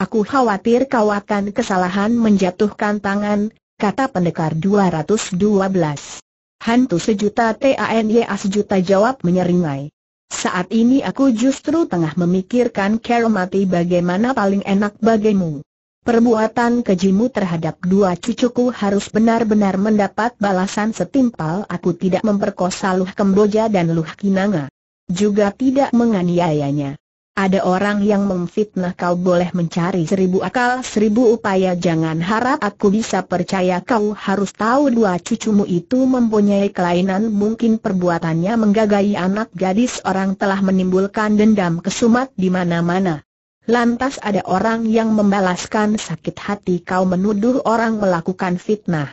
Aku khawatir kau akan kesalahan menjatuhkan tangan, kata pendekar 212. Hantu sejuta TANYA sejuta jawab menyeringai. Saat ini aku justru tengah memikirkan Keromati bagaimana paling enak bagimu. Perbuatan kejimu terhadap dua cucuku harus benar-benar mendapat balasan setimpal aku tidak memperkosa Luh Kemboja dan Luh Kinanga. Juga tidak menganiayanya. Ada orang yang memfitnah kau boleh mencari seribu akal seribu upaya Jangan harap aku bisa percaya kau harus tahu dua cucumu itu mempunyai kelainan Mungkin perbuatannya menggagai anak gadis orang telah menimbulkan dendam kesumat di mana-mana Lantas ada orang yang membalaskan sakit hati kau menuduh orang melakukan fitnah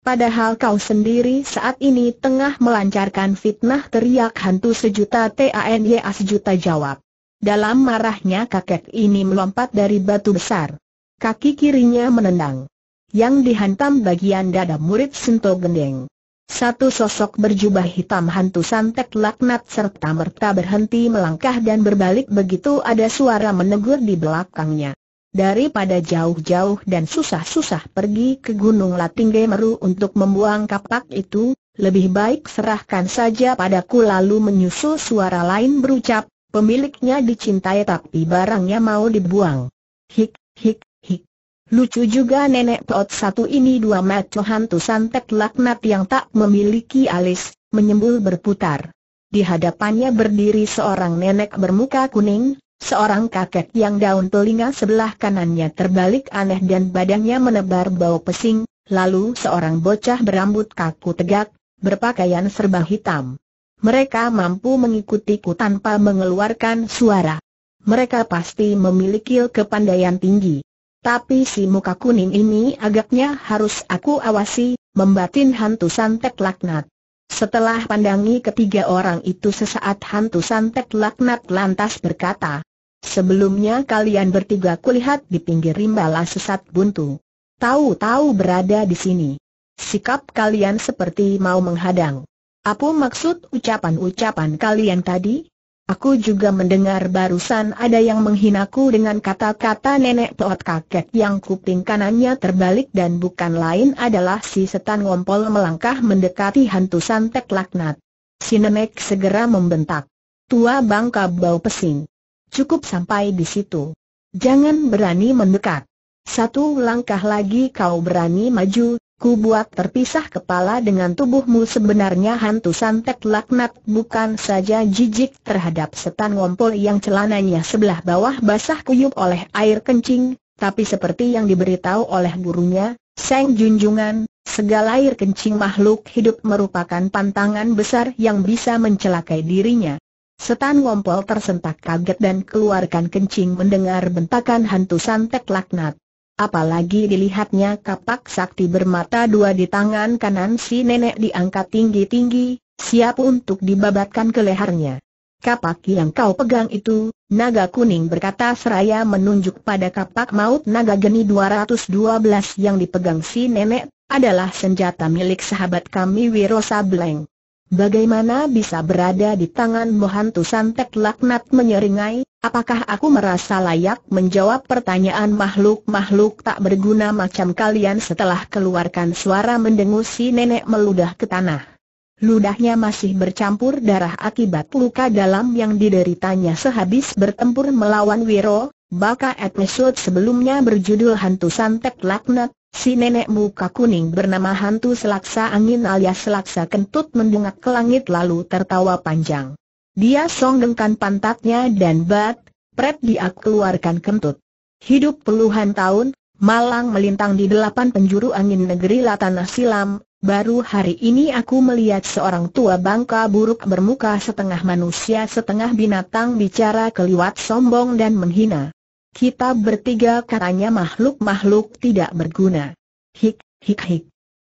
Padahal kau sendiri saat ini tengah melancarkan fitnah teriak hantu sejuta TANYA sejuta jawab dalam marahnya kakek ini melompat dari batu besar. Kaki kirinya menendang. Yang dihantam bagian dada murid Sento Gendeng. Satu sosok berjubah hitam hantu santet laknat serta merta berhenti melangkah dan berbalik begitu ada suara menegur di belakangnya. Daripada jauh-jauh dan susah-susah pergi ke Gunung Latingge Meru untuk membuang kapak itu, lebih baik serahkan saja padaku lalu menyusul suara lain berucap, Pemiliknya dicintai tapi barangnya mau dibuang. Hik, hik, hik. Lucu juga nenek pot satu ini dua maco hantu santet laknat yang tak memiliki alis, menyembul berputar. Di hadapannya berdiri seorang nenek bermuka kuning, seorang kakek yang daun telinga sebelah kanannya terbalik aneh dan badannya menebar bau pesing, lalu seorang bocah berambut kaku tegak, berpakaian serba hitam mereka mampu mengikutiku tanpa mengeluarkan suara. Mereka pasti memiliki kepandaian tinggi. Tapi si muka kuning ini agaknya harus aku awasi, membatin hantu santet laknat. Setelah pandangi ketiga orang itu sesaat hantu santet laknat lantas berkata, Sebelumnya kalian bertiga kulihat di pinggir rimbala sesat buntu. Tahu-tahu berada di sini. Sikap kalian seperti mau menghadang. Apa maksud ucapan-ucapan kalian tadi? Aku juga mendengar barusan ada yang menghinaku dengan kata-kata nenek toat kaget yang kuping kanannya terbalik dan bukan lain adalah si setan ngompol melangkah mendekati hantu santek laknat. Si nenek segera membentak. Tua bangka bau pesing. Cukup sampai di situ. Jangan berani mendekat. Satu langkah lagi kau berani maju, Ku buat terpisah kepala dengan tubuhmu sebenarnya hantu santet laknat bukan saja jijik terhadap setan ngompol yang celananya sebelah bawah basah kuyup oleh air kencing, tapi seperti yang diberitahu oleh gurunya, Seng Junjungan, segala air kencing makhluk hidup merupakan pantangan besar yang bisa mencelakai dirinya. Setan ngompol tersentak kaget dan keluarkan kencing mendengar bentakan hantu santet laknat. Apalagi dilihatnya kapak sakti bermata dua di tangan kanan si nenek diangkat tinggi-tinggi, siap untuk dibabatkan ke lehernya. Kapak yang kau pegang itu, naga kuning berkata seraya menunjuk pada kapak maut naga geni 212 yang dipegang si nenek, adalah senjata milik sahabat kami Wiro Sableng. Bagaimana bisa berada di tangan hantu Santet laknat menyeringai? Apakah aku merasa layak menjawab pertanyaan makhluk-makhluk tak berguna macam kalian setelah keluarkan suara mendengus si nenek meludah ke tanah? Ludahnya masih bercampur darah akibat luka dalam yang dideritanya sehabis bertempur melawan Wiro, Baka episode sebelumnya berjudul Hantu Santet Laknat, Si nenek muka kuning bernama hantu selaksa angin alias selaksa kentut mendungak ke langit lalu tertawa panjang. Dia songgengkan pantatnya dan bat, prep dia keluarkan kentut. Hidup puluhan tahun, malang melintang di delapan penjuru angin negeri Latanah Silam, baru hari ini aku melihat seorang tua bangka buruk bermuka setengah manusia setengah binatang bicara keliwat sombong dan menghina. Kita bertiga katanya makhluk-makhluk tidak berguna. Hik, hik, hik.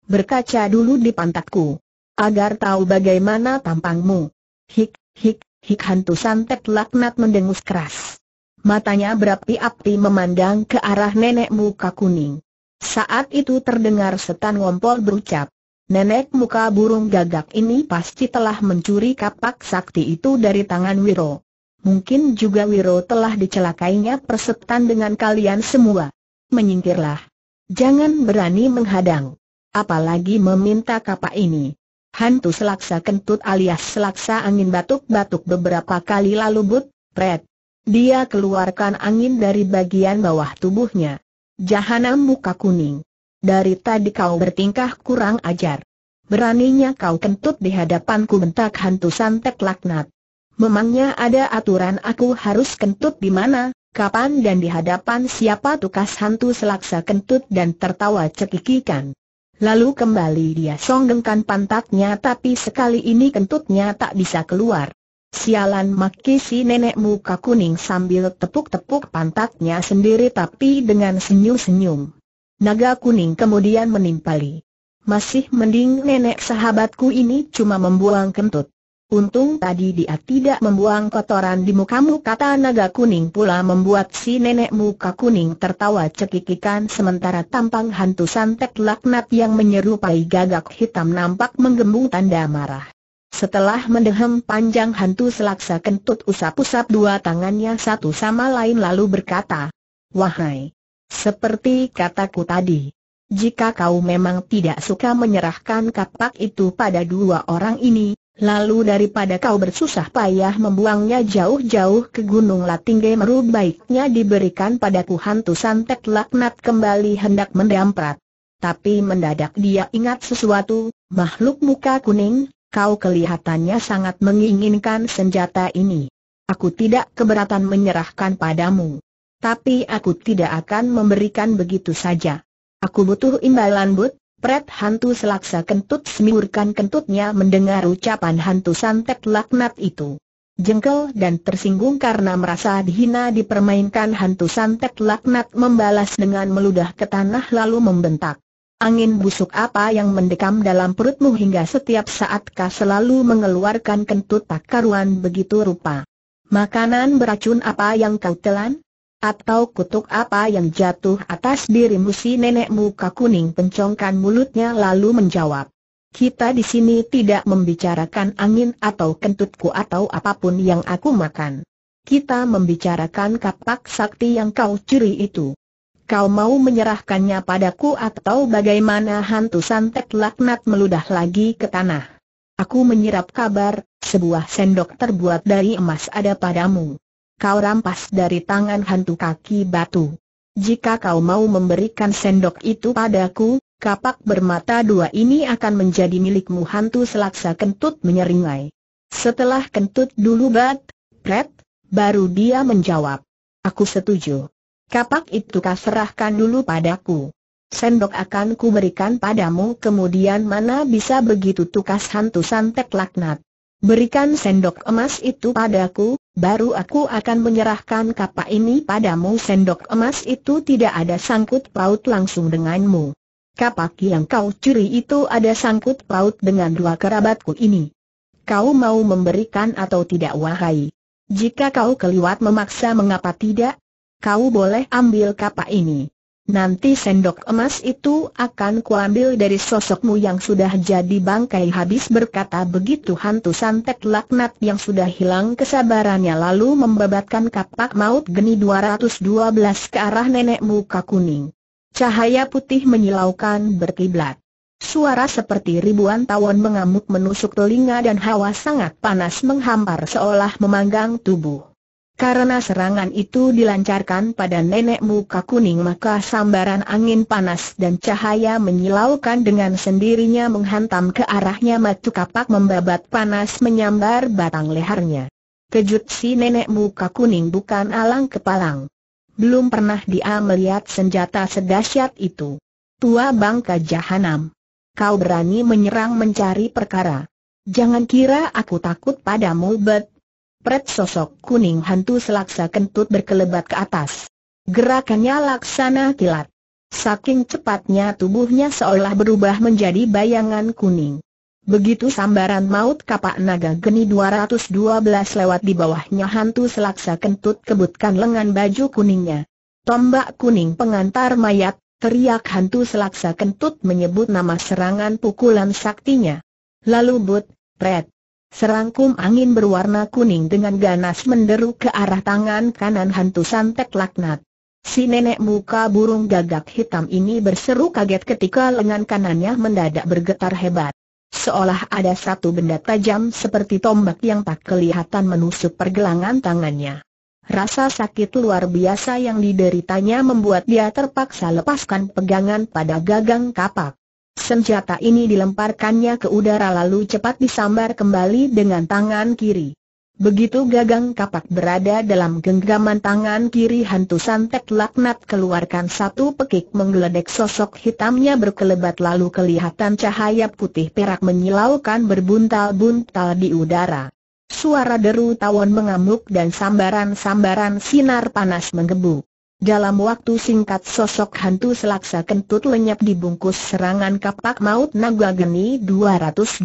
Berkaca dulu di pantatku. Agar tahu bagaimana tampangmu. Hik, hik, hik hantu santet laknat mendengus keras. Matanya berapi-api memandang ke arah nenek muka kuning. Saat itu terdengar setan ngompol berucap. Nenek muka burung gagak ini pasti telah mencuri kapak sakti itu dari tangan Wiro mungkin juga Wiro telah dicelakainya persetan dengan kalian semua. Menyingkirlah. Jangan berani menghadang. Apalagi meminta kapak ini. Hantu selaksa kentut alias selaksa angin batuk-batuk beberapa kali lalu but, pret. Dia keluarkan angin dari bagian bawah tubuhnya. Jahanam muka kuning. Dari tadi kau bertingkah kurang ajar. Beraninya kau kentut di hadapanku bentak hantu santet laknat. Memangnya ada aturan aku harus kentut di mana, kapan dan di hadapan siapa tukas hantu selaksa kentut dan tertawa cekikikan. Lalu kembali dia songgengkan pantatnya tapi sekali ini kentutnya tak bisa keluar. Sialan maki si nenek muka kuning sambil tepuk-tepuk pantatnya sendiri tapi dengan senyum-senyum. Naga kuning kemudian menimpali. Masih mending nenek sahabatku ini cuma membuang kentut. Untung tadi dia tidak membuang kotoran di mukamu kata naga kuning pula membuat si nenek muka kuning tertawa cekikikan sementara tampang hantu santet laknat yang menyerupai gagak hitam nampak menggembung tanda marah. Setelah mendehem panjang hantu selaksa kentut usap-usap dua tangannya satu sama lain lalu berkata, Wahai, seperti kataku tadi. Jika kau memang tidak suka menyerahkan kapak itu pada dua orang ini, Lalu daripada kau bersusah payah membuangnya jauh-jauh ke Gunung Latingge meru baiknya diberikan padaku hantu santet laknat kembali hendak mendamprat. Tapi mendadak dia ingat sesuatu, makhluk muka kuning, kau kelihatannya sangat menginginkan senjata ini. Aku tidak keberatan menyerahkan padamu. Tapi aku tidak akan memberikan begitu saja. Aku butuh imbalan but, Pret hantu selaksa kentut semiurkan kentutnya mendengar ucapan hantu santet laknat itu. Jengkel dan tersinggung karena merasa dihina dipermainkan hantu santet laknat membalas dengan meludah ke tanah lalu membentak. Angin busuk apa yang mendekam dalam perutmu hingga setiap saat kau selalu mengeluarkan kentut tak karuan begitu rupa. Makanan beracun apa yang kau telan? Atau kutuk apa yang jatuh atas dirimu si nenek muka kuning pencongkan mulutnya lalu menjawab. Kita di sini tidak membicarakan angin atau kentutku atau apapun yang aku makan. Kita membicarakan kapak sakti yang kau curi itu. Kau mau menyerahkannya padaku atau bagaimana hantu santet laknat meludah lagi ke tanah? Aku menyerap kabar, sebuah sendok terbuat dari emas ada padamu kau rampas dari tangan hantu kaki batu. Jika kau mau memberikan sendok itu padaku, kapak bermata dua ini akan menjadi milikmu hantu selaksa kentut menyeringai. Setelah kentut dulu bat, pret, baru dia menjawab. Aku setuju. Kapak itu kau serahkan dulu padaku. Sendok akan kuberikan padamu kemudian mana bisa begitu tukas hantu santet laknat. Berikan sendok emas itu padaku, baru aku akan menyerahkan kapak ini padamu sendok emas itu tidak ada sangkut paut langsung denganmu. Kapak yang kau curi itu ada sangkut paut dengan dua kerabatku ini. Kau mau memberikan atau tidak wahai? Jika kau keliwat memaksa mengapa tidak? Kau boleh ambil kapak ini. Nanti sendok emas itu akan kuambil dari sosokmu yang sudah jadi bangkai habis berkata begitu hantu santet laknat yang sudah hilang kesabarannya lalu membabatkan kapak maut geni 212 ke arah nenek muka kuning. Cahaya putih menyilaukan berkiblat. Suara seperti ribuan tawon mengamuk menusuk telinga dan hawa sangat panas menghampar seolah memanggang tubuh. Karena serangan itu dilancarkan pada nenek muka kuning maka sambaran angin panas dan cahaya menyilaukan dengan sendirinya menghantam ke arahnya matu kapak membabat panas menyambar batang lehernya. Kejut si nenek muka kuning bukan alang kepalang. Belum pernah dia melihat senjata sedasyat itu. Tua bangka jahanam. Kau berani menyerang mencari perkara. Jangan kira aku takut padamu, Bet, Pret sosok kuning hantu selaksa kentut berkelebat ke atas. Gerakannya laksana kilat. Saking cepatnya tubuhnya seolah berubah menjadi bayangan kuning. Begitu sambaran maut kapak naga geni 212 lewat di bawahnya hantu selaksa kentut kebutkan lengan baju kuningnya. Tombak kuning pengantar mayat, teriak hantu selaksa kentut menyebut nama serangan pukulan saktinya. Lalu but, pret, Serangkum angin berwarna kuning dengan ganas menderu ke arah tangan kanan hantu santet laknat. Si nenek muka burung gagak hitam ini berseru kaget ketika lengan kanannya mendadak bergetar hebat. Seolah ada satu benda tajam seperti tombak yang tak kelihatan menusuk pergelangan tangannya. Rasa sakit luar biasa yang dideritanya membuat dia terpaksa lepaskan pegangan pada gagang kapak. Senjata ini dilemparkannya ke udara lalu cepat disambar kembali dengan tangan kiri. Begitu gagang kapak berada dalam genggaman tangan kiri hantu santet laknat keluarkan satu pekik menggeledek sosok hitamnya berkelebat lalu kelihatan cahaya putih perak menyilaukan berbuntal-buntal di udara. Suara deru tawon mengamuk dan sambaran-sambaran sinar panas menggebu. Dalam waktu singkat sosok hantu selaksa kentut lenyap dibungkus serangan kapak maut naga geni 212.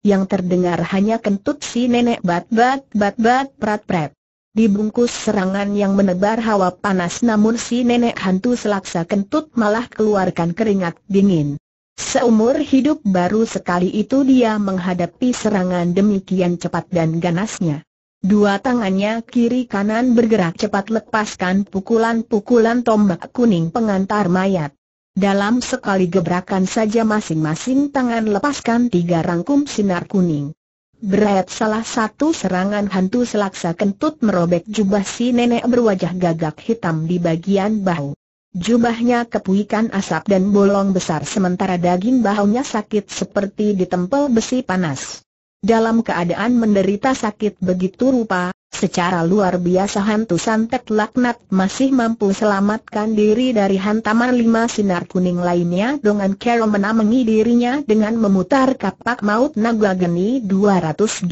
Yang terdengar hanya kentut si nenek bat-bat bat-bat prat-prat. Dibungkus serangan yang menebar hawa panas namun si nenek hantu selaksa kentut malah keluarkan keringat dingin. Seumur hidup baru sekali itu dia menghadapi serangan demikian cepat dan ganasnya. Dua tangannya kiri kanan bergerak cepat lepaskan pukulan-pukulan tombak kuning pengantar mayat. Dalam sekali gebrakan saja masing-masing tangan lepaskan tiga rangkum sinar kuning. Berat salah satu serangan hantu selaksa kentut merobek jubah si nenek berwajah gagak hitam di bagian bahu. Jubahnya kepuikan asap dan bolong besar sementara daging bahunya sakit seperti ditempel besi panas. Dalam keadaan menderita sakit begitu rupa, secara luar biasa hantu santet laknat masih mampu selamatkan diri dari hantaman lima sinar kuning lainnya dengan cara menamengi dirinya dengan memutar kapak maut naga geni 212.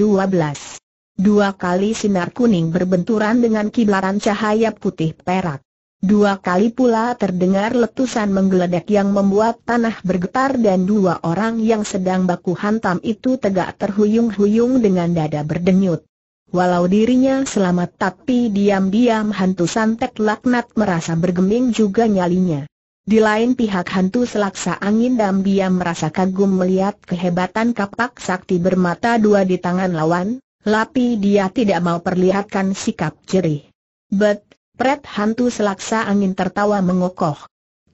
Dua kali sinar kuning berbenturan dengan kiblaran cahaya putih perak. Dua kali pula terdengar letusan menggeledak yang membuat tanah bergetar dan dua orang yang sedang baku hantam itu tegak terhuyung-huyung dengan dada berdenyut. Walau dirinya selamat tapi diam-diam hantu santet laknat merasa bergeming juga nyalinya. Di lain pihak hantu selaksa angin dan diam merasa kagum melihat kehebatan kapak sakti bermata dua di tangan lawan, tapi dia tidak mau perlihatkan sikap jerih. Bet, Pret hantu selaksa angin tertawa mengokoh.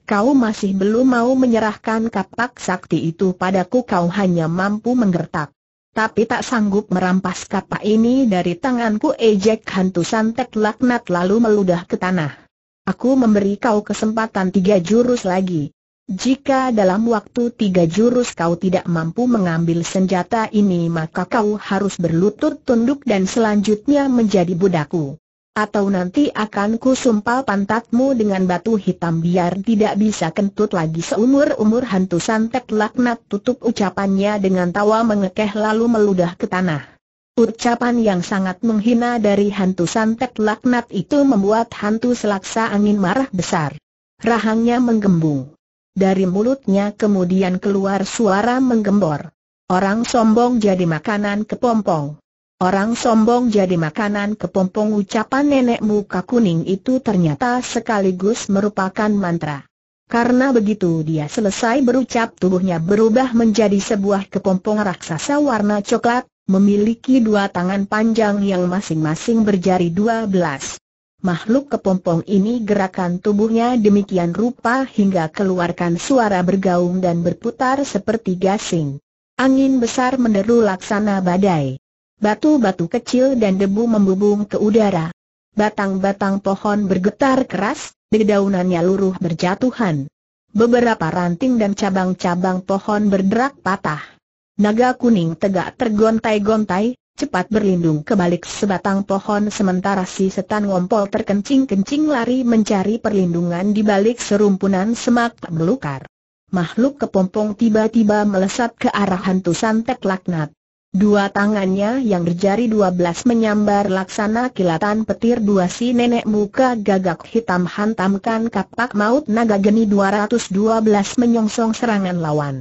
Kau masih belum mau menyerahkan kapak sakti itu padaku kau hanya mampu menggertak. Tapi tak sanggup merampas kapak ini dari tanganku ejek hantu santet laknat lalu meludah ke tanah. Aku memberi kau kesempatan tiga jurus lagi. Jika dalam waktu tiga jurus kau tidak mampu mengambil senjata ini maka kau harus berlutut tunduk dan selanjutnya menjadi budakku. Atau nanti akan kusumpal pantatmu dengan batu hitam biar tidak bisa kentut lagi seumur-umur hantu santet laknat tutup ucapannya dengan tawa mengekeh lalu meludah ke tanah. Ucapan yang sangat menghina dari hantu santet laknat itu membuat hantu selaksa angin marah besar. Rahangnya menggembung. Dari mulutnya kemudian keluar suara menggembor. Orang sombong jadi makanan kepompong. Orang sombong jadi makanan kepompong ucapan nenek muka kuning itu ternyata sekaligus merupakan mantra. Karena begitu dia selesai berucap tubuhnya berubah menjadi sebuah kepompong raksasa warna coklat, memiliki dua tangan panjang yang masing-masing berjari dua belas. Makhluk kepompong ini gerakan tubuhnya demikian rupa hingga keluarkan suara bergaung dan berputar seperti gasing. Angin besar menderu laksana badai. Batu-batu kecil dan debu membubung ke udara. Batang-batang pohon bergetar keras, dedaunannya luruh berjatuhan. Beberapa ranting dan cabang-cabang pohon berderak patah. Naga kuning tegak tergontai-gontai, cepat berlindung ke balik sebatang pohon sementara si setan ngompol terkencing-kencing lari mencari perlindungan di balik serumpunan semak melukar. Makhluk kepompong tiba-tiba melesat ke arah hantu santet laknat. Dua tangannya yang berjari dua belas menyambar laksana kilatan petir dua si nenek muka gagak hitam hantamkan kapak maut naga geni dua dua ratus belas menyongsong serangan lawan.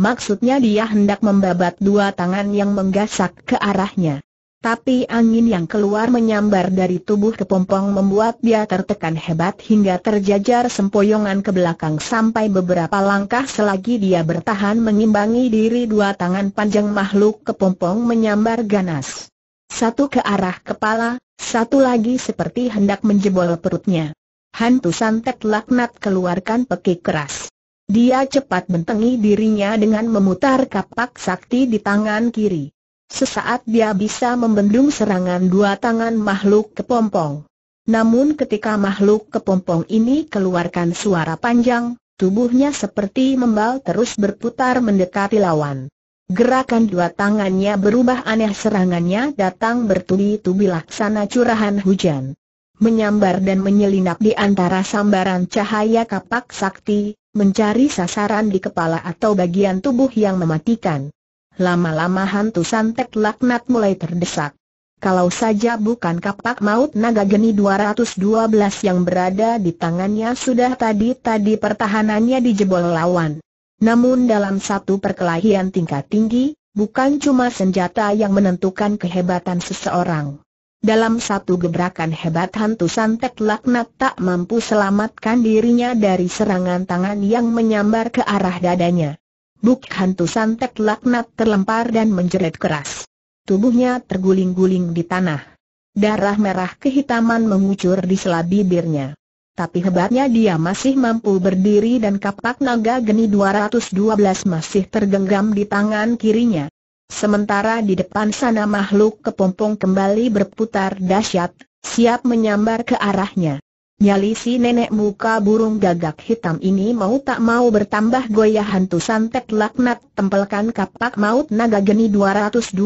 Maksudnya dia hendak membabat dua tangan yang menggasak ke arahnya. Tapi angin yang keluar menyambar dari tubuh kepompong membuat dia tertekan hebat hingga terjajar sempoyongan ke belakang sampai beberapa langkah selagi dia bertahan mengimbangi diri dua tangan panjang makhluk kepompong menyambar ganas. Satu ke arah kepala, satu lagi seperti hendak menjebol perutnya. Hantu santet laknat keluarkan pekik keras. Dia cepat bentengi dirinya dengan memutar kapak sakti di tangan kiri. Sesaat dia bisa membendung serangan dua tangan makhluk kepompong. Namun ketika makhluk kepompong ini keluarkan suara panjang, tubuhnya seperti membal terus berputar mendekati lawan. Gerakan dua tangannya berubah aneh serangannya datang bertubi-tubi laksana curahan hujan. Menyambar dan menyelinap di antara sambaran cahaya kapak sakti, mencari sasaran di kepala atau bagian tubuh yang mematikan lama-lama hantu santet laknat mulai terdesak. Kalau saja bukan kapak maut naga geni 212 yang berada di tangannya sudah tadi-tadi pertahanannya dijebol lawan. Namun dalam satu perkelahian tingkat tinggi, bukan cuma senjata yang menentukan kehebatan seseorang. Dalam satu gebrakan hebat hantu santet laknat tak mampu selamatkan dirinya dari serangan tangan yang menyambar ke arah dadanya. Buk hantu santet laknat terlempar dan menjerit keras. Tubuhnya terguling-guling di tanah. Darah merah kehitaman mengucur di sela bibirnya. Tapi hebatnya dia masih mampu berdiri dan kapak naga geni 212 masih tergenggam di tangan kirinya. Sementara di depan sana makhluk kepompong kembali berputar dahsyat, siap menyambar ke arahnya. Nyali si nenek muka burung gagak hitam ini mau tak mau bertambah goyah hantu santet laknat tempelkan kapak maut naga geni 212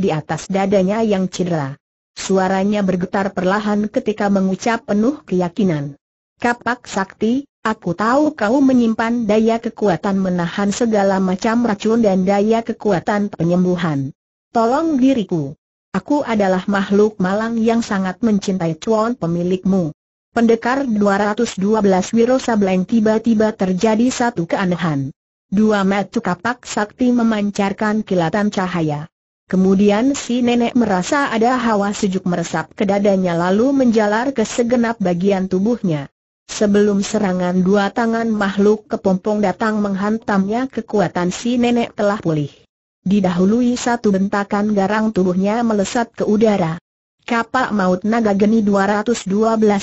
di atas dadanya yang cedera. Suaranya bergetar perlahan ketika mengucap penuh keyakinan. Kapak sakti, aku tahu kau menyimpan daya kekuatan menahan segala macam racun dan daya kekuatan penyembuhan. Tolong diriku. Aku adalah makhluk malang yang sangat mencintai cuan pemilikmu. Pendekar 212 Wiro Sableng tiba-tiba terjadi satu keanehan. Dua mata kapak sakti memancarkan kilatan cahaya. Kemudian si nenek merasa ada hawa sejuk meresap ke dadanya lalu menjalar ke segenap bagian tubuhnya. Sebelum serangan dua tangan makhluk kepompong datang menghantamnya kekuatan si nenek telah pulih. Didahului satu bentakan garang tubuhnya melesat ke udara. Kapak maut naga geni 212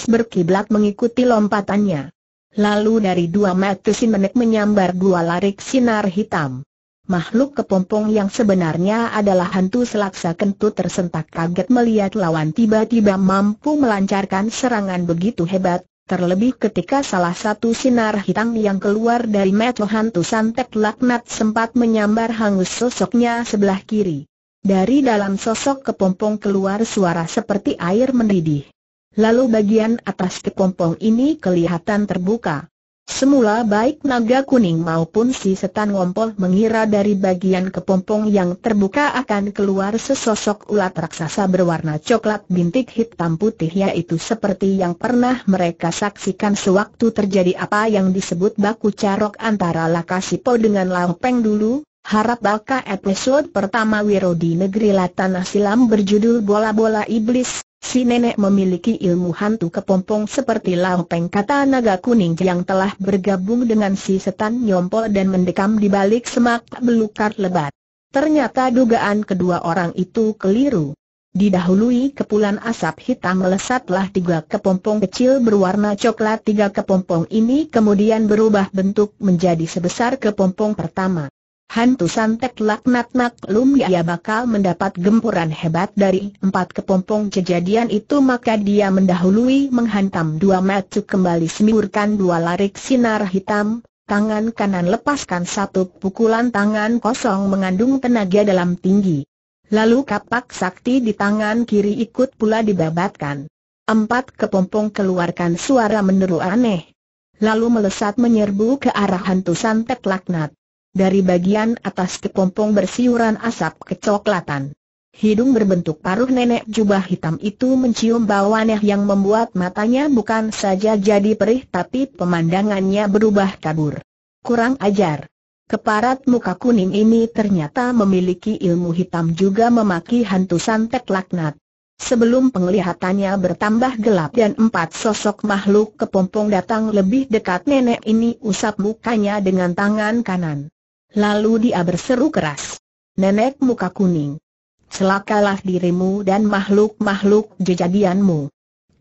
berkiblat mengikuti lompatannya. Lalu dari dua mata si menek menyambar dua larik sinar hitam. Makhluk kepompong yang sebenarnya adalah hantu selaksa kentut tersentak kaget melihat lawan tiba-tiba mampu melancarkan serangan begitu hebat, terlebih ketika salah satu sinar hitam yang keluar dari mata hantu santet laknat sempat menyambar hangus sosoknya sebelah kiri. Dari dalam sosok kepompong keluar suara seperti air mendidih. Lalu bagian atas kepompong ini kelihatan terbuka. Semula baik naga kuning maupun si setan ngompol mengira dari bagian kepompong yang terbuka akan keluar sesosok ulat raksasa berwarna coklat bintik hitam putih yaitu seperti yang pernah mereka saksikan sewaktu terjadi apa yang disebut baku carok antara Lakasipo dengan Lao dulu, Harap baca episode pertama Wiro di negeri Tanah Silam berjudul Bola-Bola Iblis, si nenek memiliki ilmu hantu kepompong seperti Peng kata naga kuning yang telah bergabung dengan si setan nyompol dan mendekam di balik semak belukar lebat. Ternyata dugaan kedua orang itu keliru. Didahului kepulan asap hitam melesatlah tiga kepompong kecil berwarna coklat Tiga kepompong ini kemudian berubah bentuk menjadi sebesar kepompong pertama hantu santet laknat maklum dia bakal mendapat gempuran hebat dari empat kepompong kejadian itu maka dia mendahului menghantam dua macu kembali semburkan dua larik sinar hitam, tangan kanan lepaskan satu pukulan tangan kosong mengandung tenaga dalam tinggi. Lalu kapak sakti di tangan kiri ikut pula dibabatkan. Empat kepompong keluarkan suara meneru aneh. Lalu melesat menyerbu ke arah hantu santet laknat. Dari bagian atas kepompong bersiuran asap kecoklatan. Hidung berbentuk paruh nenek jubah hitam itu mencium bau aneh yang membuat matanya bukan saja jadi perih tapi pemandangannya berubah kabur. Kurang ajar. Keparat muka kuning ini ternyata memiliki ilmu hitam juga memaki hantu santet laknat. Sebelum penglihatannya bertambah gelap dan empat sosok makhluk kepompong datang lebih dekat nenek ini usap mukanya dengan tangan kanan. Lalu dia berseru keras. Nenek muka kuning. Celakalah dirimu dan makhluk-makhluk jejadianmu.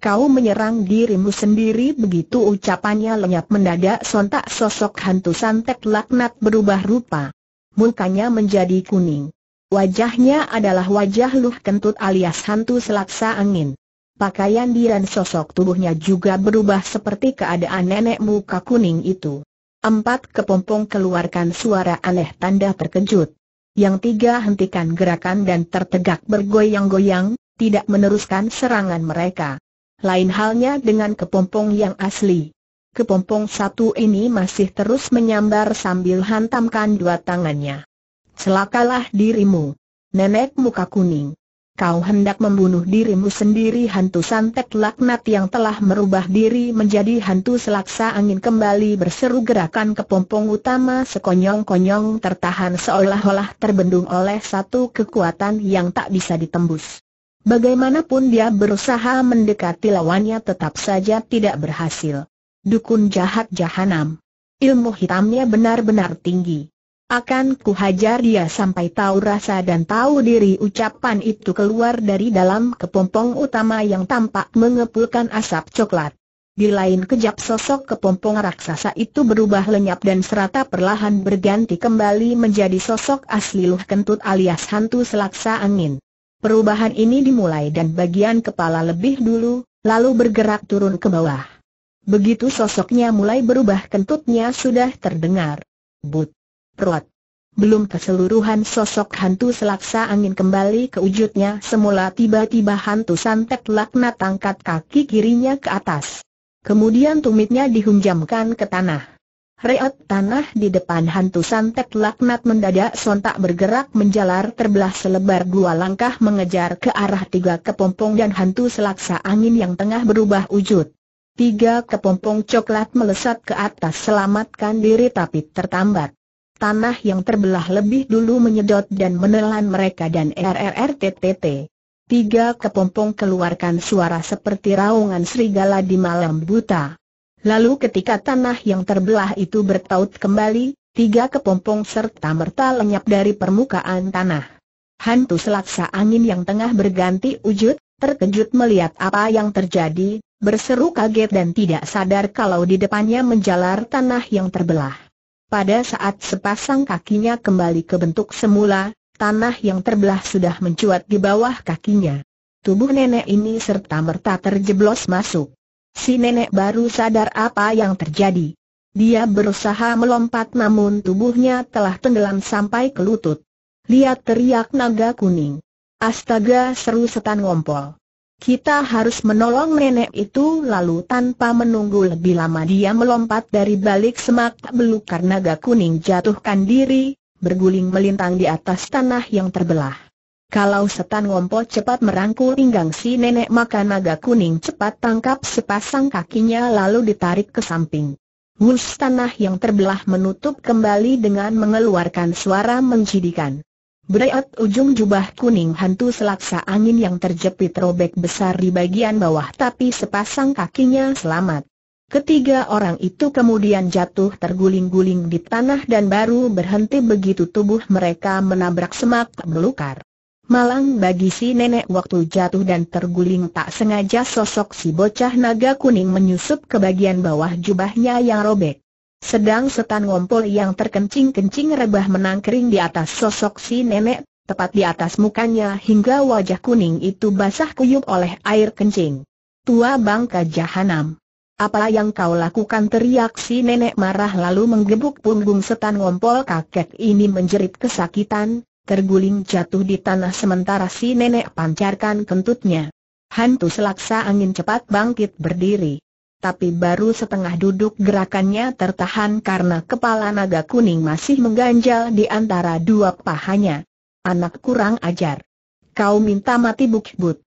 Kau menyerang dirimu sendiri begitu ucapannya lenyap mendadak sontak sosok hantu santet laknat berubah rupa. Mukanya menjadi kuning. Wajahnya adalah wajah luh kentut alias hantu selaksa angin. Pakaian dia dan sosok tubuhnya juga berubah seperti keadaan nenek muka kuning itu. Empat kepompong keluarkan suara aneh tanda terkejut. Yang tiga hentikan gerakan dan tertegak bergoyang-goyang, tidak meneruskan serangan mereka. Lain halnya dengan kepompong yang asli. Kepompong satu ini masih terus menyambar sambil hantamkan dua tangannya. Celakalah dirimu. Nenek muka kuning. Kau hendak membunuh dirimu sendiri hantu santet laknat yang telah merubah diri menjadi hantu selaksa angin kembali berseru gerakan kepompong utama sekonyong-konyong tertahan seolah-olah terbendung oleh satu kekuatan yang tak bisa ditembus. Bagaimanapun dia berusaha mendekati lawannya tetap saja tidak berhasil. Dukun jahat jahanam. Ilmu hitamnya benar-benar tinggi. Akan kuhajar dia sampai tahu rasa dan tahu diri ucapan itu keluar dari dalam kepompong utama yang tampak mengepulkan asap coklat. Di lain kejap sosok kepompong raksasa itu berubah lenyap dan serata perlahan berganti kembali menjadi sosok asli Luh Kentut alias hantu selaksa angin. Perubahan ini dimulai dan bagian kepala lebih dulu, lalu bergerak turun ke bawah. Begitu sosoknya mulai berubah kentutnya sudah terdengar. But. Rot. Belum keseluruhan sosok hantu selaksa angin kembali ke wujudnya semula tiba-tiba hantu santet laknat tangkat kaki kirinya ke atas. Kemudian tumitnya dihunjamkan ke tanah. Reot tanah di depan hantu santet laknat mendadak sontak bergerak menjalar terbelah selebar dua langkah mengejar ke arah tiga kepompong dan hantu selaksa angin yang tengah berubah wujud. Tiga kepompong coklat melesat ke atas selamatkan diri tapi tertambat tanah yang terbelah lebih dulu menyedot dan menelan mereka dan RRRTTT. Tiga kepompong keluarkan suara seperti raungan serigala di malam buta. Lalu ketika tanah yang terbelah itu bertaut kembali, tiga kepompong serta merta lenyap dari permukaan tanah. Hantu selaksa angin yang tengah berganti wujud, terkejut melihat apa yang terjadi, berseru kaget dan tidak sadar kalau di depannya menjalar tanah yang terbelah. Pada saat sepasang kakinya kembali ke bentuk semula, tanah yang terbelah sudah mencuat di bawah kakinya. Tubuh nenek ini serta-merta terjeblos masuk. Si nenek baru sadar apa yang terjadi. Dia berusaha melompat namun tubuhnya telah tenggelam sampai ke lutut. Lihat teriak naga kuning. Astaga seru setan ngompol. Kita harus menolong nenek itu lalu tanpa menunggu lebih lama dia melompat dari balik semak belukar naga kuning jatuhkan diri, berguling melintang di atas tanah yang terbelah. Kalau setan ngompo cepat merangkul pinggang si nenek maka naga kuning cepat tangkap sepasang kakinya lalu ditarik ke samping. Wus tanah yang terbelah menutup kembali dengan mengeluarkan suara menjidikan. Bereot ujung jubah kuning hantu selaksa angin yang terjepit robek besar di bagian bawah tapi sepasang kakinya selamat. Ketiga orang itu kemudian jatuh terguling-guling di tanah dan baru berhenti begitu tubuh mereka menabrak semak belukar. Malang bagi si nenek waktu jatuh dan terguling tak sengaja sosok si bocah naga kuning menyusup ke bagian bawah jubahnya yang robek. Sedang setan ngompol yang terkencing-kencing rebah menangkering di atas sosok si nenek, tepat di atas mukanya hingga wajah kuning itu basah kuyup oleh air kencing. Tua bangka jahanam. Apa yang kau lakukan teriak si nenek marah lalu menggebuk punggung setan ngompol kakek ini menjerit kesakitan, terguling jatuh di tanah sementara si nenek pancarkan kentutnya. Hantu selaksa angin cepat bangkit berdiri tapi baru setengah duduk gerakannya tertahan karena kepala naga kuning masih mengganjal di antara dua pahanya. Anak kurang ajar. Kau minta mati buk-but.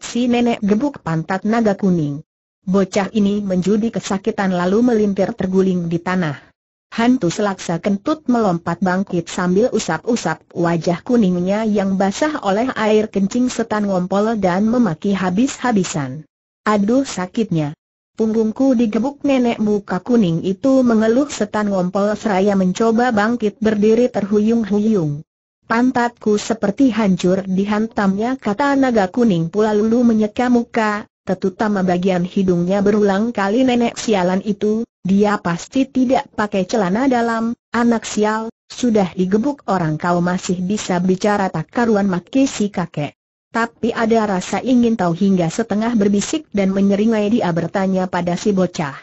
si nenek gebuk pantat naga kuning. Bocah ini menjudi kesakitan lalu melintir terguling di tanah. Hantu selaksa kentut melompat bangkit sambil usap-usap wajah kuningnya yang basah oleh air kencing setan ngompol dan memaki habis-habisan. Aduh sakitnya. Punggungku digebuk nenek muka kuning itu mengeluh setan ngompol seraya mencoba bangkit berdiri terhuyung-huyung. Pantatku seperti hancur dihantamnya kata naga kuning pula lulu menyeka muka, tetutama bagian hidungnya berulang kali nenek sialan itu, dia pasti tidak pakai celana dalam, anak sial, sudah digebuk orang kau masih bisa bicara tak karuan maki si kakek. Tapi ada rasa ingin tahu hingga setengah berbisik dan menyeringai dia bertanya pada si bocah.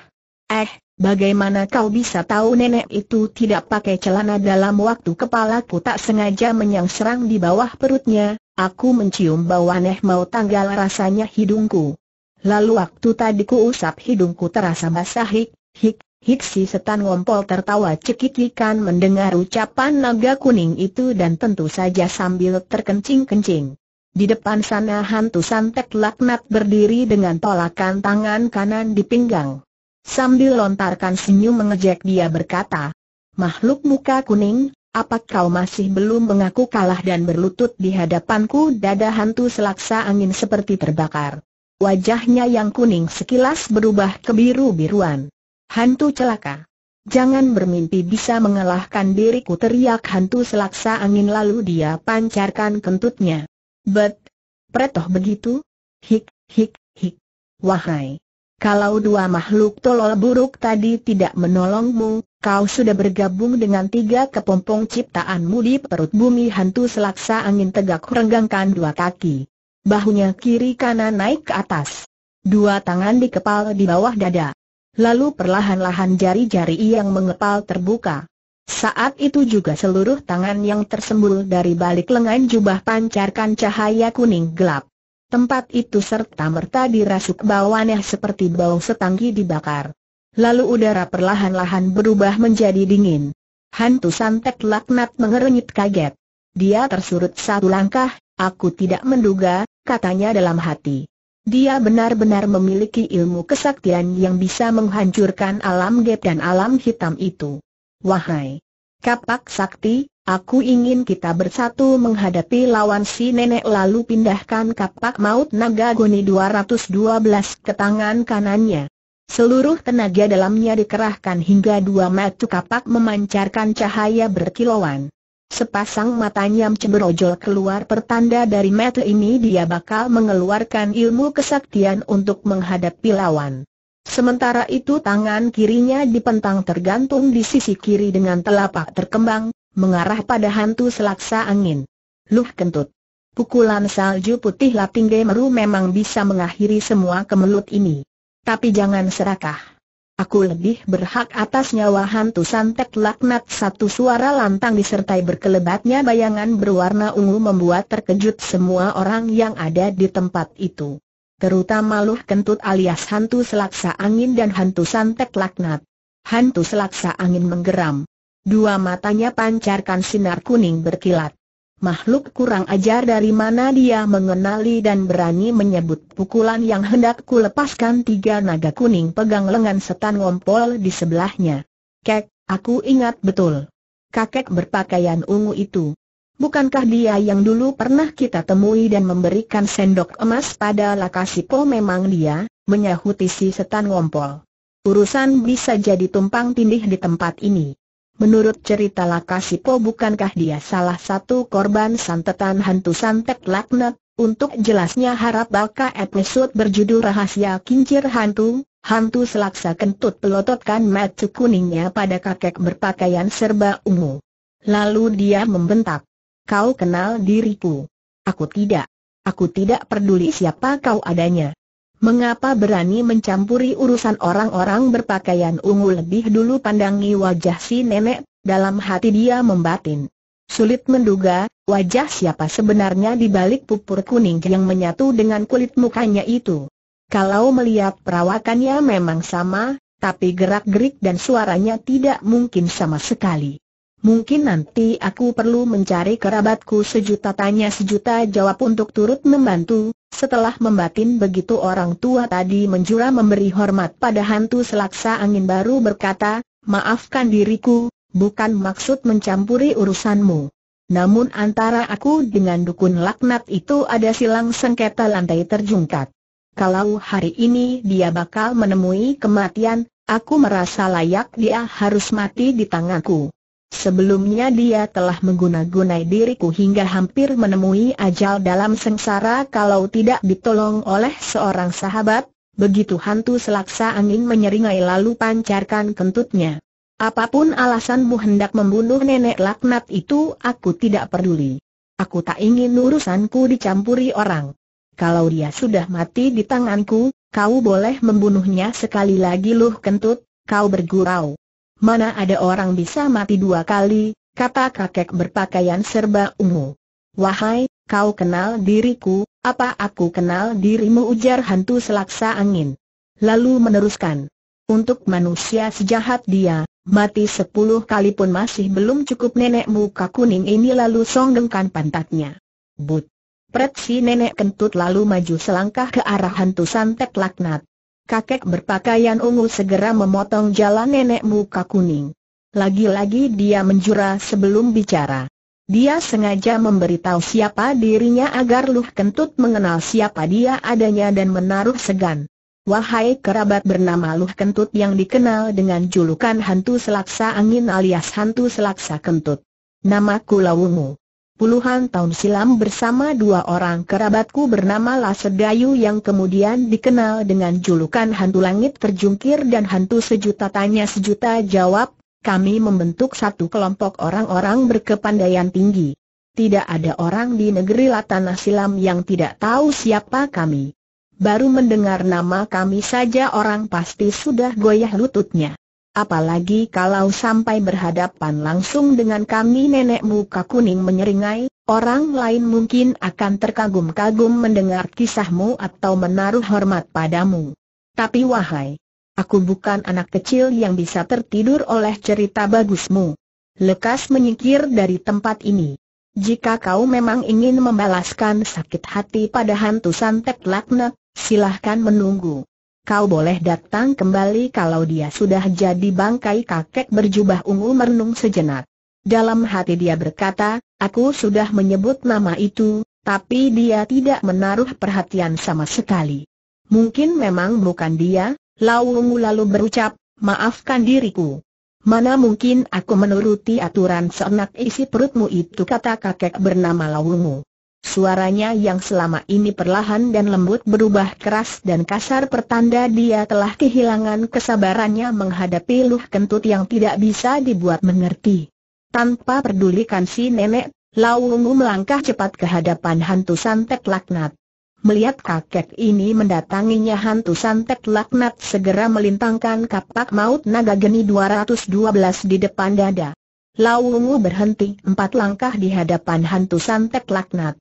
Eh, bagaimana kau bisa tahu nenek itu tidak pakai celana dalam waktu kepalaku tak sengaja menyangserang di bawah perutnya, aku mencium bau aneh mau tanggal rasanya hidungku. Lalu waktu tadi ku usap hidungku terasa basah hik, hik, hik si setan ngompol tertawa cekikikan mendengar ucapan naga kuning itu dan tentu saja sambil terkencing-kencing. Di depan sana hantu santet laknat berdiri dengan tolakan tangan kanan di pinggang. Sambil lontarkan senyum mengejek dia berkata, Makhluk muka kuning, apa kau masih belum mengaku kalah dan berlutut di hadapanku dada hantu selaksa angin seperti terbakar. Wajahnya yang kuning sekilas berubah ke biru-biruan. Hantu celaka. Jangan bermimpi bisa mengalahkan diriku teriak hantu selaksa angin lalu dia pancarkan kentutnya. Bet, pretoh begitu? Hik, hik, hik. Wahai. Kalau dua makhluk tolol buruk tadi tidak menolongmu, kau sudah bergabung dengan tiga kepompong ciptaanmu di perut bumi hantu selaksa angin tegak renggangkan dua kaki. Bahunya kiri kanan naik ke atas. Dua tangan di dikepal di bawah dada. Lalu perlahan-lahan jari-jari yang mengepal terbuka. Saat itu juga seluruh tangan yang tersembul dari balik lengan jubah pancarkan cahaya kuning gelap. Tempat itu serta-merta dirasuk bau aneh seperti bau setangki dibakar. Lalu udara perlahan-lahan berubah menjadi dingin. Hantu santet laknat mengerenyit kaget. Dia tersurut satu langkah, aku tidak menduga, katanya dalam hati. Dia benar-benar memiliki ilmu kesaktian yang bisa menghancurkan alam gap dan alam hitam itu. Wahai Kapak Sakti, aku ingin kita bersatu menghadapi lawan si nenek lalu pindahkan kapak maut naga goni 212 ke tangan kanannya. Seluruh tenaga dalamnya dikerahkan hingga dua mata kapak memancarkan cahaya berkilauan. Sepasang matanya cemerojol keluar pertanda dari mata ini dia bakal mengeluarkan ilmu kesaktian untuk menghadapi lawan. Sementara itu tangan kirinya dipentang tergantung di sisi kiri dengan telapak terkembang, mengarah pada hantu selaksa angin. Luh kentut. Pukulan salju putih Lapingge Meru memang bisa mengakhiri semua kemelut ini. Tapi jangan serakah. Aku lebih berhak atas nyawa hantu santet laknat satu suara lantang disertai berkelebatnya bayangan berwarna ungu membuat terkejut semua orang yang ada di tempat itu terutama luh kentut alias hantu selaksa angin dan hantu santet laknat. Hantu selaksa angin menggeram. Dua matanya pancarkan sinar kuning berkilat. Makhluk kurang ajar dari mana dia mengenali dan berani menyebut pukulan yang hendak kulepaskan tiga naga kuning pegang lengan setan ngompol di sebelahnya. Kek, aku ingat betul. Kakek berpakaian ungu itu. Bukankah dia yang dulu pernah kita temui dan memberikan sendok emas pada Lakasipo memang dia, menyahuti si setan ngompol. Urusan bisa jadi tumpang tindih di tempat ini. Menurut cerita Lakasipo bukankah dia salah satu korban santetan hantu santet laknat, untuk jelasnya harap baka episode berjudul Rahasia Kincir Hantu, hantu selaksa kentut pelototkan mata kuningnya pada kakek berpakaian serba ungu. Lalu dia membentak kau kenal diriku. Aku tidak. Aku tidak peduli siapa kau adanya. Mengapa berani mencampuri urusan orang-orang berpakaian ungu lebih dulu pandangi wajah si nenek, dalam hati dia membatin. Sulit menduga, wajah siapa sebenarnya di balik pupur kuning yang menyatu dengan kulit mukanya itu. Kalau melihat perawakannya memang sama, tapi gerak-gerik dan suaranya tidak mungkin sama sekali. Mungkin nanti aku perlu mencari kerabatku sejuta tanya sejuta jawab untuk turut membantu. Setelah membatin begitu orang tua tadi menjura memberi hormat pada hantu selaksa angin baru berkata, maafkan diriku, bukan maksud mencampuri urusanmu. Namun antara aku dengan dukun laknat itu ada silang sengketa lantai terjungkat. Kalau hari ini dia bakal menemui kematian, aku merasa layak dia harus mati di tanganku. Sebelumnya dia telah mengguna diriku hingga hampir menemui ajal dalam sengsara kalau tidak ditolong oleh seorang sahabat, begitu hantu selaksa angin menyeringai lalu pancarkan kentutnya. Apapun alasanmu hendak membunuh nenek laknat itu aku tidak peduli. Aku tak ingin urusanku dicampuri orang. Kalau dia sudah mati di tanganku, kau boleh membunuhnya sekali lagi luh kentut, kau bergurau. Mana ada orang bisa mati dua kali, kata kakek berpakaian serba ungu. Wahai, kau kenal diriku, apa aku kenal dirimu ujar hantu selaksa angin. Lalu meneruskan. Untuk manusia sejahat dia, mati sepuluh kali pun masih belum cukup nenek muka kuning ini lalu songgengkan pantatnya. But. Pret nenek kentut lalu maju selangkah ke arah hantu santet laknat kakek berpakaian ungu segera memotong jalan nenek muka kuning. Lagi-lagi dia menjura sebelum bicara. Dia sengaja memberitahu siapa dirinya agar Luh Kentut mengenal siapa dia adanya dan menaruh segan. Wahai kerabat bernama Luh Kentut yang dikenal dengan julukan hantu selaksa angin alias hantu selaksa kentut. Namaku Lawungu puluhan tahun silam bersama dua orang kerabatku bernama Lasedayu yang kemudian dikenal dengan julukan hantu langit terjungkir dan hantu sejuta tanya sejuta jawab, kami membentuk satu kelompok orang-orang berkepandaian tinggi. Tidak ada orang di negeri Latana Silam yang tidak tahu siapa kami. Baru mendengar nama kami saja orang pasti sudah goyah lututnya. Apalagi kalau sampai berhadapan langsung dengan kami nenek muka kuning menyeringai, orang lain mungkin akan terkagum-kagum mendengar kisahmu atau menaruh hormat padamu. Tapi wahai, aku bukan anak kecil yang bisa tertidur oleh cerita bagusmu. Lekas menyingkir dari tempat ini. Jika kau memang ingin membalaskan sakit hati pada hantu santet lakna, silahkan menunggu. Kau boleh datang kembali kalau dia sudah jadi bangkai kakek berjubah ungu merenung sejenak. Dalam hati dia berkata, aku sudah menyebut nama itu, tapi dia tidak menaruh perhatian sama sekali. Mungkin memang bukan dia, ungu lalu berucap, maafkan diriku. Mana mungkin aku menuruti aturan seenak isi perutmu itu kata kakek bernama ungu. Suaranya yang selama ini perlahan dan lembut berubah keras dan kasar pertanda dia telah kehilangan kesabarannya menghadapi luh kentut yang tidak bisa dibuat mengerti. Tanpa pedulikan si nenek, Laungu melangkah cepat ke hadapan hantu santet laknat. Melihat kakek ini mendatanginya hantu santet laknat segera melintangkan kapak maut naga geni 212 di depan dada. Laungu berhenti empat langkah di hadapan hantu santet laknat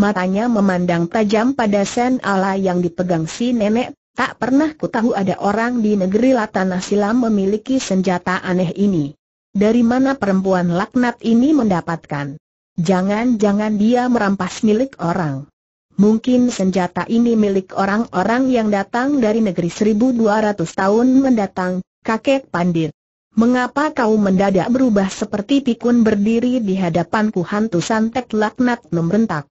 matanya memandang tajam pada sen ala yang dipegang si nenek. Tak pernah ku tahu ada orang di negeri Latanah Silam memiliki senjata aneh ini. Dari mana perempuan laknat ini mendapatkan? Jangan-jangan dia merampas milik orang. Mungkin senjata ini milik orang-orang yang datang dari negeri 1200 tahun mendatang, kakek pandir. Mengapa kau mendadak berubah seperti pikun berdiri di hadapanku hantu santet laknat membentak?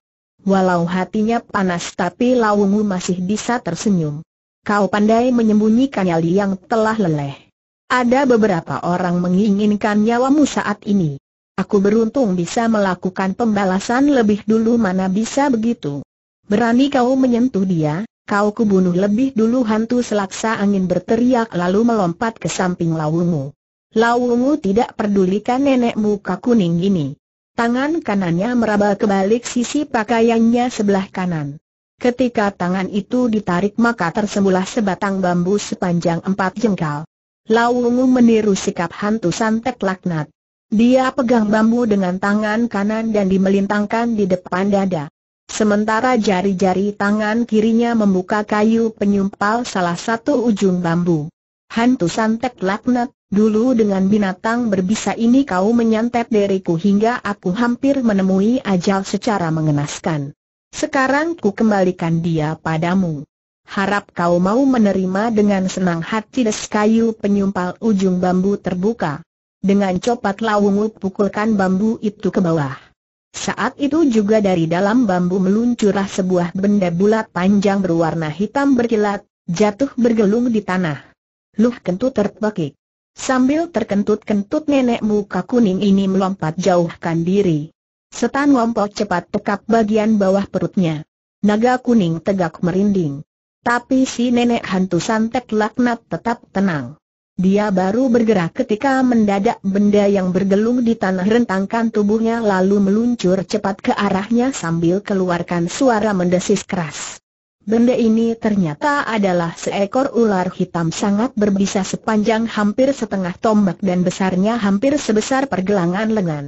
Walau hatinya panas tapi Laungu masih bisa tersenyum. Kau pandai menyembunyikan nyali yang telah leleh. Ada beberapa orang menginginkan nyawamu saat ini. Aku beruntung bisa melakukan pembalasan lebih dulu mana bisa begitu. Berani kau menyentuh dia, kau kubunuh lebih dulu hantu selaksa angin berteriak lalu melompat ke samping Laungu. Laungu tidak pedulikan nenekmu muka kuning ini. Tangan kanannya meraba ke balik sisi pakaiannya sebelah kanan. Ketika tangan itu ditarik maka tersembulah sebatang bambu sepanjang empat jengkal. Lawungu meniru sikap hantu santet laknat. Dia pegang bambu dengan tangan kanan dan dimelintangkan di depan dada. Sementara jari-jari tangan kirinya membuka kayu penyumpal salah satu ujung bambu. Hantu santet laknat, Dulu dengan binatang berbisa ini kau menyantet diriku hingga aku hampir menemui ajal secara mengenaskan. Sekarang ku kembalikan dia padamu. Harap kau mau menerima dengan senang hati des kayu penyumpal ujung bambu terbuka. Dengan copat lawungu pukulkan bambu itu ke bawah. Saat itu juga dari dalam bambu meluncurlah sebuah benda bulat panjang berwarna hitam berkilat, jatuh bergelung di tanah. Luh kentut terpekik. Sambil terkentut-kentut nenek muka kuning ini melompat jauhkan diri. Setan ngompol cepat tekap bagian bawah perutnya. Naga kuning tegak merinding. Tapi si nenek hantu santet laknat tetap tenang. Dia baru bergerak ketika mendadak benda yang bergelung di tanah rentangkan tubuhnya lalu meluncur cepat ke arahnya sambil keluarkan suara mendesis keras. Benda ini ternyata adalah seekor ular hitam sangat berbisa sepanjang hampir setengah tombak dan besarnya hampir sebesar pergelangan lengan.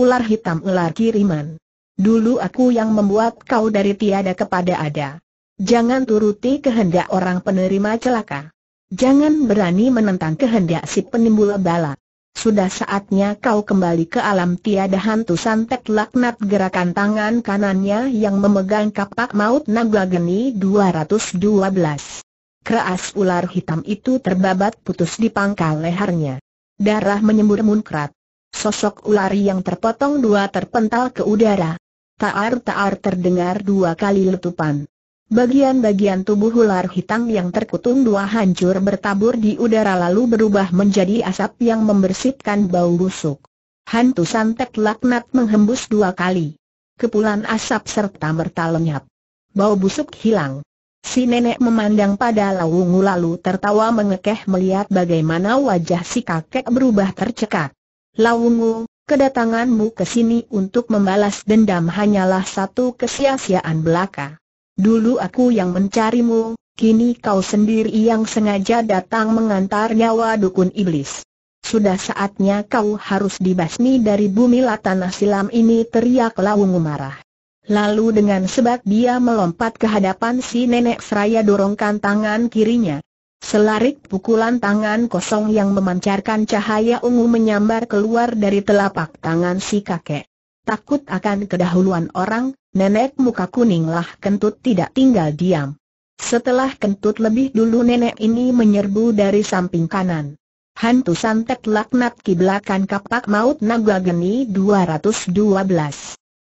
Ular hitam ular kiriman. Dulu aku yang membuat kau dari tiada kepada ada. Jangan turuti kehendak orang penerima celaka. Jangan berani menentang kehendak si penimbul bala. Sudah saatnya kau kembali ke alam tiada hantu santet laknat gerakan tangan kanannya yang memegang kapak maut naga geni 212. Keras ular hitam itu terbabat putus di pangkal lehernya. Darah menyembur munkrat. Sosok ular yang terpotong dua terpental ke udara. Taar-taar terdengar dua kali letupan. Bagian-bagian tubuh ular hitam yang terkutung dua hancur bertabur di udara lalu berubah menjadi asap yang membersihkan bau busuk. Hantu santet laknat menghembus dua kali. Kepulan asap serta merta lenyap. Bau busuk hilang. Si nenek memandang pada Lawungu lalu tertawa mengekeh melihat bagaimana wajah si kakek berubah tercekat. Lawungu, kedatanganmu ke sini untuk membalas dendam hanyalah satu kesia-siaan belaka. Dulu aku yang mencarimu, kini kau sendiri yang sengaja datang mengantar nyawa dukun iblis. Sudah saatnya kau harus dibasmi dari bumi tanah silam ini teriak lawungu marah. Lalu dengan sebat dia melompat ke hadapan si nenek seraya dorongkan tangan kirinya. Selarik pukulan tangan kosong yang memancarkan cahaya ungu menyambar keluar dari telapak tangan si kakek. Takut akan kedahuluan orang, Nenek muka kuninglah kentut tidak tinggal diam. Setelah kentut lebih dulu nenek ini menyerbu dari samping kanan. Hantu santet laknat kiblakan kapak maut naga geni 212.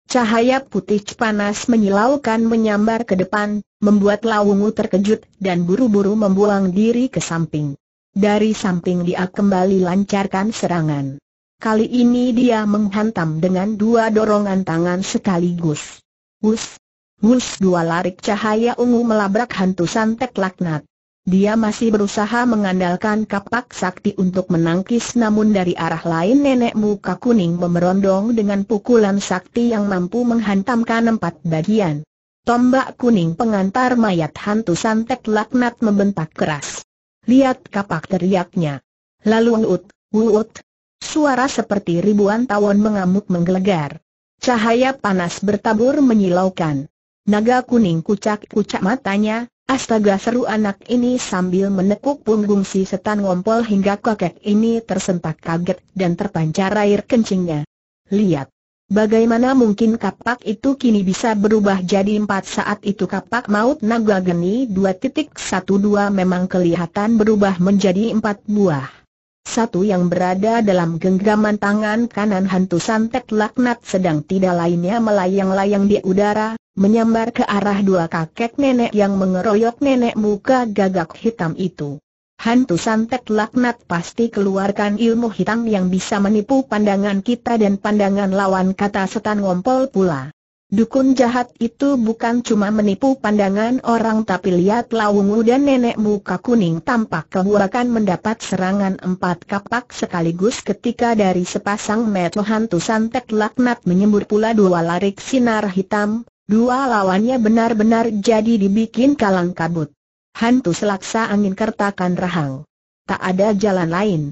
Cahaya putih panas menyilaukan menyambar ke depan, membuat Lawungu terkejut dan buru-buru membuang diri ke samping. Dari samping dia kembali lancarkan serangan. Kali ini dia menghantam dengan dua dorongan tangan sekaligus. Wus! Wus! Dua larik cahaya ungu melabrak hantu santek laknat. Dia masih berusaha mengandalkan kapak sakti untuk menangkis namun dari arah lain nenek muka kuning memerondong dengan pukulan sakti yang mampu menghantamkan empat bagian. Tombak kuning pengantar mayat hantu santet laknat membentak keras. Lihat kapak teriaknya. Lalu wut, wut, Suara seperti ribuan tawon mengamuk menggelegar. Cahaya panas bertabur menyilaukan. Naga kuning kucak-kucak matanya, astaga seru anak ini sambil menekuk punggung si setan ngompol hingga kakek ini tersentak kaget dan terpancar air kencingnya. Lihat, bagaimana mungkin kapak itu kini bisa berubah jadi empat saat itu kapak maut naga geni 2.12 memang kelihatan berubah menjadi empat buah. Satu yang berada dalam genggaman tangan kanan hantu santet laknat sedang tidak lainnya melayang-layang di udara, menyambar ke arah dua kakek nenek yang mengeroyok nenek muka gagak hitam itu. Hantu santet laknat pasti keluarkan ilmu hitam yang bisa menipu pandangan kita dan pandangan lawan kata setan ngompol pula. Dukun jahat itu bukan cuma menipu pandangan orang tapi lihat Lawungu dan nenek muka kuning tampak kehurakan mendapat serangan empat kapak sekaligus ketika dari sepasang mata hantu santet laknat menyembur pula dua larik sinar hitam, dua lawannya benar-benar jadi dibikin kalang kabut. Hantu selaksa angin kertakan rahang. Tak ada jalan lain.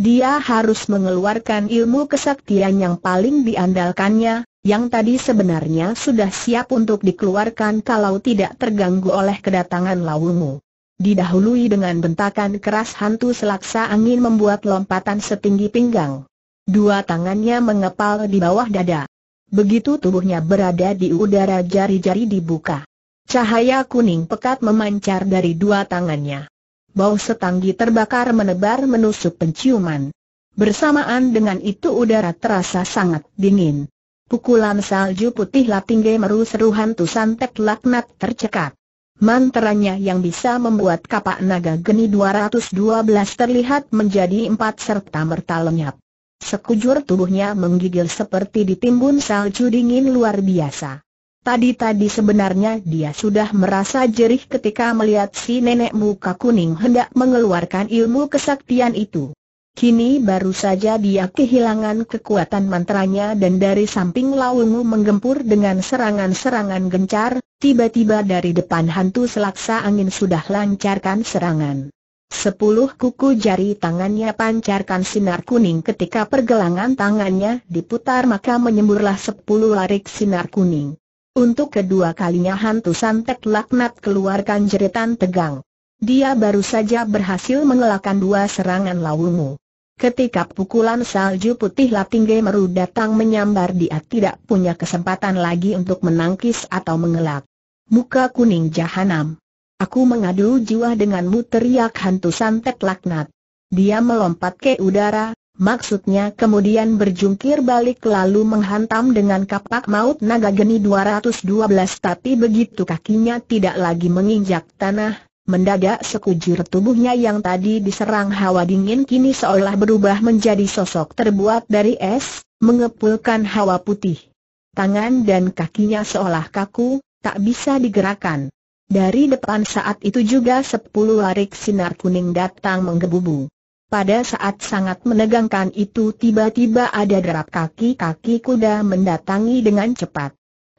Dia harus mengeluarkan ilmu kesaktian yang paling diandalkannya, yang tadi sebenarnya sudah siap untuk dikeluarkan kalau tidak terganggu oleh kedatangan lawumu. Didahului dengan bentakan keras hantu selaksa angin membuat lompatan setinggi pinggang. Dua tangannya mengepal di bawah dada. Begitu tubuhnya berada di udara jari-jari dibuka. Cahaya kuning pekat memancar dari dua tangannya. Bau setanggi terbakar menebar menusuk penciuman. Bersamaan dengan itu udara terasa sangat dingin. Pukulan salju putih lapingge meru seru hantu santet laknat tercekat. Mantranya yang bisa membuat kapak naga geni 212 terlihat menjadi empat serta merta lenyap. Sekujur tubuhnya menggigil seperti ditimbun salju dingin luar biasa. Tadi-tadi sebenarnya dia sudah merasa jerih ketika melihat si nenek muka kuning hendak mengeluarkan ilmu kesaktian itu. Kini baru saja dia kehilangan kekuatan mantranya dan dari samping Laungu menggempur dengan serangan-serangan gencar, tiba-tiba dari depan hantu selaksa angin sudah lancarkan serangan. Sepuluh kuku jari tangannya pancarkan sinar kuning ketika pergelangan tangannya diputar maka menyemburlah sepuluh larik sinar kuning. Untuk kedua kalinya hantu santet laknat keluarkan jeritan tegang. Dia baru saja berhasil mengelakkan dua serangan Lawumu. Ketika pukulan salju putih Latingge Meru datang menyambar dia tidak punya kesempatan lagi untuk menangkis atau mengelak. Muka kuning jahanam. Aku mengadu jiwa denganmu teriak hantu santet laknat. Dia melompat ke udara, Maksudnya kemudian berjungkir balik lalu menghantam dengan kapak maut naga geni 212 tapi begitu kakinya tidak lagi menginjak tanah, Mendadak sekujur tubuhnya yang tadi diserang hawa dingin kini seolah berubah menjadi sosok terbuat dari es, mengepulkan hawa putih. Tangan dan kakinya seolah kaku, tak bisa digerakkan. Dari depan saat itu juga sepuluh larik sinar kuning datang menggebubu. Pada saat sangat menegangkan itu tiba-tiba ada derap kaki-kaki kuda mendatangi dengan cepat.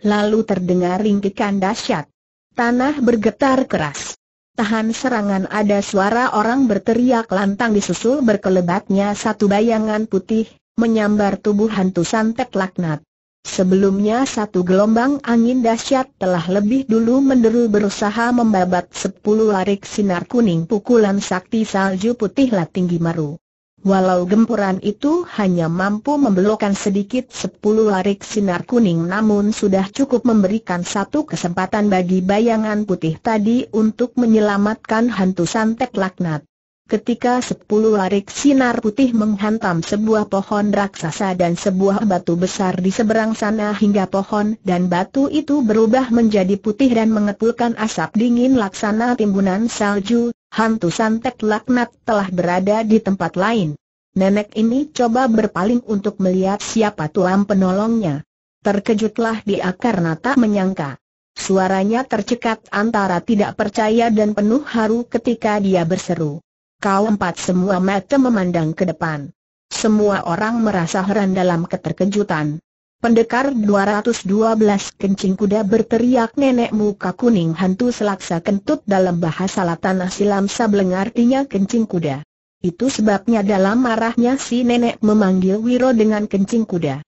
Lalu terdengar ringkikan dahsyat. Tanah bergetar keras. Tahan serangan ada suara orang berteriak lantang disusul berkelebatnya satu bayangan putih, menyambar tubuh hantu santet laknat. Sebelumnya satu gelombang angin dahsyat telah lebih dulu menderu berusaha membabat sepuluh larik sinar kuning pukulan sakti salju putihlah tinggi maru. Walau gempuran itu hanya mampu membelokkan sedikit sepuluh larik sinar kuning namun sudah cukup memberikan satu kesempatan bagi bayangan putih tadi untuk menyelamatkan hantu santet laknat. Ketika sepuluh larik sinar putih menghantam sebuah pohon raksasa dan sebuah batu besar di seberang sana hingga pohon dan batu itu berubah menjadi putih dan mengepulkan asap dingin laksana timbunan salju, hantu santet laknat telah berada di tempat lain. Nenek ini coba berpaling untuk melihat siapa tuan penolongnya. Terkejutlah dia karena tak menyangka. Suaranya tercekat antara tidak percaya dan penuh haru ketika dia berseru. Kau empat semua mata memandang ke depan. Semua orang merasa heran dalam keterkejutan. Pendekar 212 kencing kuda berteriak nenek muka kuning hantu selaksa kentut dalam bahasa Latanah silam sableng artinya kencing kuda. Itu sebabnya dalam marahnya si nenek memanggil Wiro dengan kencing kuda.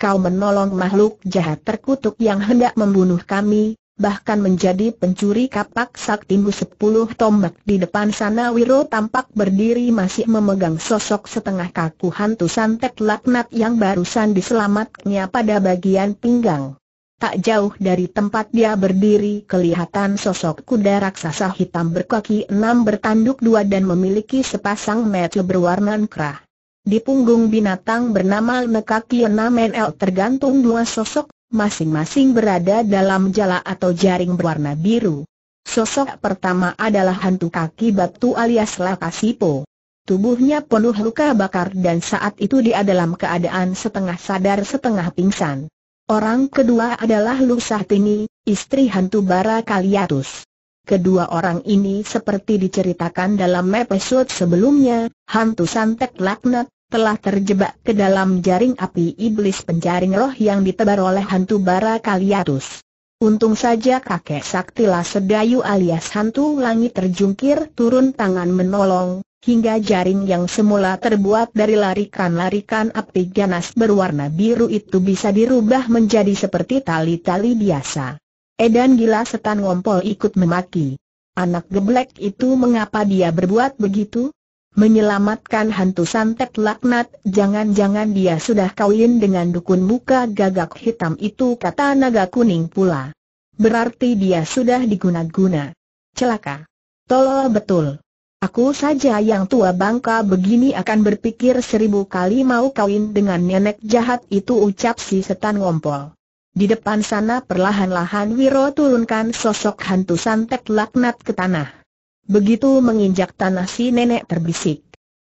Kau menolong makhluk jahat terkutuk yang hendak membunuh kami, bahkan menjadi pencuri kapak saktimu sepuluh tombak di depan sana Wiro tampak berdiri masih memegang sosok setengah kaku hantu santet laknat yang barusan diselamatnya pada bagian pinggang. Tak jauh dari tempat dia berdiri kelihatan sosok kuda raksasa hitam berkaki enam bertanduk dua dan memiliki sepasang mata berwarna kerah. Di punggung binatang bernama Nekaki Enamen tergantung dua sosok masing-masing berada dalam jala atau jaring berwarna biru. Sosok pertama adalah hantu kaki batu alias Lakasipo. Tubuhnya penuh luka bakar dan saat itu dia dalam keadaan setengah sadar setengah pingsan. Orang kedua adalah Lusahtini, istri hantu bara Kaliatus. Kedua orang ini seperti diceritakan dalam episode sebelumnya, hantu santet laknat, telah terjebak ke dalam jaring api iblis penjaring roh yang ditebar oleh hantu bara Kaliatus. Untung saja kakek Saktila Sedayu alias hantu langit terjungkir turun tangan menolong, hingga jaring yang semula terbuat dari larikan-larikan api ganas berwarna biru itu bisa dirubah menjadi seperti tali-tali biasa. Edan gila setan ngompol ikut memaki. Anak geblek itu mengapa dia berbuat begitu? Menyelamatkan hantu santet laknat, jangan-jangan dia sudah kawin dengan dukun muka gagak hitam itu kata naga kuning pula. Berarti dia sudah diguna-guna. Celaka. Tolol betul. Aku saja yang tua bangka begini akan berpikir seribu kali mau kawin dengan nenek jahat itu ucap si setan ngompol. Di depan sana perlahan-lahan Wiro turunkan sosok hantu santet laknat ke tanah. Begitu menginjak tanah si nenek terbisik.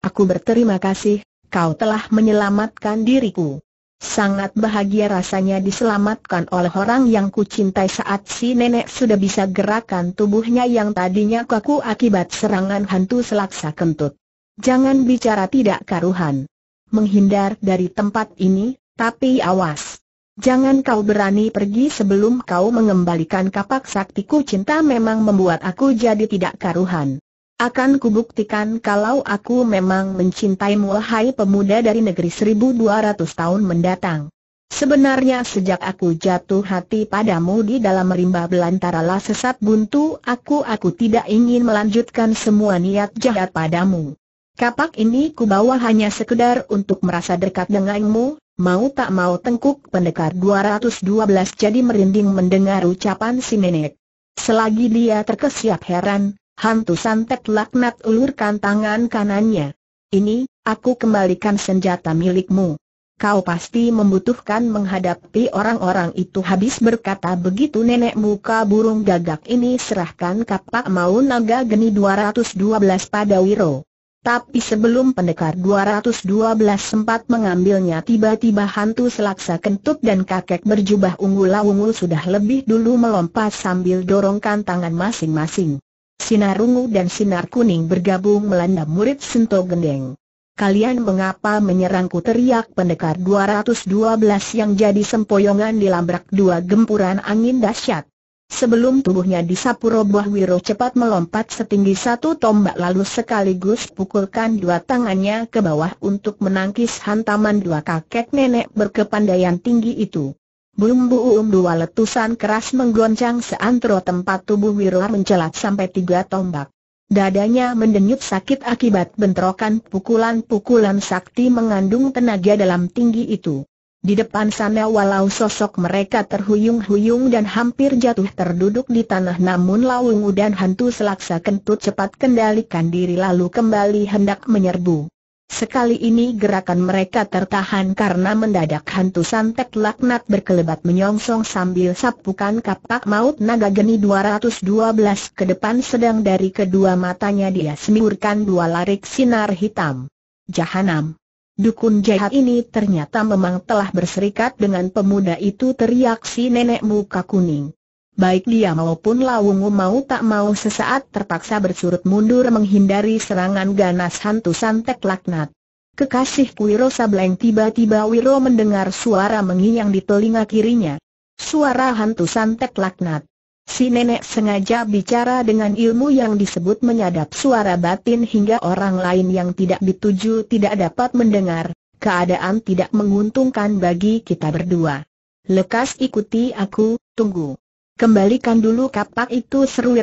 Aku berterima kasih, kau telah menyelamatkan diriku. Sangat bahagia rasanya diselamatkan oleh orang yang kucintai saat si nenek sudah bisa gerakan tubuhnya yang tadinya kaku akibat serangan hantu selaksa kentut. Jangan bicara tidak karuhan. Menghindar dari tempat ini, tapi awas. Jangan kau berani pergi sebelum kau mengembalikan kapak saktiku cinta memang membuat aku jadi tidak karuhan. Akan kubuktikan kalau aku memang mencintaimu wahai pemuda dari negeri 1200 tahun mendatang. Sebenarnya sejak aku jatuh hati padamu di dalam rimba belantara lah sesat buntu aku aku tidak ingin melanjutkan semua niat jahat padamu. Kapak ini kubawa hanya sekedar untuk merasa dekat denganmu Mau tak mau tengkuk pendekar 212 jadi merinding mendengar ucapan si nenek. Selagi dia terkesiap heran, hantu santet laknat ulurkan tangan kanannya. Ini, aku kembalikan senjata milikmu. Kau pasti membutuhkan menghadapi orang-orang itu habis berkata begitu nenek muka burung gagak ini serahkan kapak mau naga geni 212 pada Wiro. Tapi sebelum pendekar 212 sempat mengambilnya tiba-tiba hantu selaksa kentut dan kakek berjubah ungu laungul sudah lebih dulu melompat sambil dorongkan tangan masing-masing. Sinar ungu dan sinar kuning bergabung melanda murid Sento Gendeng. Kalian mengapa menyerangku teriak pendekar 212 yang jadi sempoyongan dilabrak dua gempuran angin dahsyat. Sebelum tubuhnya disapu roboh Wiro cepat melompat setinggi satu tombak lalu sekaligus pukulkan dua tangannya ke bawah untuk menangkis hantaman dua kakek nenek berkepandaian tinggi itu. Belum buum dua letusan keras menggoncang seantero tempat tubuh Wiro mencelat sampai tiga tombak. Dadanya mendenyut sakit akibat bentrokan pukulan-pukulan sakti mengandung tenaga dalam tinggi itu. Di depan sana walau sosok mereka terhuyung-huyung dan hampir jatuh terduduk di tanah namun lawungu dan hantu selaksa kentut cepat kendalikan diri lalu kembali hendak menyerbu. Sekali ini gerakan mereka tertahan karena mendadak hantu santet laknat berkelebat menyongsong sambil sapukan kapak maut naga geni 212 ke depan sedang dari kedua matanya dia semburkan dua larik sinar hitam. Jahanam Dukun jahat ini ternyata memang telah berserikat dengan pemuda itu teriak si nenek muka kuning. Baik dia maupun Lawungu mau tak mau sesaat terpaksa bersurut mundur menghindari serangan ganas hantu santek laknat. Kekasih Wiro Sableng tiba-tiba Wiro mendengar suara mengiang di telinga kirinya. Suara hantu santek laknat. Si nenek sengaja bicara dengan ilmu yang disebut menyadap suara batin hingga orang lain yang tidak dituju tidak dapat mendengar, keadaan tidak menguntungkan bagi kita berdua. Lekas ikuti aku, tunggu. Kembalikan dulu kapak itu seru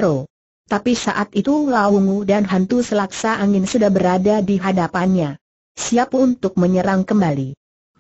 Tapi saat itu Laungu dan hantu selaksa angin sudah berada di hadapannya. Siap untuk menyerang kembali.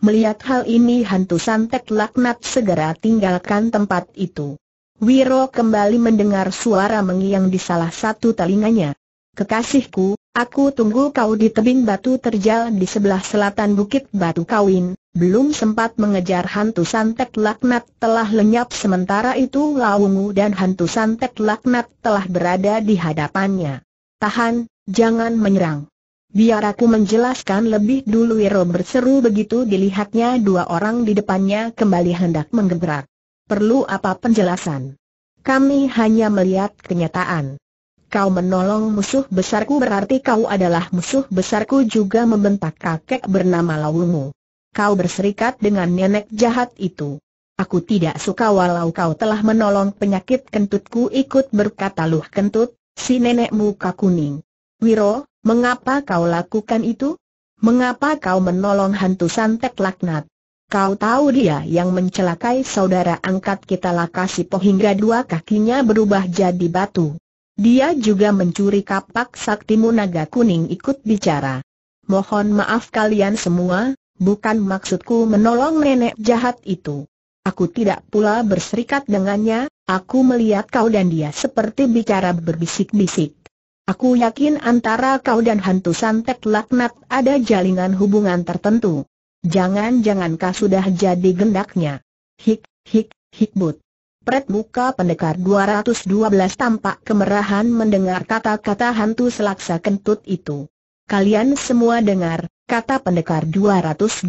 Melihat hal ini hantu santet laknat segera tinggalkan tempat itu. Wiro kembali mendengar suara mengiang di salah satu telinganya. Kekasihku, aku tunggu kau di tebing batu terjal di sebelah selatan Bukit Batu Kawin, belum sempat mengejar hantu santet laknat telah lenyap sementara itu Laungu dan hantu santet laknat telah berada di hadapannya. Tahan, jangan menyerang. Biar aku menjelaskan lebih dulu Wiro berseru begitu dilihatnya dua orang di depannya kembali hendak menggebrak. Perlu apa penjelasan? Kami hanya melihat kenyataan. Kau menolong musuh besarku berarti kau adalah musuh besarku juga membentak kakek bernama Lawungu. Kau berserikat dengan nenek jahat itu. Aku tidak suka walau kau telah menolong penyakit kentutku ikut berkata Luh Kentut, si nenek muka kuning. Wiro, mengapa kau lakukan itu? Mengapa kau menolong hantu santet laknat? Kau tahu dia yang mencelakai saudara angkat kita Lakasipo hingga dua kakinya berubah jadi batu. Dia juga mencuri kapak saktimu naga kuning ikut bicara. Mohon maaf kalian semua, bukan maksudku menolong nenek jahat itu. Aku tidak pula berserikat dengannya, aku melihat kau dan dia seperti bicara berbisik-bisik. Aku yakin antara kau dan hantu santet laknat ada jalinan hubungan tertentu. Jangan-jangankah jangan sudah jadi gendaknya? Hik, hik, hik but. Pret muka pendekar 212 tampak kemerahan mendengar kata-kata hantu selaksa kentut itu. Kalian semua dengar, kata pendekar 212.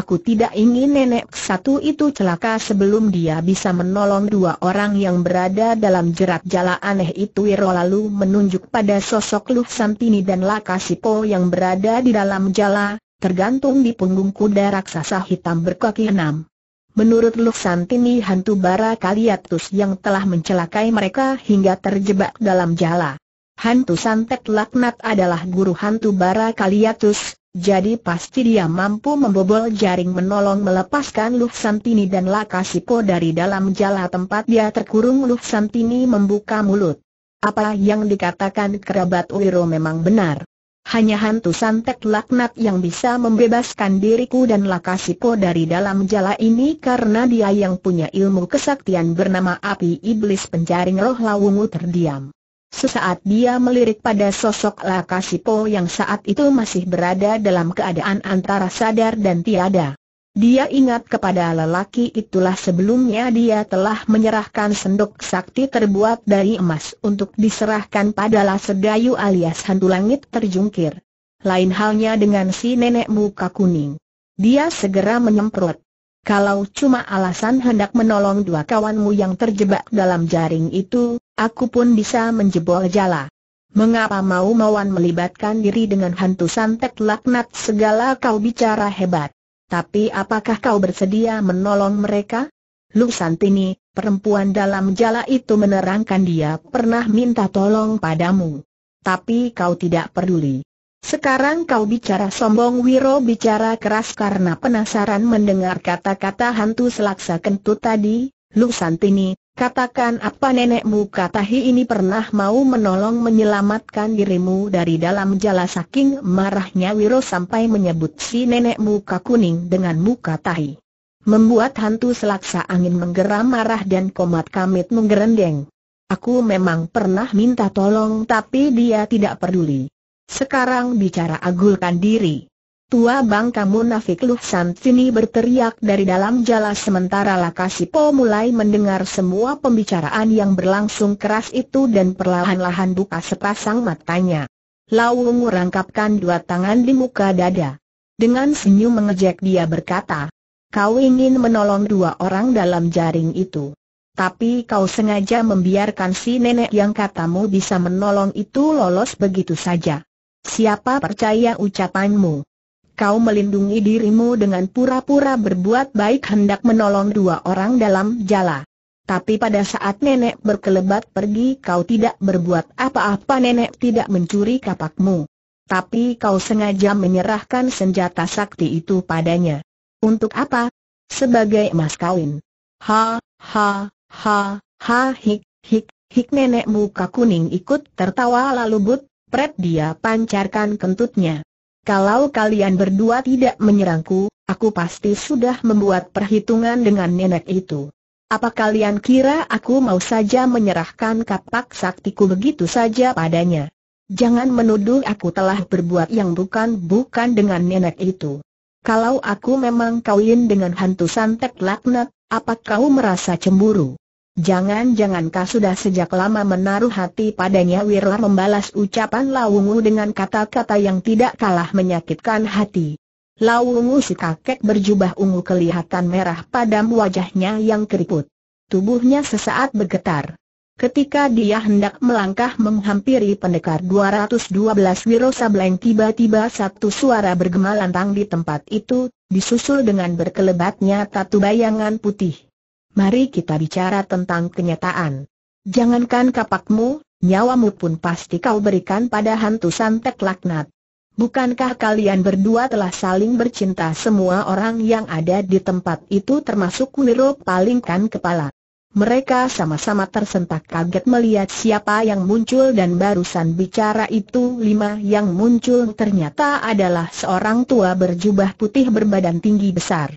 Aku tidak ingin nenek satu itu celaka sebelum dia bisa menolong dua orang yang berada dalam jerat jala aneh itu Wiro lalu menunjuk pada sosok Luh Santini dan Lakasipo yang berada di dalam jala, tergantung di punggung kuda raksasa hitam berkaki enam. Menurut Luksantini hantu bara Kaliatus yang telah mencelakai mereka hingga terjebak dalam jala. Hantu santet laknat adalah guru hantu bara Kaliatus, jadi pasti dia mampu membobol jaring menolong melepaskan Luksantini dan Lakasipo dari dalam jala tempat dia terkurung Luksantini membuka mulut. Apa yang dikatakan kerabat Uiro memang benar. Hanya hantu santet laknat yang bisa membebaskan diriku dan Lakasipo dari dalam jala ini karena dia yang punya ilmu kesaktian bernama api iblis penjaring roh lawungu terdiam. Sesaat dia melirik pada sosok Lakasipo yang saat itu masih berada dalam keadaan antara sadar dan tiada. Dia ingat kepada lelaki itulah sebelumnya dia telah menyerahkan sendok sakti terbuat dari emas untuk diserahkan pada Lasedayu alias hantu langit terjungkir. Lain halnya dengan si nenek muka kuning. Dia segera menyemprot. Kalau cuma alasan hendak menolong dua kawanmu yang terjebak dalam jaring itu, aku pun bisa menjebol jala. Mengapa mau mawan melibatkan diri dengan hantu santet laknat segala kau bicara hebat? Tapi apakah kau bersedia menolong mereka? Lu Santini, perempuan dalam jala itu menerangkan dia pernah minta tolong padamu. Tapi kau tidak peduli. Sekarang kau bicara sombong Wiro bicara keras karena penasaran mendengar kata-kata hantu selaksa kentut tadi, Lu Santini, Katakan apa nenekmu katahi ini pernah mau menolong menyelamatkan dirimu dari dalam jala saking marahnya Wiro sampai menyebut si nenekmu muka kuning dengan muka tahi. Membuat hantu selaksa angin menggeram marah dan komat kamit menggerendeng. Aku memang pernah minta tolong tapi dia tidak peduli. Sekarang bicara agulkan diri. Tua kamu munafik Luh Santini berteriak dari dalam jala sementara Lakasipo mulai mendengar semua pembicaraan yang berlangsung keras itu dan perlahan-lahan buka sepasang matanya. Lawung merangkapkan dua tangan di muka dada. Dengan senyum mengejek dia berkata, kau ingin menolong dua orang dalam jaring itu. Tapi kau sengaja membiarkan si nenek yang katamu bisa menolong itu lolos begitu saja. Siapa percaya ucapanmu? kau melindungi dirimu dengan pura-pura berbuat baik hendak menolong dua orang dalam jala. Tapi pada saat nenek berkelebat pergi kau tidak berbuat apa-apa nenek tidak mencuri kapakmu. Tapi kau sengaja menyerahkan senjata sakti itu padanya. Untuk apa? Sebagai emas kawin. Ha, ha, ha, ha, hik, hik, hik nenek muka kuning ikut tertawa lalu but, pret dia pancarkan kentutnya. Kalau kalian berdua tidak menyerangku, aku pasti sudah membuat perhitungan dengan nenek itu. Apa kalian kira aku mau saja menyerahkan kapak saktiku begitu saja padanya? Jangan menuduh aku telah berbuat yang bukan-bukan dengan nenek itu. Kalau aku memang kawin dengan hantu santet laknat, apa kau merasa cemburu? Jangan-jangankah jangan sudah sejak lama menaruh hati padanya Wirla membalas ucapan Lawungu dengan kata-kata yang tidak kalah menyakitkan hati. Lawungu si kakek berjubah ungu kelihatan merah padam wajahnya yang keriput. Tubuhnya sesaat bergetar. Ketika dia hendak melangkah menghampiri pendekar 212 Wiro Sableng tiba-tiba satu suara bergema lantang di tempat itu, disusul dengan berkelebatnya tatu bayangan putih mari kita bicara tentang kenyataan. Jangankan kapakmu, nyawamu pun pasti kau berikan pada hantu santet laknat. Bukankah kalian berdua telah saling bercinta semua orang yang ada di tempat itu termasuk Wiro palingkan kepala. Mereka sama-sama tersentak kaget melihat siapa yang muncul dan barusan bicara itu lima yang muncul ternyata adalah seorang tua berjubah putih berbadan tinggi besar.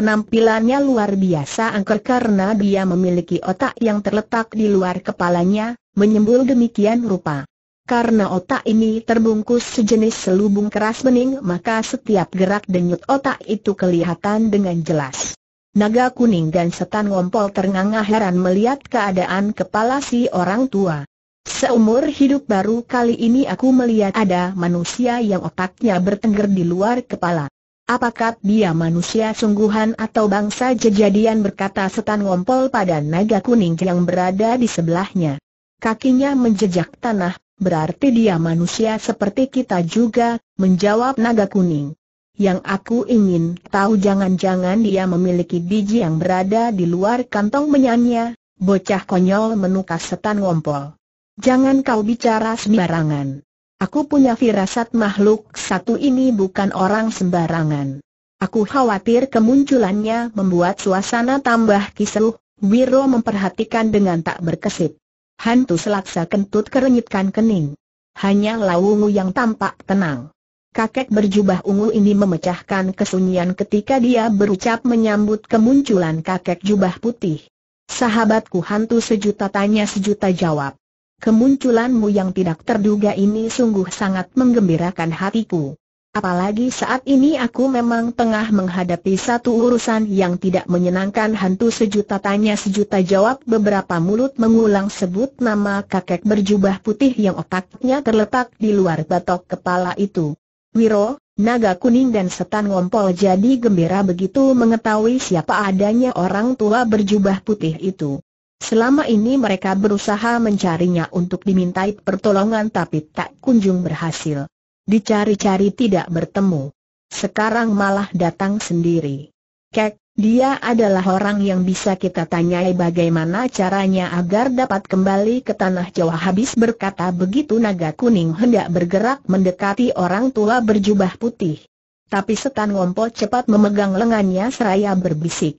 Penampilannya luar biasa angker karena dia memiliki otak yang terletak di luar kepalanya, menyembul demikian rupa. Karena otak ini terbungkus sejenis selubung keras bening maka setiap gerak denyut otak itu kelihatan dengan jelas. Naga kuning dan setan ngompol ternganga heran melihat keadaan kepala si orang tua. Seumur hidup baru kali ini aku melihat ada manusia yang otaknya bertengger di luar kepala. Apakah dia manusia sungguhan atau bangsa jejadian berkata setan ngompol pada naga kuning yang berada di sebelahnya. Kakinya menjejak tanah, berarti dia manusia seperti kita juga, menjawab naga kuning. Yang aku ingin tahu jangan-jangan dia memiliki biji yang berada di luar kantong menyanyi, bocah konyol menukas setan ngompol. Jangan kau bicara sembarangan. Aku punya firasat makhluk satu ini bukan orang sembarangan. Aku khawatir kemunculannya membuat suasana tambah kisruh, Wiro memperhatikan dengan tak berkesip. Hantu selaksa kentut kerenyitkan kening. Hanya Lawungu yang tampak tenang. Kakek berjubah ungu ini memecahkan kesunyian ketika dia berucap menyambut kemunculan kakek jubah putih. Sahabatku hantu sejuta tanya sejuta jawab. Kemunculanmu yang tidak terduga ini sungguh sangat menggembirakan hatiku. Apalagi saat ini aku memang tengah menghadapi satu urusan yang tidak menyenangkan hantu sejuta tanya sejuta jawab beberapa mulut mengulang sebut nama kakek berjubah putih yang otaknya terletak di luar batok kepala itu. Wiro, naga kuning dan setan ngompol jadi gembira begitu mengetahui siapa adanya orang tua berjubah putih itu. Selama ini mereka berusaha mencarinya untuk dimintai pertolongan tapi tak kunjung berhasil. Dicari-cari tidak bertemu. Sekarang malah datang sendiri. Kek, dia adalah orang yang bisa kita tanyai bagaimana caranya agar dapat kembali ke tanah Jawa habis berkata begitu naga kuning hendak bergerak mendekati orang tua berjubah putih. Tapi setan ngompo cepat memegang lengannya seraya berbisik.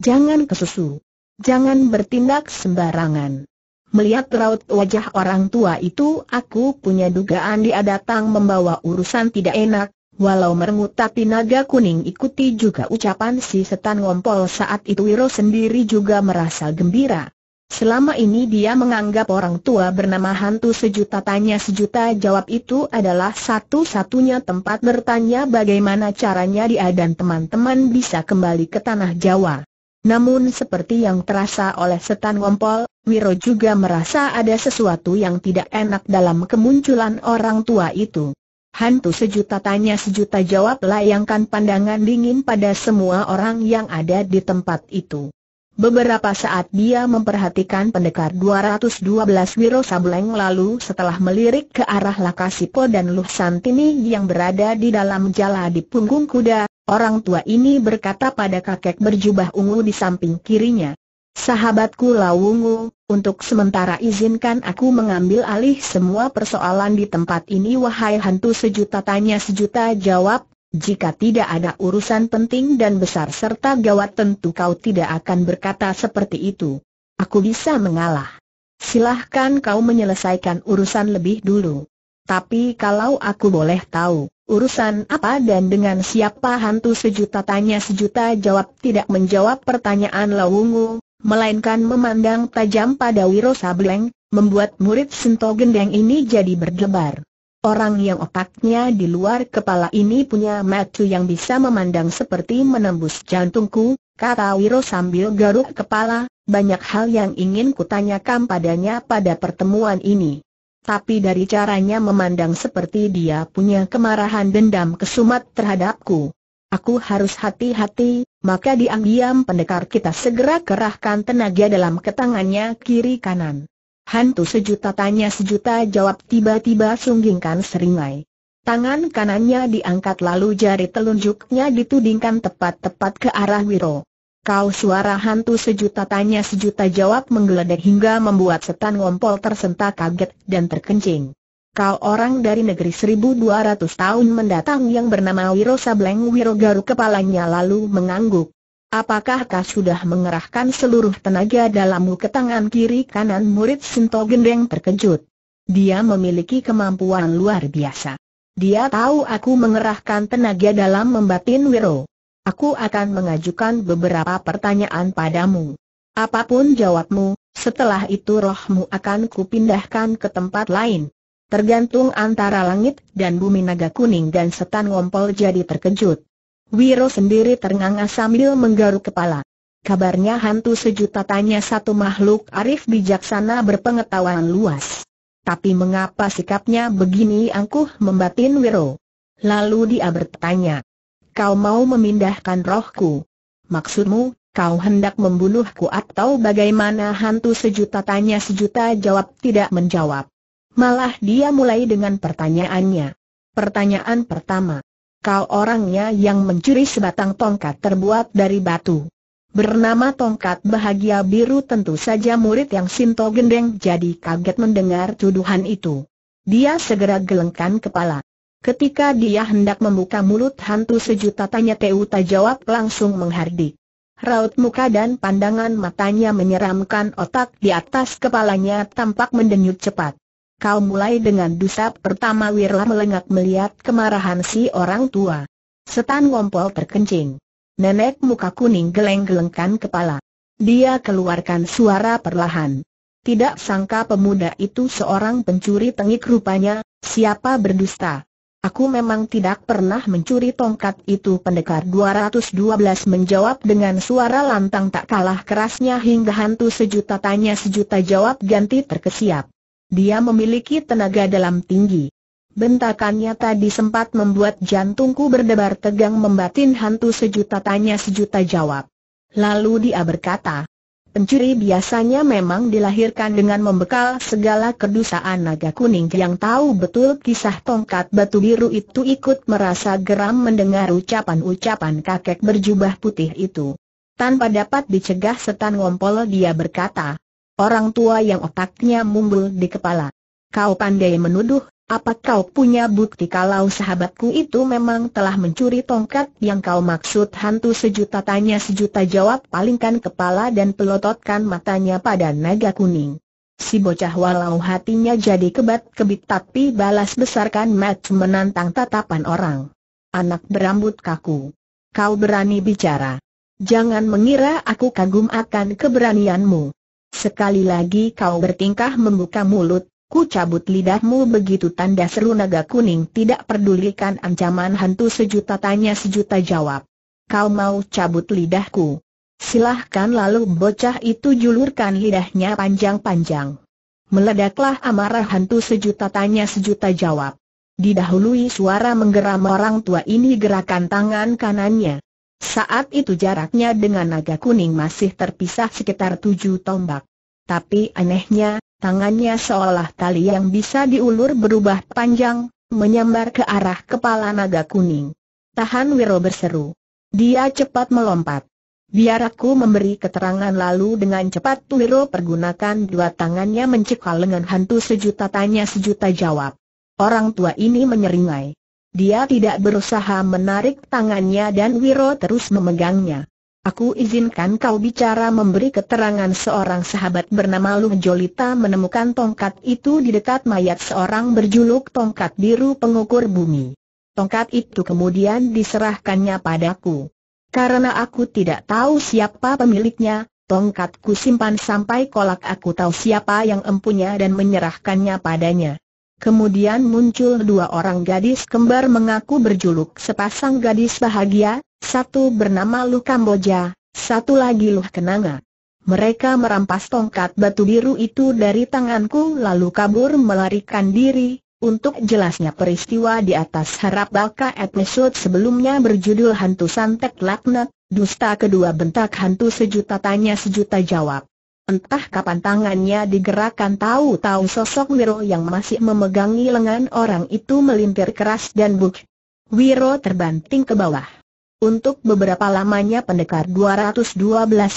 Jangan kesusu. Jangan bertindak sembarangan. Melihat raut wajah orang tua itu aku punya dugaan dia datang membawa urusan tidak enak, walau merengut tapi naga kuning ikuti juga ucapan si setan ngompol saat itu Wiro sendiri juga merasa gembira. Selama ini dia menganggap orang tua bernama hantu sejuta tanya sejuta jawab itu adalah satu-satunya tempat bertanya bagaimana caranya dia dan teman-teman bisa kembali ke tanah Jawa. Namun seperti yang terasa oleh Setan Ngompol, Wiro juga merasa ada sesuatu yang tidak enak dalam kemunculan orang tua itu. Hantu sejuta tanya sejuta jawab layangkan pandangan dingin pada semua orang yang ada di tempat itu. Beberapa saat dia memperhatikan pendekar 212 Wiro Sableng lalu setelah melirik ke arah Lakasipo dan Luh Santini yang berada di dalam jala di punggung kuda, Orang tua ini berkata pada kakek berjubah ungu di samping kirinya. Sahabatku Lawungu, untuk sementara izinkan aku mengambil alih semua persoalan di tempat ini wahai hantu sejuta tanya sejuta jawab, jika tidak ada urusan penting dan besar serta gawat tentu kau tidak akan berkata seperti itu. Aku bisa mengalah. Silahkan kau menyelesaikan urusan lebih dulu. Tapi kalau aku boleh tahu, Urusan apa dan dengan siapa hantu sejuta tanya sejuta jawab tidak menjawab pertanyaan Lawungu, melainkan memandang tajam pada Wiro Sableng, membuat murid sento Gendeng ini jadi berdebar. Orang yang otaknya di luar kepala ini punya mata yang bisa memandang seperti menembus jantungku, kata Wiro sambil garuk kepala, banyak hal yang ingin kutanyakan padanya pada pertemuan ini tapi dari caranya memandang seperti dia punya kemarahan dendam kesumat terhadapku. Aku harus hati-hati, maka diam-diam pendekar kita segera kerahkan tenaga dalam ketangannya kiri kanan. Hantu sejuta tanya sejuta jawab tiba-tiba sunggingkan seringai. Tangan kanannya diangkat lalu jari telunjuknya ditudingkan tepat-tepat ke arah Wiro. Kau suara hantu sejuta tanya sejuta jawab menggeledek hingga membuat setan ngompol tersentak kaget dan terkencing. Kau orang dari negeri 1200 tahun mendatang yang bernama Wiro Sableng Wiro Garu kepalanya lalu mengangguk. Apakah kau sudah mengerahkan seluruh tenaga dalammu ke tangan kiri kanan murid Sinto Gendeng terkejut? Dia memiliki kemampuan luar biasa. Dia tahu aku mengerahkan tenaga dalam membatin Wiro. Aku akan mengajukan beberapa pertanyaan padamu. Apapun jawabmu, setelah itu rohmu akan kupindahkan ke tempat lain. Tergantung antara langit dan bumi naga kuning dan setan ngompol jadi terkejut. Wiro sendiri ternganga sambil menggaruk kepala. Kabarnya hantu sejuta tanya satu makhluk arif bijaksana berpengetahuan luas. Tapi mengapa sikapnya begini angkuh membatin Wiro? Lalu dia bertanya, kau mau memindahkan rohku. Maksudmu, kau hendak membunuhku atau bagaimana hantu sejuta tanya sejuta jawab tidak menjawab. Malah dia mulai dengan pertanyaannya. Pertanyaan pertama. Kau orangnya yang mencuri sebatang tongkat terbuat dari batu. Bernama tongkat bahagia biru tentu saja murid yang Sinto Gendeng jadi kaget mendengar tuduhan itu. Dia segera gelengkan kepala. Ketika dia hendak membuka mulut hantu sejuta tanya Teuta jawab langsung menghardik. Raut muka dan pandangan matanya menyeramkan otak di atas kepalanya tampak mendenyut cepat. Kau mulai dengan dosa pertama Wirla melengak melihat kemarahan si orang tua. Setan ngompol terkencing. Nenek muka kuning geleng-gelengkan kepala. Dia keluarkan suara perlahan. Tidak sangka pemuda itu seorang pencuri tengik rupanya, siapa berdusta. Aku memang tidak pernah mencuri tongkat itu pendekar 212 menjawab dengan suara lantang tak kalah kerasnya hingga hantu sejuta tanya sejuta jawab ganti terkesiap. Dia memiliki tenaga dalam tinggi. Bentakannya tadi sempat membuat jantungku berdebar tegang membatin hantu sejuta tanya sejuta jawab. Lalu dia berkata, Pencuri biasanya memang dilahirkan dengan membekal segala kedusaan naga kuning yang tahu betul kisah tongkat batu biru itu ikut merasa geram mendengar ucapan-ucapan kakek berjubah putih itu. Tanpa dapat dicegah setan ngompol dia berkata, orang tua yang otaknya mumbul di kepala. Kau pandai menuduh, apa kau punya bukti kalau sahabatku itu memang telah mencuri tongkat yang kau maksud hantu sejuta tanya sejuta jawab palingkan kepala dan pelototkan matanya pada naga kuning. Si bocah walau hatinya jadi kebat-kebit tapi balas besarkan match menantang tatapan orang. Anak berambut kaku. Kau berani bicara. Jangan mengira aku kagum akan keberanianmu. Sekali lagi kau bertingkah membuka mulut, Ku cabut lidahmu begitu tanda seru naga kuning tidak pedulikan ancaman hantu sejuta tanya sejuta jawab. Kau mau cabut lidahku? Silahkan lalu bocah itu julurkan lidahnya panjang-panjang. Meledaklah amarah hantu sejuta tanya sejuta jawab. Didahului suara menggeram orang tua ini gerakan tangan kanannya. Saat itu jaraknya dengan naga kuning masih terpisah sekitar tujuh tombak. Tapi anehnya, Tangannya seolah tali yang bisa diulur berubah panjang, menyambar ke arah kepala naga kuning. Tahan Wiro berseru. Dia cepat melompat. Biar aku memberi keterangan lalu dengan cepat Wiro pergunakan dua tangannya mencekal lengan hantu sejuta tanya sejuta jawab. Orang tua ini menyeringai. Dia tidak berusaha menarik tangannya dan Wiro terus memegangnya. Aku izinkan kau bicara memberi keterangan seorang sahabat bernama Luh Jolita menemukan tongkat itu di dekat mayat seorang berjuluk tongkat biru pengukur bumi. Tongkat itu kemudian diserahkannya padaku. Karena aku tidak tahu siapa pemiliknya, tongkatku simpan sampai kolak aku tahu siapa yang empunya dan menyerahkannya padanya. Kemudian muncul dua orang gadis kembar mengaku berjuluk sepasang gadis bahagia, satu bernama Lu Kamboja, satu lagi Luh Kenanga. Mereka merampas tongkat batu biru itu dari tanganku lalu kabur melarikan diri, untuk jelasnya peristiwa di atas harap baka episode sebelumnya berjudul Hantu Santet Laknat, Dusta Kedua Bentak Hantu Sejuta Tanya Sejuta Jawab. Entah kapan tangannya digerakkan tahu-tahu sosok Wiro yang masih memegangi lengan orang itu melintir keras dan buk. Wiro terbanting ke bawah. Untuk beberapa lamanya pendekar 212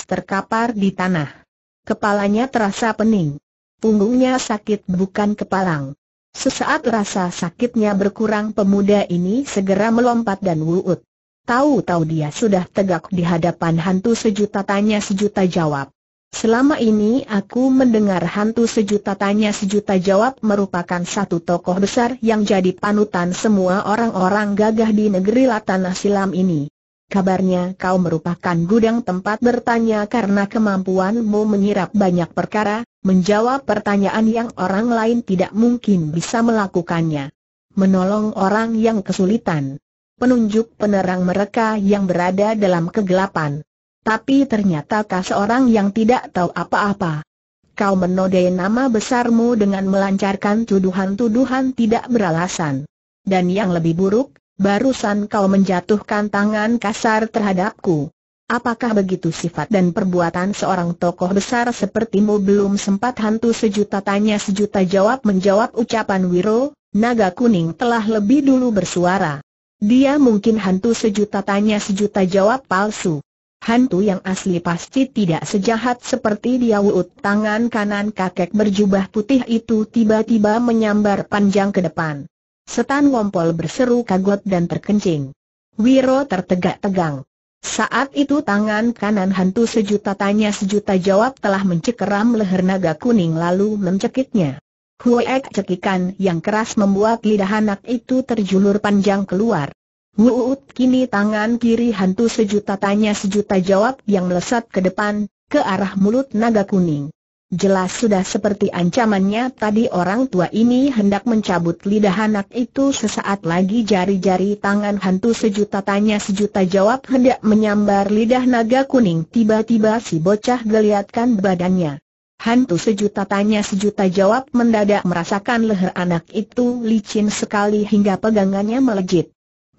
terkapar di tanah. Kepalanya terasa pening. Punggungnya sakit bukan kepalang. Sesaat rasa sakitnya berkurang pemuda ini segera melompat dan wuut. Tahu-tahu dia sudah tegak di hadapan hantu sejuta tanya sejuta jawab. Selama ini aku mendengar hantu sejuta tanya sejuta jawab merupakan satu tokoh besar yang jadi panutan semua orang-orang gagah di negeri Latanah Silam ini. Kabarnya kau merupakan gudang tempat bertanya karena kemampuanmu menyirap banyak perkara, menjawab pertanyaan yang orang lain tidak mungkin bisa melakukannya. Menolong orang yang kesulitan. Penunjuk penerang mereka yang berada dalam kegelapan tapi ternyata kau seorang yang tidak tahu apa-apa. Kau menodai nama besarmu dengan melancarkan tuduhan-tuduhan tidak beralasan. Dan yang lebih buruk, barusan kau menjatuhkan tangan kasar terhadapku. Apakah begitu sifat dan perbuatan seorang tokoh besar sepertimu belum sempat hantu sejuta tanya sejuta jawab menjawab ucapan Wiro, naga kuning telah lebih dulu bersuara. Dia mungkin hantu sejuta tanya sejuta jawab palsu. Hantu yang asli pasti tidak sejahat seperti dia wut tangan kanan kakek berjubah putih itu tiba-tiba menyambar panjang ke depan. Setan ngompol berseru kagot dan terkencing. Wiro tertegak-tegang. Saat itu tangan kanan hantu sejuta tanya sejuta jawab telah mencekeram leher naga kuning lalu mencekiknya. Huek cekikan yang keras membuat lidah anak itu terjulur panjang keluar. Wuut kini tangan kiri hantu sejuta tanya sejuta jawab yang melesat ke depan, ke arah mulut naga kuning. Jelas sudah seperti ancamannya tadi orang tua ini hendak mencabut lidah anak itu sesaat lagi jari-jari tangan hantu sejuta tanya sejuta jawab hendak menyambar lidah naga kuning tiba-tiba si bocah geliatkan badannya. Hantu sejuta tanya sejuta jawab mendadak merasakan leher anak itu licin sekali hingga pegangannya melejit.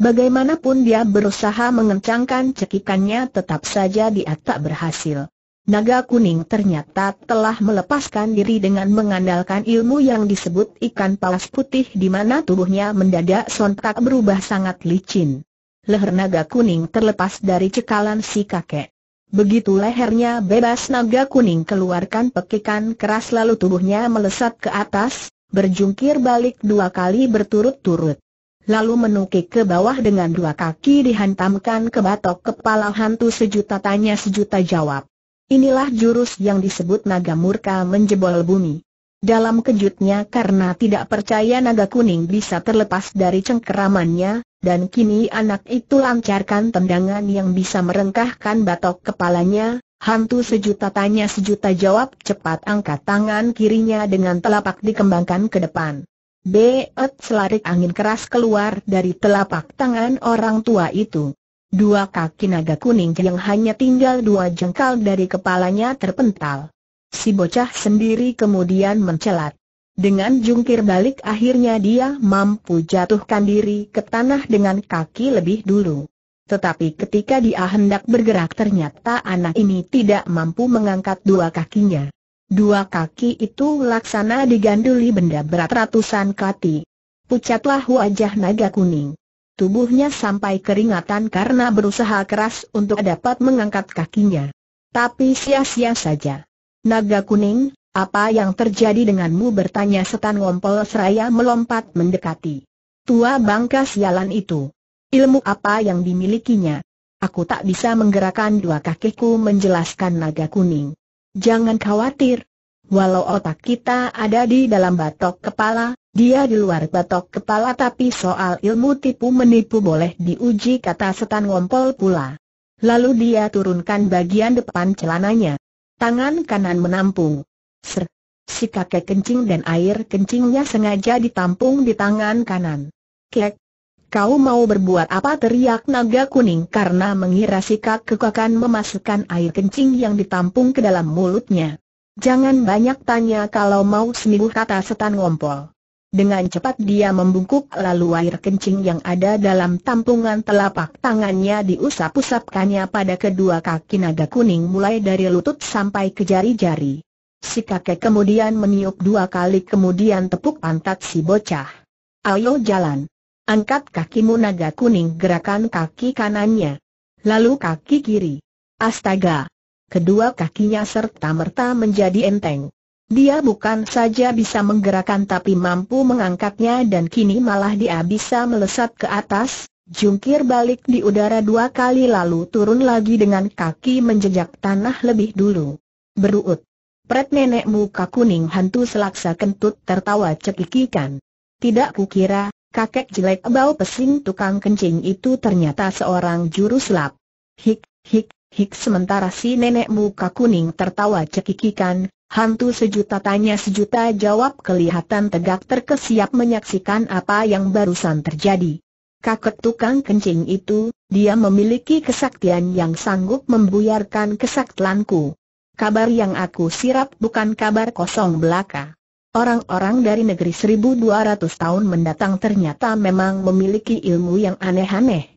Bagaimanapun dia berusaha mengencangkan cekikannya tetap saja dia tak berhasil. Naga kuning ternyata telah melepaskan diri dengan mengandalkan ilmu yang disebut ikan paus putih di mana tubuhnya mendadak sontak berubah sangat licin. Leher naga kuning terlepas dari cekalan si kakek. Begitu lehernya bebas naga kuning keluarkan pekikan keras lalu tubuhnya melesat ke atas, berjungkir balik dua kali berturut-turut lalu menukik ke bawah dengan dua kaki dihantamkan ke batok kepala hantu sejuta tanya sejuta jawab. Inilah jurus yang disebut naga murka menjebol bumi. Dalam kejutnya karena tidak percaya naga kuning bisa terlepas dari cengkeramannya, dan kini anak itu lancarkan tendangan yang bisa merengkahkan batok kepalanya, hantu sejuta tanya sejuta jawab cepat angkat tangan kirinya dengan telapak dikembangkan ke depan. Beot selarik angin keras keluar dari telapak tangan orang tua itu. Dua kaki naga kuning yang hanya tinggal dua jengkal dari kepalanya terpental. Si bocah sendiri kemudian mencelat. Dengan jungkir balik akhirnya dia mampu jatuhkan diri ke tanah dengan kaki lebih dulu. Tetapi ketika dia hendak bergerak ternyata anak ini tidak mampu mengangkat dua kakinya. Dua kaki itu laksana diganduli benda berat ratusan kati. Pucatlah wajah naga kuning. Tubuhnya sampai keringatan karena berusaha keras untuk dapat mengangkat kakinya. Tapi sia-sia saja. Naga kuning, apa yang terjadi denganmu bertanya setan ngompol seraya melompat mendekati. Tua bangka sialan itu. Ilmu apa yang dimilikinya? Aku tak bisa menggerakkan dua kakiku menjelaskan naga kuning. Jangan khawatir, Walau otak kita ada di dalam batok kepala, dia di luar batok kepala tapi soal ilmu tipu menipu boleh diuji kata setan ngompol pula. Lalu dia turunkan bagian depan celananya. Tangan kanan menampung. Ser. Si kakek kencing dan air kencingnya sengaja ditampung di tangan kanan. Kek. Kau mau berbuat apa teriak naga kuning karena mengira si kakek akan memasukkan air kencing yang ditampung ke dalam mulutnya. Jangan banyak tanya kalau mau seminggu kata setan ngompol. Dengan cepat dia membungkuk lalu air kencing yang ada dalam tampungan telapak tangannya diusap-usapkannya pada kedua kaki naga kuning mulai dari lutut sampai ke jari-jari. Si kakek kemudian meniup dua kali kemudian tepuk pantat si bocah. Ayo jalan. Angkat kakimu naga kuning gerakan kaki kanannya. Lalu kaki kiri. Astaga, kedua kakinya serta-merta menjadi enteng. Dia bukan saja bisa menggerakkan tapi mampu mengangkatnya dan kini malah dia bisa melesat ke atas, jungkir balik di udara dua kali lalu turun lagi dengan kaki menjejak tanah lebih dulu. Beruut. Pret nenek muka kuning hantu selaksa kentut tertawa cekikikan. Tidak kukira, kakek jelek bau pesing tukang kencing itu ternyata seorang juru selap. Hik, hik, Hik sementara si nenek muka kuning tertawa cekikikan, hantu sejuta tanya sejuta jawab kelihatan tegak terkesiap menyaksikan apa yang barusan terjadi. Kakek tukang kencing itu, dia memiliki kesaktian yang sanggup membuyarkan kesaktelanku. Kabar yang aku sirap bukan kabar kosong belaka. Orang-orang dari negeri 1200 tahun mendatang ternyata memang memiliki ilmu yang aneh-aneh.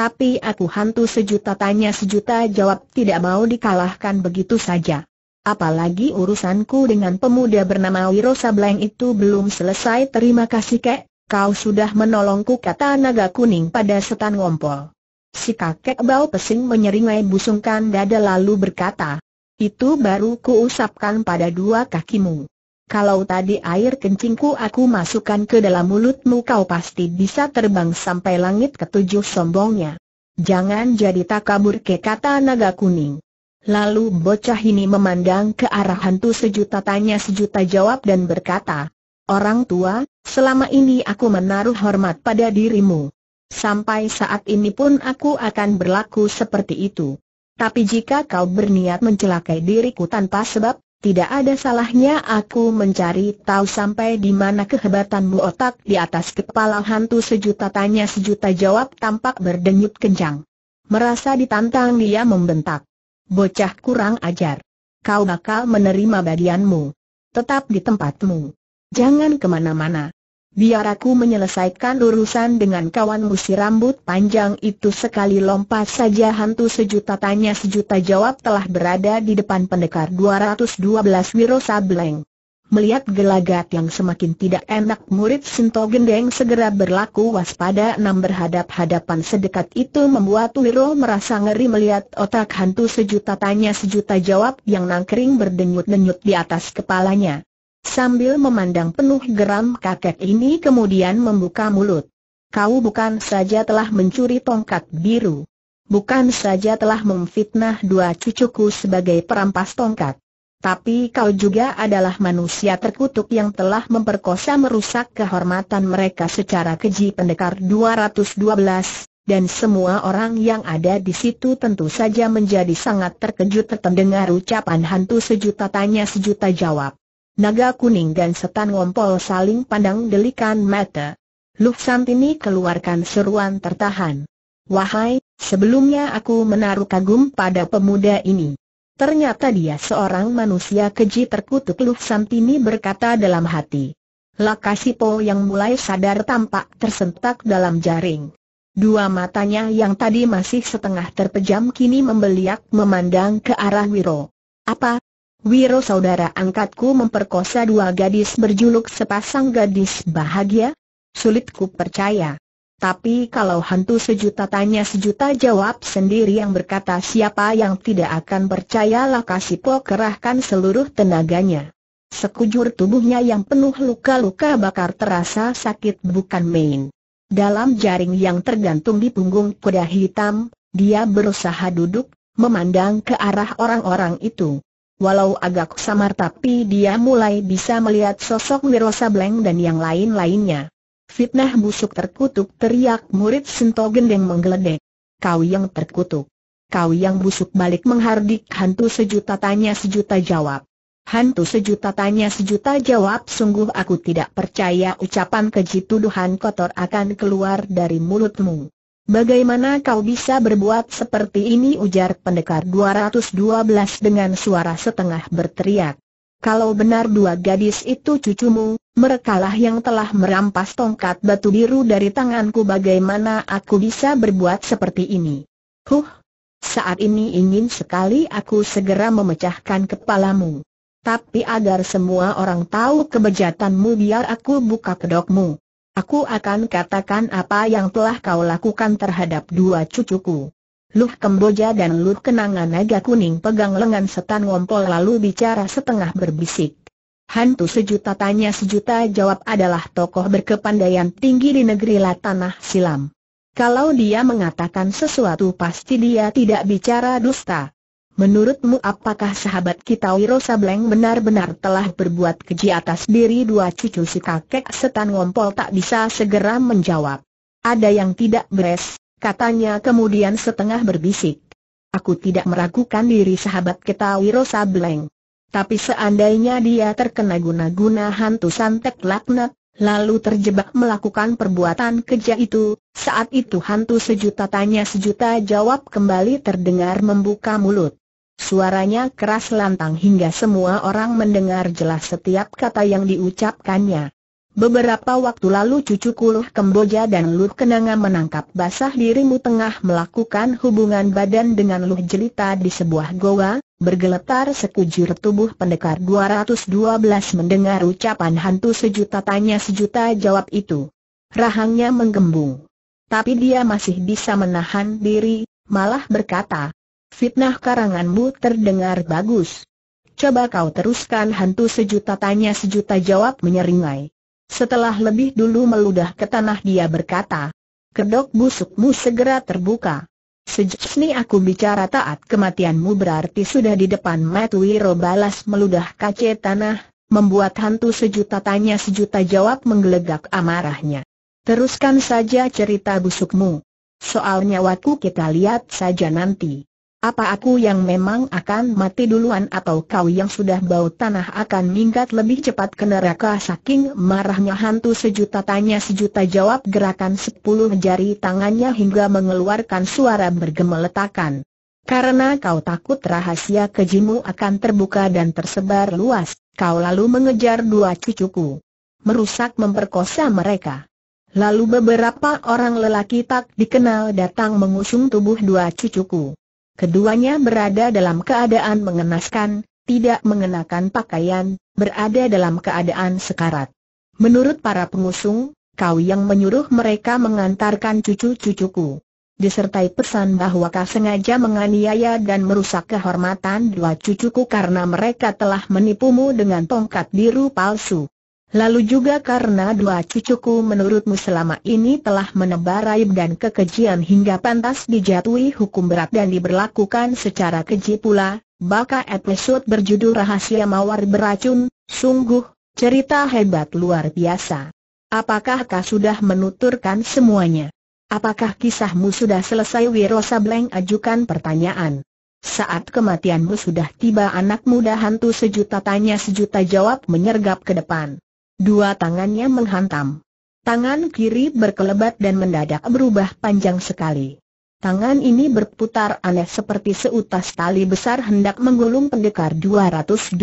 Tapi aku hantu sejuta tanya sejuta jawab tidak mau dikalahkan begitu saja. Apalagi urusanku dengan pemuda bernama Wiro Sableng itu belum selesai terima kasih kek, kau sudah menolongku kata naga kuning pada setan ngompol. Si kakek bau pesing menyeringai busungkan dada lalu berkata, itu baru kuusapkan pada dua kakimu. Kalau tadi air kencingku aku masukkan ke dalam mulutmu kau pasti bisa terbang sampai langit ketujuh sombongnya. Jangan jadi takabur ke kata naga kuning. Lalu bocah ini memandang ke arah hantu sejuta tanya sejuta jawab dan berkata, Orang tua, selama ini aku menaruh hormat pada dirimu. Sampai saat ini pun aku akan berlaku seperti itu. Tapi jika kau berniat mencelakai diriku tanpa sebab, tidak ada salahnya aku mencari tahu sampai di mana kehebatanmu otak di atas kepala hantu sejuta tanya sejuta jawab tampak berdenyut kencang. Merasa ditantang dia membentak. Bocah kurang ajar. Kau bakal menerima bagianmu. Tetap di tempatmu. Jangan kemana-mana. Biar aku menyelesaikan urusan dengan kawan si rambut panjang itu sekali lompat saja hantu sejuta tanya sejuta jawab telah berada di depan pendekar 212 Wiro Sableng. Melihat gelagat yang semakin tidak enak murid Sinto Gendeng segera berlaku waspada enam berhadap-hadapan sedekat itu membuat Wiro merasa ngeri melihat otak hantu sejuta tanya sejuta jawab yang nangkering berdenyut-denyut di atas kepalanya. Sambil memandang penuh geram kakek ini kemudian membuka mulut. Kau bukan saja telah mencuri tongkat biru. Bukan saja telah memfitnah dua cucuku sebagai perampas tongkat. Tapi kau juga adalah manusia terkutuk yang telah memperkosa merusak kehormatan mereka secara keji pendekar 212, dan semua orang yang ada di situ tentu saja menjadi sangat terkejut terdengar ucapan hantu sejuta tanya sejuta jawab. Naga kuning dan setan ngompol saling pandang delikan mata. Luk Santini keluarkan seruan tertahan. Wahai, sebelumnya aku menaruh kagum pada pemuda ini. Ternyata dia seorang manusia keji terkutuk Luk Santini berkata dalam hati. Lakasipo yang mulai sadar tampak tersentak dalam jaring. Dua matanya yang tadi masih setengah terpejam kini membeliak memandang ke arah Wiro. Apa, Wiro saudara angkatku memperkosa dua gadis berjuluk sepasang gadis bahagia? Sulit ku percaya. Tapi kalau hantu sejuta tanya sejuta jawab sendiri yang berkata siapa yang tidak akan percaya percayalah Kasipo kerahkan seluruh tenaganya. Sekujur tubuhnya yang penuh luka-luka bakar terasa sakit bukan main. Dalam jaring yang tergantung di punggung kuda hitam, dia berusaha duduk, memandang ke arah orang-orang itu. Walau agak samar tapi dia mulai bisa melihat sosok Wirosa Bleng dan yang lain-lainnya. Fitnah busuk terkutuk teriak murid Sento Gendeng menggeledek. Kau yang terkutuk. Kau yang busuk balik menghardik hantu sejuta tanya sejuta jawab. Hantu sejuta tanya sejuta jawab sungguh aku tidak percaya ucapan keji tuduhan kotor akan keluar dari mulutmu. Bagaimana kau bisa berbuat seperti ini ujar pendekar 212 dengan suara setengah berteriak. Kalau benar dua gadis itu cucumu, merekalah yang telah merampas tongkat batu biru dari tanganku bagaimana aku bisa berbuat seperti ini. Huh, saat ini ingin sekali aku segera memecahkan kepalamu. Tapi agar semua orang tahu kebejatanmu biar aku buka kedokmu. Aku akan katakan apa yang telah kau lakukan terhadap dua cucuku. Luh Kemboja dan Luh Kenangan Naga Kuning pegang lengan setan ngompol lalu bicara setengah berbisik. Hantu sejuta tanya sejuta jawab adalah tokoh berkepandaian tinggi di negeri Latanah Silam. Kalau dia mengatakan sesuatu pasti dia tidak bicara dusta. Menurutmu apakah sahabat kita Wiro Sableng benar-benar telah berbuat keji atas diri dua cucu si kakek setan ngompol tak bisa segera menjawab. Ada yang tidak beres, katanya kemudian setengah berbisik. Aku tidak meragukan diri sahabat kita Wiro Sableng. Tapi seandainya dia terkena guna-guna hantu santet laknat, lalu terjebak melakukan perbuatan keja itu, saat itu hantu sejuta tanya sejuta jawab kembali terdengar membuka mulut. Suaranya keras lantang hingga semua orang mendengar jelas setiap kata yang diucapkannya. Beberapa waktu lalu cucu kuluh Kemboja dan Luh Kenanga menangkap basah dirimu tengah melakukan hubungan badan dengan Luh Jelita di sebuah goa, bergeletar sekujur tubuh pendekar 212 mendengar ucapan hantu sejuta tanya sejuta jawab itu. Rahangnya menggembung. Tapi dia masih bisa menahan diri, malah berkata, fitnah karanganmu terdengar bagus. Coba kau teruskan hantu sejuta tanya sejuta jawab menyeringai. Setelah lebih dulu meludah ke tanah dia berkata, kedok busukmu segera terbuka. Sejak ini aku bicara taat kematianmu berarti sudah di depan Matuwiro balas meludah kace tanah, membuat hantu sejuta tanya sejuta jawab menggelegak amarahnya. Teruskan saja cerita busukmu. Soal nyawaku kita lihat saja nanti. Apa aku yang memang akan mati duluan atau kau yang sudah bau tanah akan minggat lebih cepat ke neraka saking marahnya hantu sejuta tanya sejuta jawab gerakan sepuluh jari tangannya hingga mengeluarkan suara bergemeletakan. Karena kau takut rahasia kejimu akan terbuka dan tersebar luas, kau lalu mengejar dua cucuku. Merusak memperkosa mereka. Lalu beberapa orang lelaki tak dikenal datang mengusung tubuh dua cucuku. Keduanya berada dalam keadaan mengenaskan, tidak mengenakan pakaian, berada dalam keadaan sekarat. Menurut para pengusung, kau yang menyuruh mereka mengantarkan cucu-cucuku. Disertai pesan bahwa kau sengaja menganiaya dan merusak kehormatan dua cucuku karena mereka telah menipumu dengan tongkat biru palsu. Lalu juga karena dua cucuku menurutmu selama ini telah menebar aib dan kekejian hingga pantas dijatuhi hukum berat dan diberlakukan secara keji pula, baka episode berjudul Rahasia Mawar Beracun, sungguh, cerita hebat luar biasa. Apakah kau sudah menuturkan semuanya? Apakah kisahmu sudah selesai Wiro Sableng ajukan pertanyaan? Saat kematianmu sudah tiba anak muda hantu sejuta tanya sejuta jawab menyergap ke depan. Dua tangannya menghantam. Tangan kiri berkelebat dan mendadak berubah panjang sekali. Tangan ini berputar aneh seperti seutas tali besar hendak menggulung pendekar 212.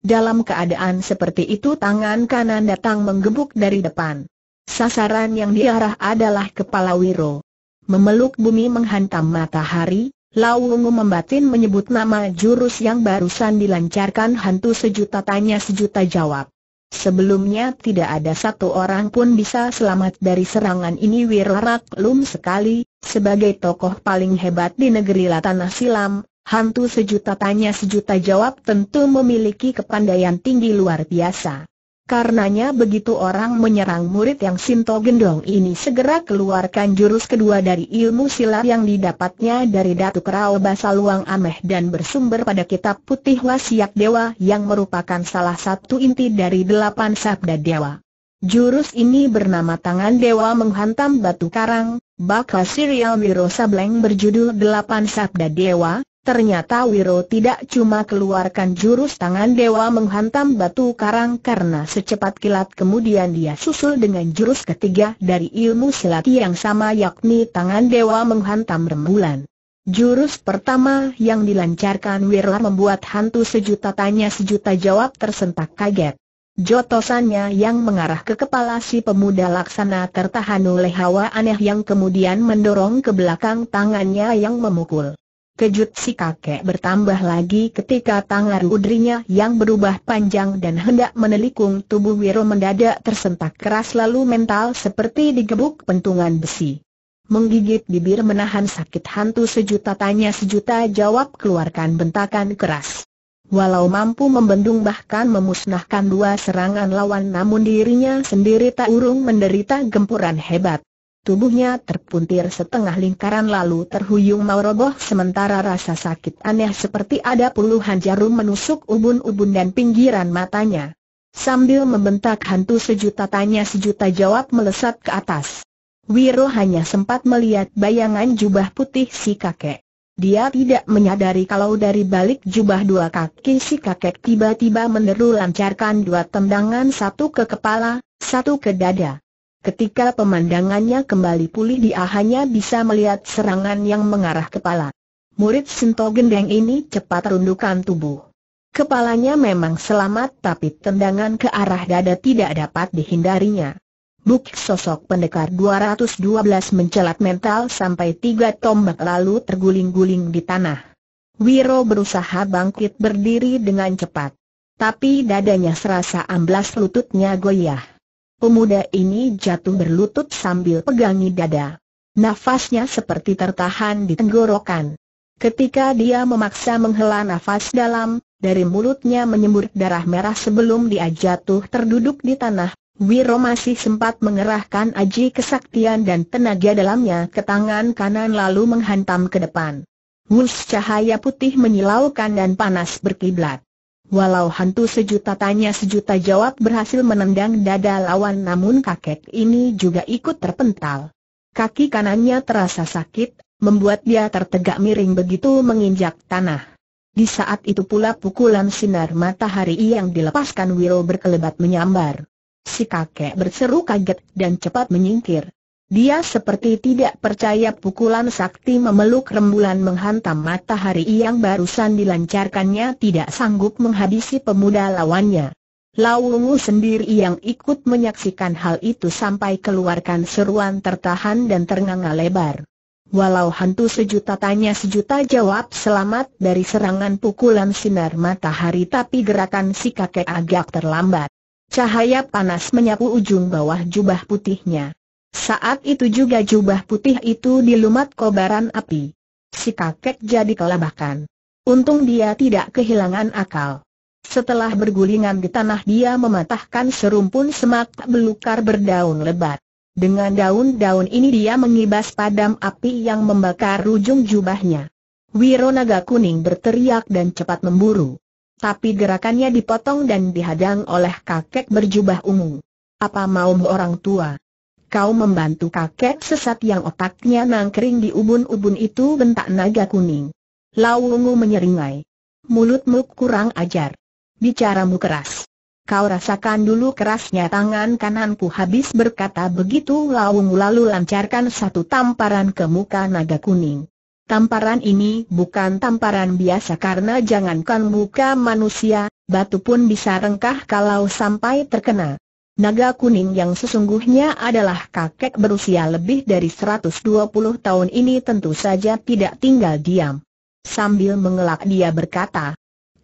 Dalam keadaan seperti itu tangan kanan datang menggebuk dari depan. Sasaran yang diarah adalah kepala Wiro. Memeluk bumi menghantam matahari, Lawungu membatin menyebut nama jurus yang barusan dilancarkan hantu sejuta tanya sejuta jawab. Sebelumnya tidak ada satu orang pun bisa selamat dari serangan ini Wirarak Lum sekali, sebagai tokoh paling hebat di negeri Latanah Silam, hantu sejuta tanya sejuta jawab tentu memiliki kepandaian tinggi luar biasa. Karenanya begitu orang menyerang murid yang Sinto Gendong ini segera keluarkan jurus kedua dari ilmu silat yang didapatnya dari Datuk Rao Basaluang Ameh dan bersumber pada kitab putih wasiat dewa yang merupakan salah satu inti dari delapan sabda dewa. Jurus ini bernama Tangan Dewa Menghantam Batu Karang, bakal Serial Wiro Sableng berjudul Delapan Sabda Dewa, Ternyata Wiro tidak cuma keluarkan jurus tangan dewa menghantam batu karang karena secepat kilat kemudian dia susul dengan jurus ketiga dari ilmu silat yang sama yakni tangan dewa menghantam rembulan. Jurus pertama yang dilancarkan Wiro membuat hantu sejuta tanya sejuta jawab tersentak kaget. Jotosannya yang mengarah ke kepala si pemuda laksana tertahan oleh hawa aneh yang kemudian mendorong ke belakang tangannya yang memukul. Kejut si kakek bertambah lagi ketika tangan udrinya yang berubah panjang dan hendak menelikung tubuh Wiro mendadak tersentak keras lalu mental seperti digebuk pentungan besi. Menggigit bibir menahan sakit hantu sejuta tanya sejuta jawab keluarkan bentakan keras. Walau mampu membendung bahkan memusnahkan dua serangan lawan namun dirinya sendiri tak urung menderita gempuran hebat. Tubuhnya terpuntir setengah lingkaran lalu terhuyung mau roboh sementara rasa sakit aneh seperti ada puluhan jarum menusuk ubun-ubun dan pinggiran matanya. Sambil membentak hantu sejuta tanya sejuta jawab melesat ke atas. Wiro hanya sempat melihat bayangan jubah putih si kakek. Dia tidak menyadari kalau dari balik jubah dua kaki si kakek tiba-tiba meneru lancarkan dua tendangan satu ke kepala, satu ke dada. Ketika pemandangannya kembali pulih dia hanya bisa melihat serangan yang mengarah kepala. Murid Sinto Gendeng ini cepat rundukan tubuh. Kepalanya memang selamat tapi tendangan ke arah dada tidak dapat dihindarinya. Buk sosok pendekar 212 mencelat mental sampai tiga tombak lalu terguling-guling di tanah. Wiro berusaha bangkit berdiri dengan cepat. Tapi dadanya serasa amblas lututnya goyah pemuda ini jatuh berlutut sambil pegangi dada. Nafasnya seperti tertahan di tenggorokan. Ketika dia memaksa menghela nafas dalam, dari mulutnya menyembur darah merah sebelum dia jatuh terduduk di tanah, Wiro masih sempat mengerahkan aji kesaktian dan tenaga dalamnya ke tangan kanan lalu menghantam ke depan. Wus cahaya putih menyilaukan dan panas berkiblat. Walau hantu sejuta tanya sejuta jawab berhasil menendang dada lawan namun kakek ini juga ikut terpental. Kaki kanannya terasa sakit, membuat dia tertegak miring begitu menginjak tanah. Di saat itu pula pukulan sinar matahari yang dilepaskan Wiro berkelebat menyambar. Si kakek berseru kaget dan cepat menyingkir. Dia seperti tidak percaya pukulan sakti memeluk rembulan menghantam matahari yang barusan dilancarkannya tidak sanggup menghabisi pemuda lawannya. Laungu sendiri yang ikut menyaksikan hal itu sampai keluarkan seruan tertahan dan ternganga lebar. Walau hantu sejuta tanya sejuta jawab selamat dari serangan pukulan sinar matahari tapi gerakan si kakek agak terlambat. Cahaya panas menyapu ujung bawah jubah putihnya. Saat itu juga jubah putih itu dilumat kobaran api. Si kakek jadi kelabakan. Untung dia tidak kehilangan akal. Setelah bergulingan di tanah dia mematahkan serumpun semak belukar berdaun lebat. Dengan daun-daun ini dia mengibas padam api yang membakar ujung jubahnya. Wiro naga kuning berteriak dan cepat memburu. Tapi gerakannya dipotong dan dihadang oleh kakek berjubah ungu. Apa mau orang tua? kau membantu kakek sesat yang otaknya nangkring di ubun-ubun itu bentak naga kuning. Lawungu menyeringai. Mulutmu kurang ajar. Bicaramu keras. Kau rasakan dulu kerasnya tangan kananku habis berkata begitu Lawungu lalu lancarkan satu tamparan ke muka naga kuning. Tamparan ini bukan tamparan biasa karena jangankan muka manusia, batu pun bisa rengkah kalau sampai terkena. Naga kuning yang sesungguhnya adalah kakek berusia lebih dari 120 tahun ini tentu saja tidak tinggal diam. Sambil mengelak dia berkata,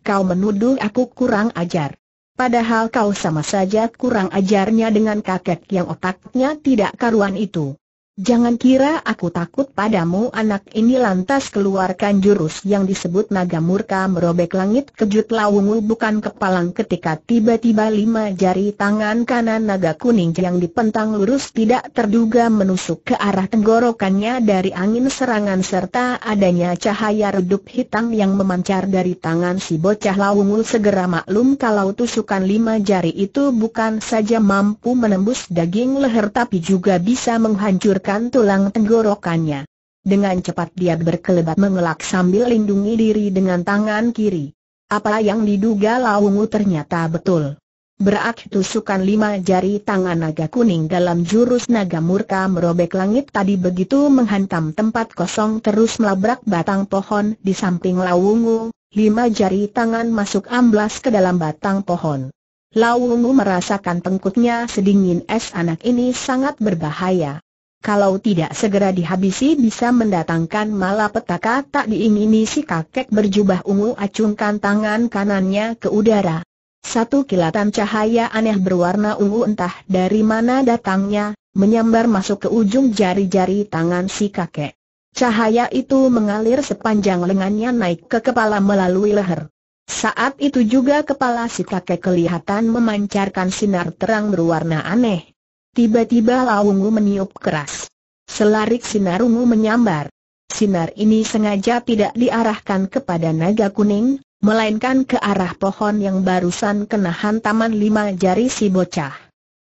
Kau menuduh aku kurang ajar. Padahal kau sama saja kurang ajarnya dengan kakek yang otaknya tidak karuan itu. Jangan kira aku takut padamu anak ini lantas keluarkan jurus yang disebut naga murka merobek langit kejut lawungu bukan kepalang ketika tiba-tiba lima jari tangan kanan naga kuning yang dipentang lurus tidak terduga menusuk ke arah tenggorokannya dari angin serangan serta adanya cahaya redup hitam yang memancar dari tangan si bocah lawungu segera maklum kalau tusukan lima jari itu bukan saja mampu menembus daging leher tapi juga bisa menghancurkan tulang tenggorokannya. Dengan cepat dia berkelebat mengelak sambil lindungi diri dengan tangan kiri. Apa yang diduga Lawungu ternyata betul. Berak tusukan lima jari tangan naga kuning dalam jurus naga murka merobek langit tadi begitu menghantam tempat kosong terus melabrak batang pohon di samping Lawungu lima jari tangan masuk amblas ke dalam batang pohon. Lawungu merasakan tengkuknya sedingin es anak ini sangat berbahaya. Kalau tidak segera dihabisi bisa mendatangkan malapetaka tak diingini si kakek berjubah ungu acungkan tangan kanannya ke udara. Satu kilatan cahaya aneh berwarna ungu entah dari mana datangnya, menyambar masuk ke ujung jari-jari tangan si kakek. Cahaya itu mengalir sepanjang lengannya naik ke kepala melalui leher. Saat itu juga kepala si kakek kelihatan memancarkan sinar terang berwarna aneh. Tiba-tiba Laungu meniup keras. Selarik sinar ungu menyambar. Sinar ini sengaja tidak diarahkan kepada naga kuning, melainkan ke arah pohon yang barusan kena hantaman lima jari si bocah.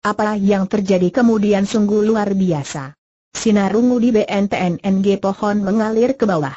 Apa yang terjadi kemudian sungguh luar biasa. Sinar ungu di BNTNNG pohon mengalir ke bawah.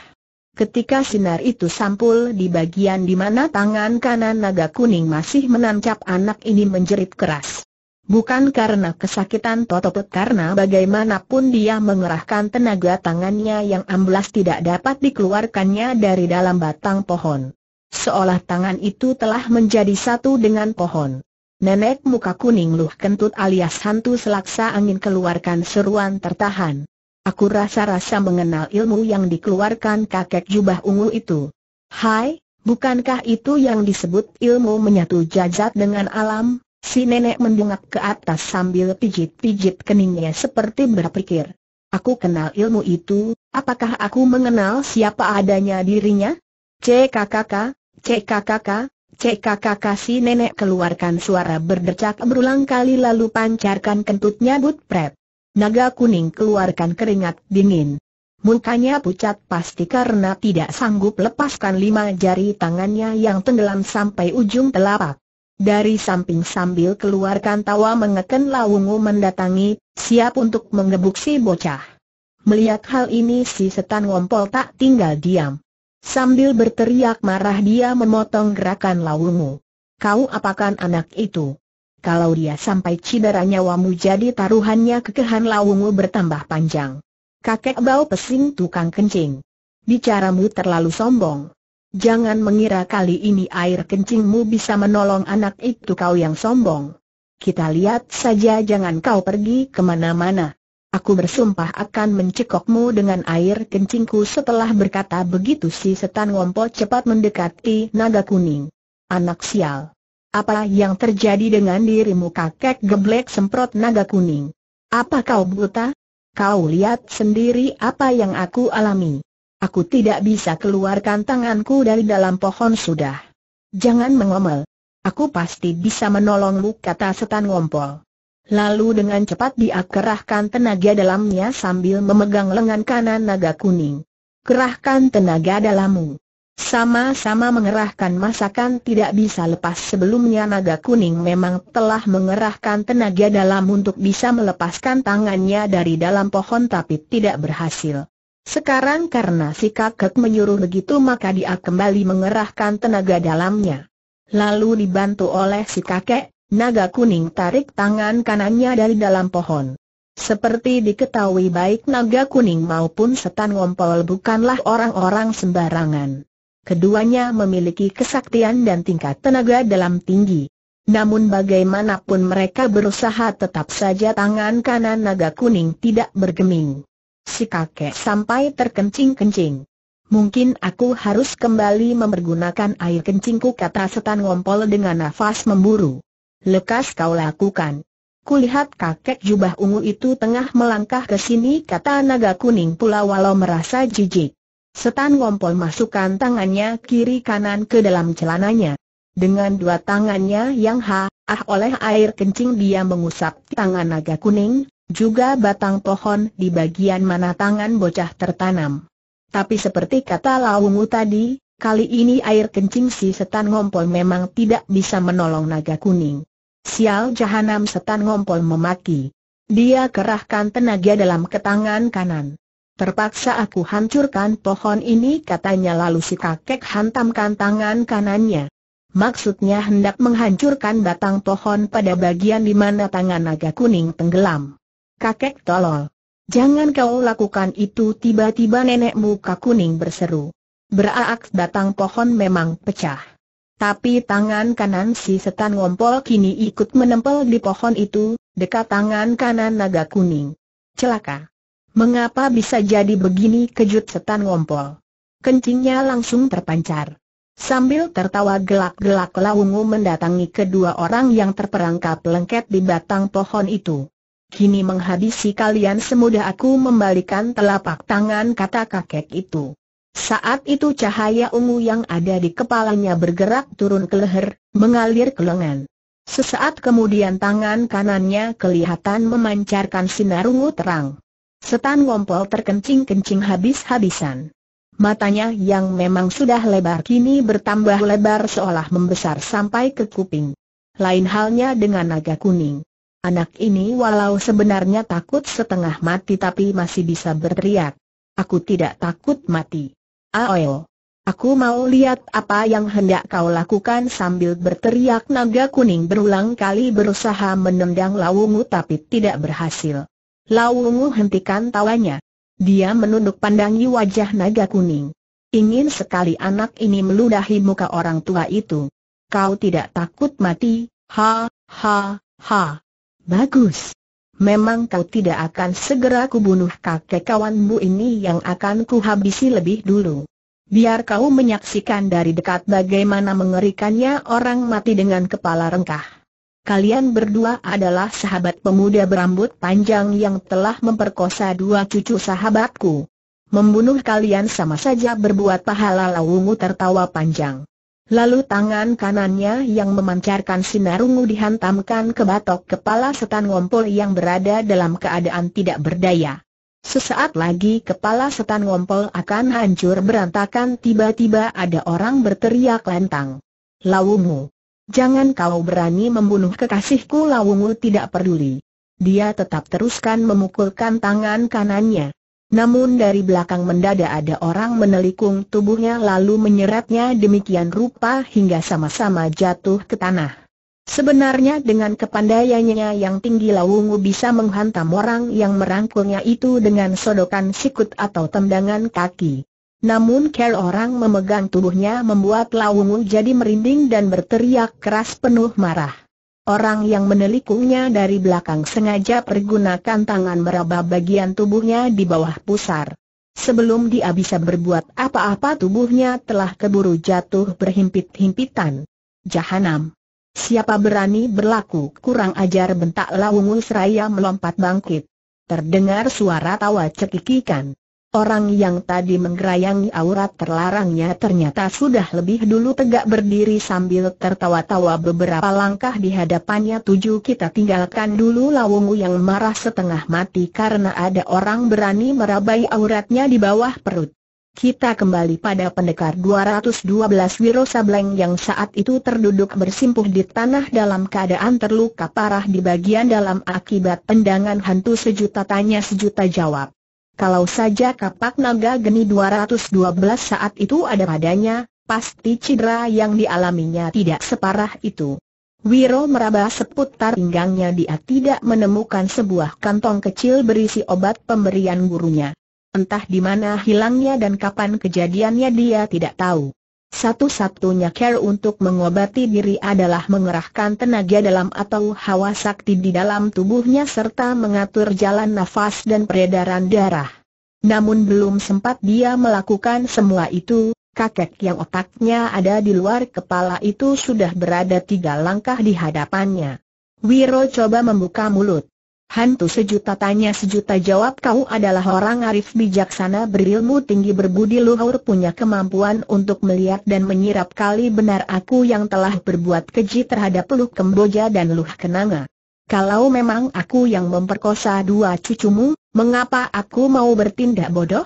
Ketika sinar itu sampul di bagian di mana tangan kanan naga kuning masih menancap anak ini menjerit keras. Bukan karena kesakitan Totopet karena bagaimanapun dia mengerahkan tenaga tangannya yang amblas tidak dapat dikeluarkannya dari dalam batang pohon. Seolah tangan itu telah menjadi satu dengan pohon. Nenek muka kuning luh kentut alias hantu selaksa angin keluarkan seruan tertahan. Aku rasa-rasa mengenal ilmu yang dikeluarkan kakek jubah ungu itu. Hai, bukankah itu yang disebut ilmu menyatu jajat dengan alam? Si nenek mendongak ke atas sambil pijit-pijit keningnya seperti berpikir. Aku kenal ilmu itu, apakah aku mengenal siapa adanya dirinya? CKKK, CKKK, CKKK si nenek keluarkan suara berdecak berulang kali lalu pancarkan kentutnya butpret. Naga kuning keluarkan keringat dingin. Mukanya pucat pasti karena tidak sanggup lepaskan lima jari tangannya yang tenggelam sampai ujung telapak. Dari samping sambil keluarkan tawa mengeken lawungu mendatangi, siap untuk mengebuk si bocah. Melihat hal ini si setan ngompol tak tinggal diam. Sambil berteriak marah dia memotong gerakan lawungu. Kau apakan anak itu? Kalau dia sampai cidara nyawamu jadi taruhannya kekehan lawungu bertambah panjang. Kakek bau pesing tukang kencing. Bicaramu terlalu sombong. Jangan mengira kali ini air kencingmu bisa menolong anak itu kau yang sombong. Kita lihat saja jangan kau pergi kemana-mana. Aku bersumpah akan mencekokmu dengan air kencingku setelah berkata begitu si setan ngompo cepat mendekati naga kuning. Anak sial. Apa yang terjadi dengan dirimu kakek geblek semprot naga kuning? Apa kau buta? Kau lihat sendiri apa yang aku alami. Aku tidak bisa keluarkan tanganku dari dalam pohon sudah. Jangan mengomel. Aku pasti bisa menolongmu kata setan ngompol. Lalu dengan cepat dia kerahkan tenaga dalamnya sambil memegang lengan kanan naga kuning. Kerahkan tenaga dalammu. Sama-sama mengerahkan masakan tidak bisa lepas sebelumnya naga kuning memang telah mengerahkan tenaga dalam untuk bisa melepaskan tangannya dari dalam pohon tapi tidak berhasil. Sekarang karena si kakek menyuruh begitu maka dia kembali mengerahkan tenaga dalamnya. Lalu dibantu oleh si kakek, naga kuning tarik tangan kanannya dari dalam pohon. Seperti diketahui baik naga kuning maupun setan ngompol bukanlah orang-orang sembarangan. Keduanya memiliki kesaktian dan tingkat tenaga dalam tinggi. Namun bagaimanapun mereka berusaha tetap saja tangan kanan naga kuning tidak bergeming. Si kakek sampai terkencing-kencing. Mungkin aku harus kembali mempergunakan air kencingku kata setan ngompol dengan nafas memburu. Lekas kau lakukan. Kulihat kakek jubah ungu itu tengah melangkah ke sini kata naga kuning pula walau merasa jijik. Setan ngompol masukkan tangannya kiri kanan ke dalam celananya. Dengan dua tangannya yang ha, ah oleh air kencing dia mengusap tangan naga kuning, juga batang pohon di bagian mana tangan bocah tertanam. Tapi seperti kata Lawungu tadi, kali ini air kencing si setan ngompol memang tidak bisa menolong naga kuning. Sial jahanam setan ngompol memaki. Dia kerahkan tenaga dalam ke tangan kanan. Terpaksa aku hancurkan pohon ini katanya lalu si kakek hantamkan tangan kanannya. Maksudnya hendak menghancurkan batang pohon pada bagian di mana tangan naga kuning tenggelam kakek tolol. Jangan kau lakukan itu tiba-tiba nenekmu muka kuning berseru. Beraak batang pohon memang pecah. Tapi tangan kanan si setan ngompol kini ikut menempel di pohon itu, dekat tangan kanan naga kuning. Celaka. Mengapa bisa jadi begini kejut setan ngompol? Kencingnya langsung terpancar. Sambil tertawa gelak-gelak Laungu mendatangi kedua orang yang terperangkap lengket di batang pohon itu kini menghabisi kalian semudah aku membalikan telapak tangan kata kakek itu. Saat itu cahaya ungu yang ada di kepalanya bergerak turun ke leher, mengalir ke lengan. Sesaat kemudian tangan kanannya kelihatan memancarkan sinar ungu terang. Setan ngompol terkencing-kencing habis-habisan. Matanya yang memang sudah lebar kini bertambah lebar seolah membesar sampai ke kuping. Lain halnya dengan naga kuning. Anak ini walau sebenarnya takut setengah mati tapi masih bisa berteriak. Aku tidak takut mati. Aoyo. Aku mau lihat apa yang hendak kau lakukan sambil berteriak naga kuning berulang kali berusaha menendang Lawungu tapi tidak berhasil. Lawungu hentikan tawanya. Dia menunduk pandangi wajah naga kuning. Ingin sekali anak ini meludahi muka orang tua itu. Kau tidak takut mati, ha, ha, ha. Bagus. Memang kau tidak akan segera kubunuh kakek kawanmu ini yang akan kuhabisi lebih dulu. Biar kau menyaksikan dari dekat bagaimana mengerikannya orang mati dengan kepala rengkah. Kalian berdua adalah sahabat pemuda berambut panjang yang telah memperkosa dua cucu sahabatku. Membunuh kalian sama saja berbuat pahala Lawungu tertawa panjang. Lalu tangan kanannya yang memancarkan sinar ungu dihantamkan ke batok kepala setan ngompol yang berada dalam keadaan tidak berdaya. Sesaat lagi kepala setan ngompol akan hancur berantakan tiba-tiba ada orang berteriak lantang. Lawungu! Jangan kau berani membunuh kekasihku Lawungu tidak peduli. Dia tetap teruskan memukulkan tangan kanannya. Namun dari belakang mendadak ada orang menelikung tubuhnya lalu menyeretnya demikian rupa hingga sama-sama jatuh ke tanah. Sebenarnya dengan kepandaiannya yang tinggi Lawungu bisa menghantam orang yang merangkulnya itu dengan sodokan sikut atau tendangan kaki. Namun kel orang memegang tubuhnya membuat Lawungu jadi merinding dan berteriak keras penuh marah. Orang yang menelikungnya dari belakang sengaja pergunakan tangan meraba bagian tubuhnya di bawah pusar. Sebelum dia bisa berbuat apa-apa tubuhnya telah keburu jatuh berhimpit-himpitan. Jahanam. Siapa berani berlaku kurang ajar bentak Laungu Seraya melompat bangkit. Terdengar suara tawa cekikikan. Orang yang tadi menggerayangi aurat terlarangnya ternyata sudah lebih dulu tegak berdiri sambil tertawa-tawa beberapa langkah di hadapannya tujuh kita tinggalkan dulu Lawungu yang marah setengah mati karena ada orang berani merabai auratnya di bawah perut. Kita kembali pada pendekar 212 Wiro Sableng yang saat itu terduduk bersimpuh di tanah dalam keadaan terluka parah di bagian dalam akibat pendangan hantu sejuta tanya sejuta jawab. Kalau saja kapak naga geni 212 saat itu ada padanya, pasti cedera yang dialaminya tidak separah itu. Wiro meraba seputar pinggangnya dia tidak menemukan sebuah kantong kecil berisi obat pemberian gurunya. Entah di mana hilangnya dan kapan kejadiannya dia tidak tahu. Satu-satunya care untuk mengobati diri adalah mengerahkan tenaga dalam atau hawa sakti di dalam tubuhnya serta mengatur jalan nafas dan peredaran darah. Namun belum sempat dia melakukan semua itu, kakek yang otaknya ada di luar kepala itu sudah berada tiga langkah di hadapannya. Wiro coba membuka mulut. Hantu sejuta tanya sejuta jawab kau adalah orang arif bijaksana berilmu tinggi berbudi luhur punya kemampuan untuk melihat dan menyirap kali benar aku yang telah berbuat keji terhadap Luh Kemboja dan Luh Kenanga. Kalau memang aku yang memperkosa dua cucumu, mengapa aku mau bertindak bodoh?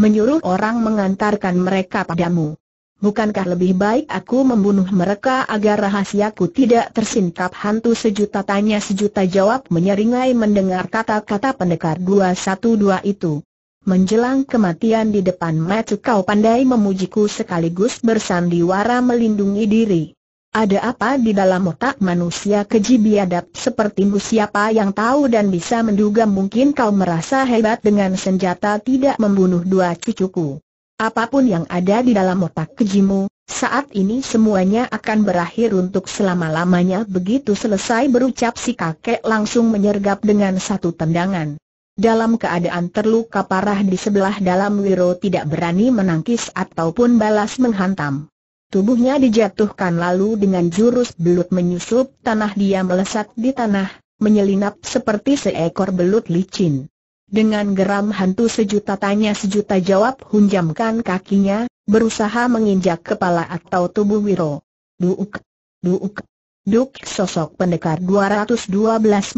Menyuruh orang mengantarkan mereka padamu. Bukankah lebih baik aku membunuh mereka agar rahasiaku tidak tersingkap hantu sejuta tanya sejuta jawab menyeringai mendengar kata-kata pendekar 212 itu. Menjelang kematian di depan mata kau pandai memujiku sekaligus bersandiwara melindungi diri. Ada apa di dalam otak manusia keji biadab Seperti sepertimu siapa yang tahu dan bisa menduga mungkin kau merasa hebat dengan senjata tidak membunuh dua cucuku. Apapun yang ada di dalam otak kejimu, saat ini semuanya akan berakhir untuk selama-lamanya begitu selesai berucap si kakek langsung menyergap dengan satu tendangan. Dalam keadaan terluka parah di sebelah dalam Wiro tidak berani menangkis ataupun balas menghantam. Tubuhnya dijatuhkan lalu dengan jurus belut menyusup tanah dia melesat di tanah, menyelinap seperti seekor belut licin. Dengan geram hantu sejuta tanya sejuta jawab hunjamkan kakinya, berusaha menginjak kepala atau tubuh Wiro. Duk, duk, duk sosok pendekar 212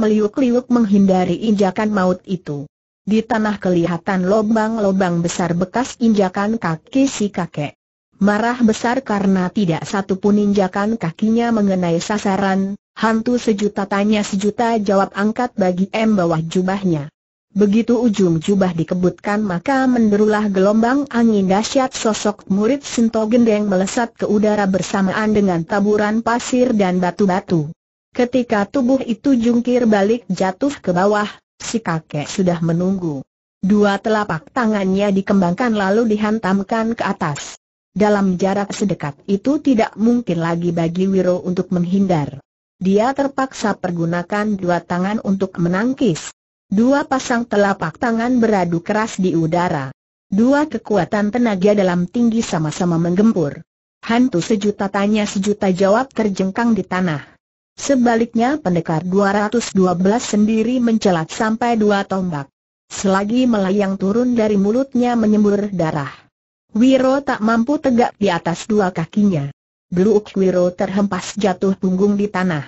meliuk-liuk menghindari injakan maut itu. Di tanah kelihatan lobang-lobang besar bekas injakan kaki si kakek. Marah besar karena tidak satu pun injakan kakinya mengenai sasaran, hantu sejuta tanya sejuta jawab angkat bagi M bawah jubahnya. Begitu ujung jubah dikebutkan maka menderulah gelombang angin dahsyat sosok murid Sinto Gendeng melesat ke udara bersamaan dengan taburan pasir dan batu-batu. Ketika tubuh itu jungkir balik jatuh ke bawah, si kakek sudah menunggu. Dua telapak tangannya dikembangkan lalu dihantamkan ke atas. Dalam jarak sedekat itu tidak mungkin lagi bagi Wiro untuk menghindar. Dia terpaksa pergunakan dua tangan untuk menangkis. Dua pasang telapak tangan beradu keras di udara. Dua kekuatan tenaga dalam tinggi sama-sama menggempur. Hantu sejuta tanya sejuta jawab terjengkang di tanah. Sebaliknya pendekar 212 sendiri mencelat sampai dua tombak. Selagi melayang turun dari mulutnya menyembur darah. Wiro tak mampu tegak di atas dua kakinya. Beluk Wiro terhempas jatuh punggung di tanah.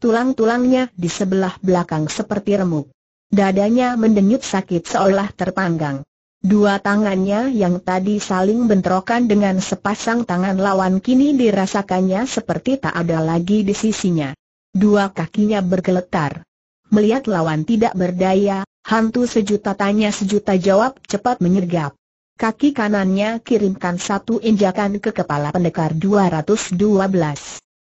Tulang-tulangnya di sebelah belakang seperti remuk. Dadanya mendenyut sakit seolah terpanggang. Dua tangannya yang tadi saling bentrokan dengan sepasang tangan lawan kini dirasakannya seperti tak ada lagi di sisinya. Dua kakinya bergeletar. Melihat lawan tidak berdaya, hantu sejuta tanya sejuta jawab cepat menyergap. Kaki kanannya kirimkan satu injakan ke kepala pendekar 212.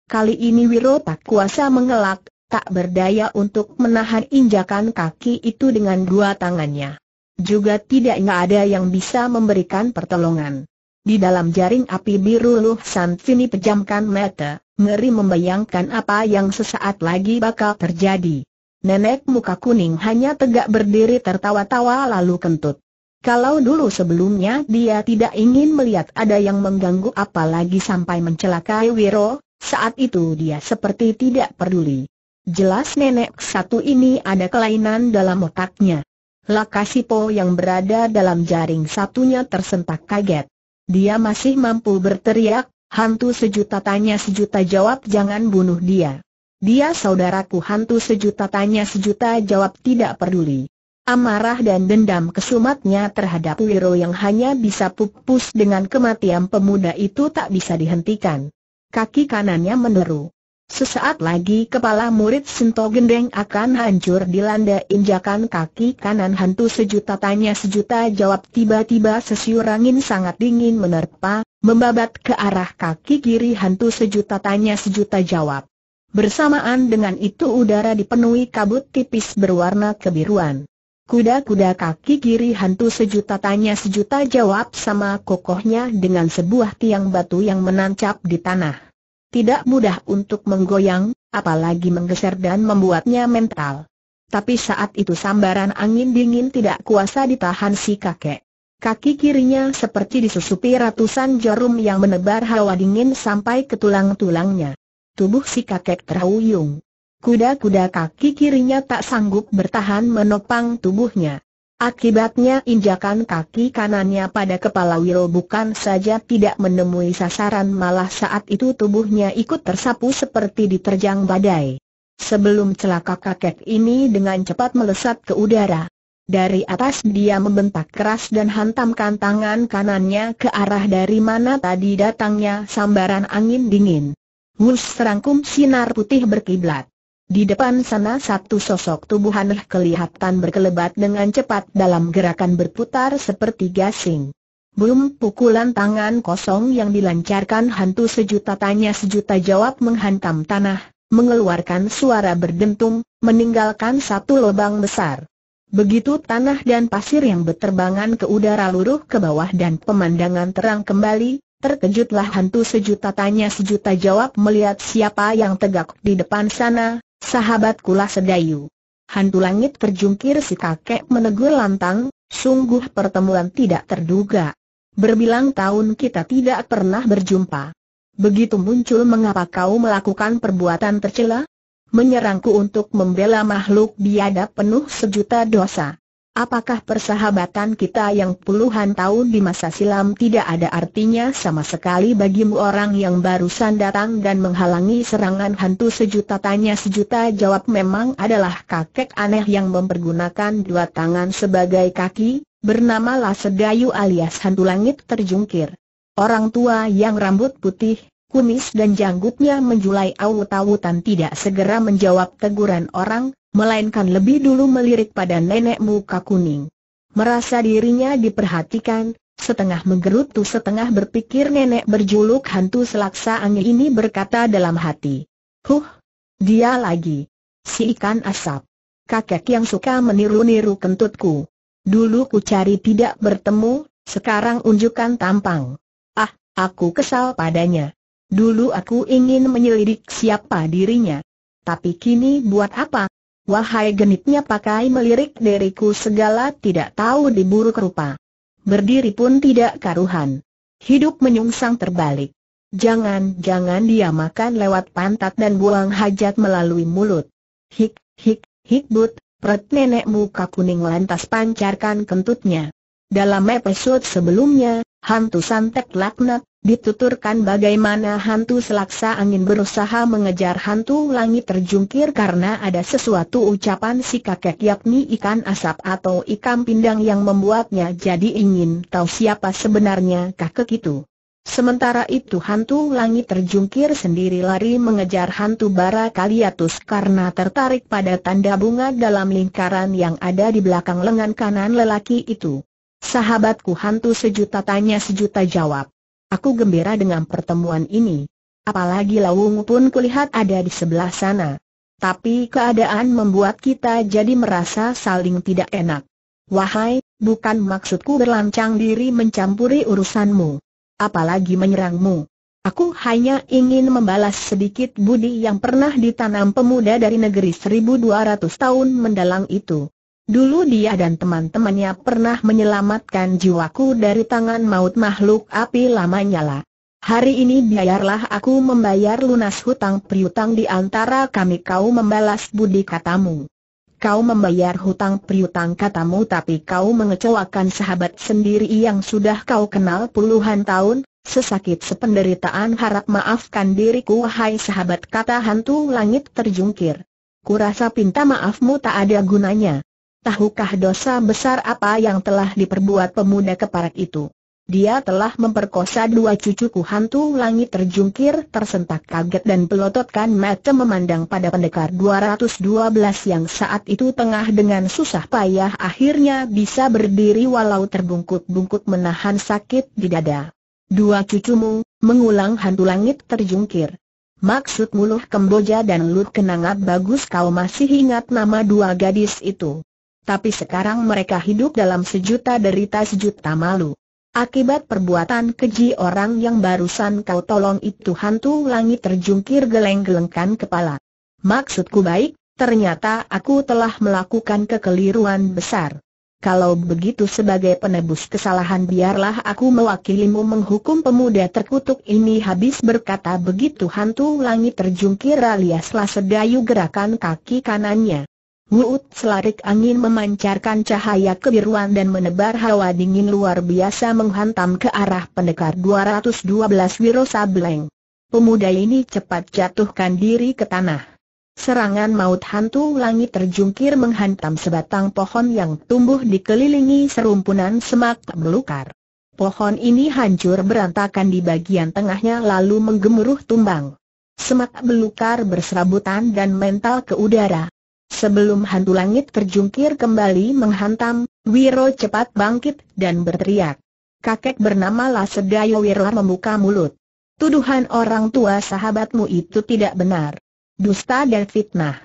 Kali ini Wiro tak kuasa mengelak, tak berdaya untuk menahan injakan kaki itu dengan dua tangannya. Juga tidak ada yang bisa memberikan pertolongan. Di dalam jaring api biru Luh San Fini pejamkan mata, ngeri membayangkan apa yang sesaat lagi bakal terjadi. Nenek muka kuning hanya tegak berdiri tertawa-tawa lalu kentut. Kalau dulu sebelumnya dia tidak ingin melihat ada yang mengganggu apalagi sampai mencelakai Wiro, saat itu dia seperti tidak peduli. Jelas nenek satu ini ada kelainan dalam otaknya. Lakasipo yang berada dalam jaring satunya tersentak kaget. Dia masih mampu berteriak, hantu sejuta tanya sejuta jawab jangan bunuh dia. Dia saudaraku hantu sejuta tanya sejuta jawab tidak peduli. Amarah dan dendam kesumatnya terhadap Wiro yang hanya bisa pupus dengan kematian pemuda itu tak bisa dihentikan. Kaki kanannya meneru. Sesaat lagi kepala murid Sinto Gendeng akan hancur dilanda injakan kaki kanan hantu sejuta tanya sejuta jawab tiba-tiba sesiur angin sangat dingin menerpa, membabat ke arah kaki kiri hantu sejuta tanya sejuta jawab. Bersamaan dengan itu udara dipenuhi kabut tipis berwarna kebiruan. Kuda-kuda kaki kiri hantu sejuta tanya sejuta jawab sama kokohnya dengan sebuah tiang batu yang menancap di tanah. Tidak mudah untuk menggoyang, apalagi menggeser dan membuatnya mental. Tapi saat itu sambaran angin dingin tidak kuasa ditahan si kakek. Kaki kirinya seperti disusupi ratusan jarum yang menebar hawa dingin sampai ke tulang-tulangnya. Tubuh si kakek terhuyung. Kuda-kuda kaki kirinya tak sanggup bertahan menopang tubuhnya. Akibatnya injakan kaki kanannya pada kepala Wiro bukan saja tidak menemui sasaran malah saat itu tubuhnya ikut tersapu seperti diterjang badai. Sebelum celaka kakek ini dengan cepat melesat ke udara. Dari atas dia membentak keras dan hantamkan tangan kanannya ke arah dari mana tadi datangnya sambaran angin dingin. Wus serangkum sinar putih berkiblat. Di depan sana satu sosok tubuh aneh kelihatan berkelebat dengan cepat dalam gerakan berputar seperti gasing. Belum pukulan tangan kosong yang dilancarkan hantu sejuta tanya sejuta jawab menghantam tanah, mengeluarkan suara berdentum, meninggalkan satu lubang besar. Begitu tanah dan pasir yang berterbangan ke udara luruh ke bawah dan pemandangan terang kembali, terkejutlah hantu sejuta tanya sejuta jawab melihat siapa yang tegak di depan sana, kula sedayu. Hantu langit terjungkir si kakek menegur lantang, sungguh pertemuan tidak terduga. Berbilang tahun kita tidak pernah berjumpa. Begitu muncul mengapa kau melakukan perbuatan tercela? Menyerangku untuk membela makhluk biadab penuh sejuta dosa. Apakah persahabatan kita yang puluhan tahun di masa silam tidak ada artinya sama sekali bagimu orang yang barusan datang dan menghalangi serangan hantu sejuta tanya sejuta jawab memang adalah kakek aneh yang mempergunakan dua tangan sebagai kaki, bernama Lasedayu alias hantu langit terjungkir. Orang tua yang rambut putih, kumis dan janggutnya menjulai awut-awutan tidak segera menjawab teguran orang, melainkan lebih dulu melirik pada nenek muka kuning. Merasa dirinya diperhatikan, setengah menggerutu setengah berpikir nenek berjuluk hantu selaksa angin ini berkata dalam hati. Huh, dia lagi. Si ikan asap. Kakek yang suka meniru-niru kentutku. Dulu ku cari tidak bertemu, sekarang unjukkan tampang. Ah, aku kesal padanya. Dulu aku ingin menyelidik siapa dirinya. Tapi kini buat apa? Wahai genitnya pakai melirik diriku segala tidak tahu diburu rupa. Berdiri pun tidak karuhan. Hidup menyungsang terbalik. Jangan-jangan dia makan lewat pantat dan buang hajat melalui mulut. Hik, hik, hik but, pret nenek muka kuning lantas pancarkan kentutnya. Dalam episode sebelumnya, hantu santet laknat, Dituturkan bagaimana hantu selaksa angin berusaha mengejar hantu langit terjungkir karena ada sesuatu ucapan si kakek yakni ikan asap atau ikan pindang yang membuatnya jadi ingin tahu siapa sebenarnya kakek itu. Sementara itu hantu langit terjungkir sendiri lari mengejar hantu bara kaliatus karena tertarik pada tanda bunga dalam lingkaran yang ada di belakang lengan kanan lelaki itu. Sahabatku hantu sejuta tanya sejuta jawab. Aku gembira dengan pertemuan ini. Apalagi Lawung pun kulihat ada di sebelah sana. Tapi keadaan membuat kita jadi merasa saling tidak enak. Wahai, bukan maksudku berlancang diri mencampuri urusanmu. Apalagi menyerangmu. Aku hanya ingin membalas sedikit budi yang pernah ditanam pemuda dari negeri 1200 tahun mendalang itu. Dulu dia dan teman-temannya pernah menyelamatkan jiwaku dari tangan maut makhluk api lamanya lah. Hari ini biarlah aku membayar lunas hutang priutang di antara kami kau membalas budi katamu. Kau membayar hutang priutang katamu tapi kau mengecewakan sahabat sendiri yang sudah kau kenal puluhan tahun, sesakit sependeritaan harap maafkan diriku wahai sahabat kata hantu langit terjungkir. Kurasa pinta maafmu tak ada gunanya tahukah dosa besar apa yang telah diperbuat pemuda keparat itu? Dia telah memperkosa dua cucuku hantu langit terjungkir tersentak kaget dan pelototkan mata memandang pada pendekar 212 yang saat itu tengah dengan susah payah akhirnya bisa berdiri walau terbungkut-bungkut menahan sakit di dada. Dua cucumu, mengulang hantu langit terjungkir. Maksud muluh Kemboja dan Lut Kenangat bagus kau masih ingat nama dua gadis itu tapi sekarang mereka hidup dalam sejuta derita sejuta malu. Akibat perbuatan keji orang yang barusan kau tolong itu hantu langit terjungkir geleng-gelengkan kepala. Maksudku baik, ternyata aku telah melakukan kekeliruan besar. Kalau begitu sebagai penebus kesalahan biarlah aku mewakilimu menghukum pemuda terkutuk ini habis berkata begitu hantu langit terjungkir alias sedayu gerakan kaki kanannya. Wuut selarik angin memancarkan cahaya kebiruan dan menebar hawa dingin luar biasa menghantam ke arah pendekar 212 Wiro Sableng. Pemuda ini cepat jatuhkan diri ke tanah. Serangan maut hantu langit terjungkir menghantam sebatang pohon yang tumbuh dikelilingi serumpunan semak belukar. Pohon ini hancur berantakan di bagian tengahnya lalu menggemuruh tumbang. Semak belukar berserabutan dan mental ke udara. Sebelum hantu langit terjungkir kembali menghantam, Wiro cepat bangkit dan berteriak. Kakek bernama Lasedayo Wiro membuka mulut. Tuduhan orang tua sahabatmu itu tidak benar. Dusta dan fitnah.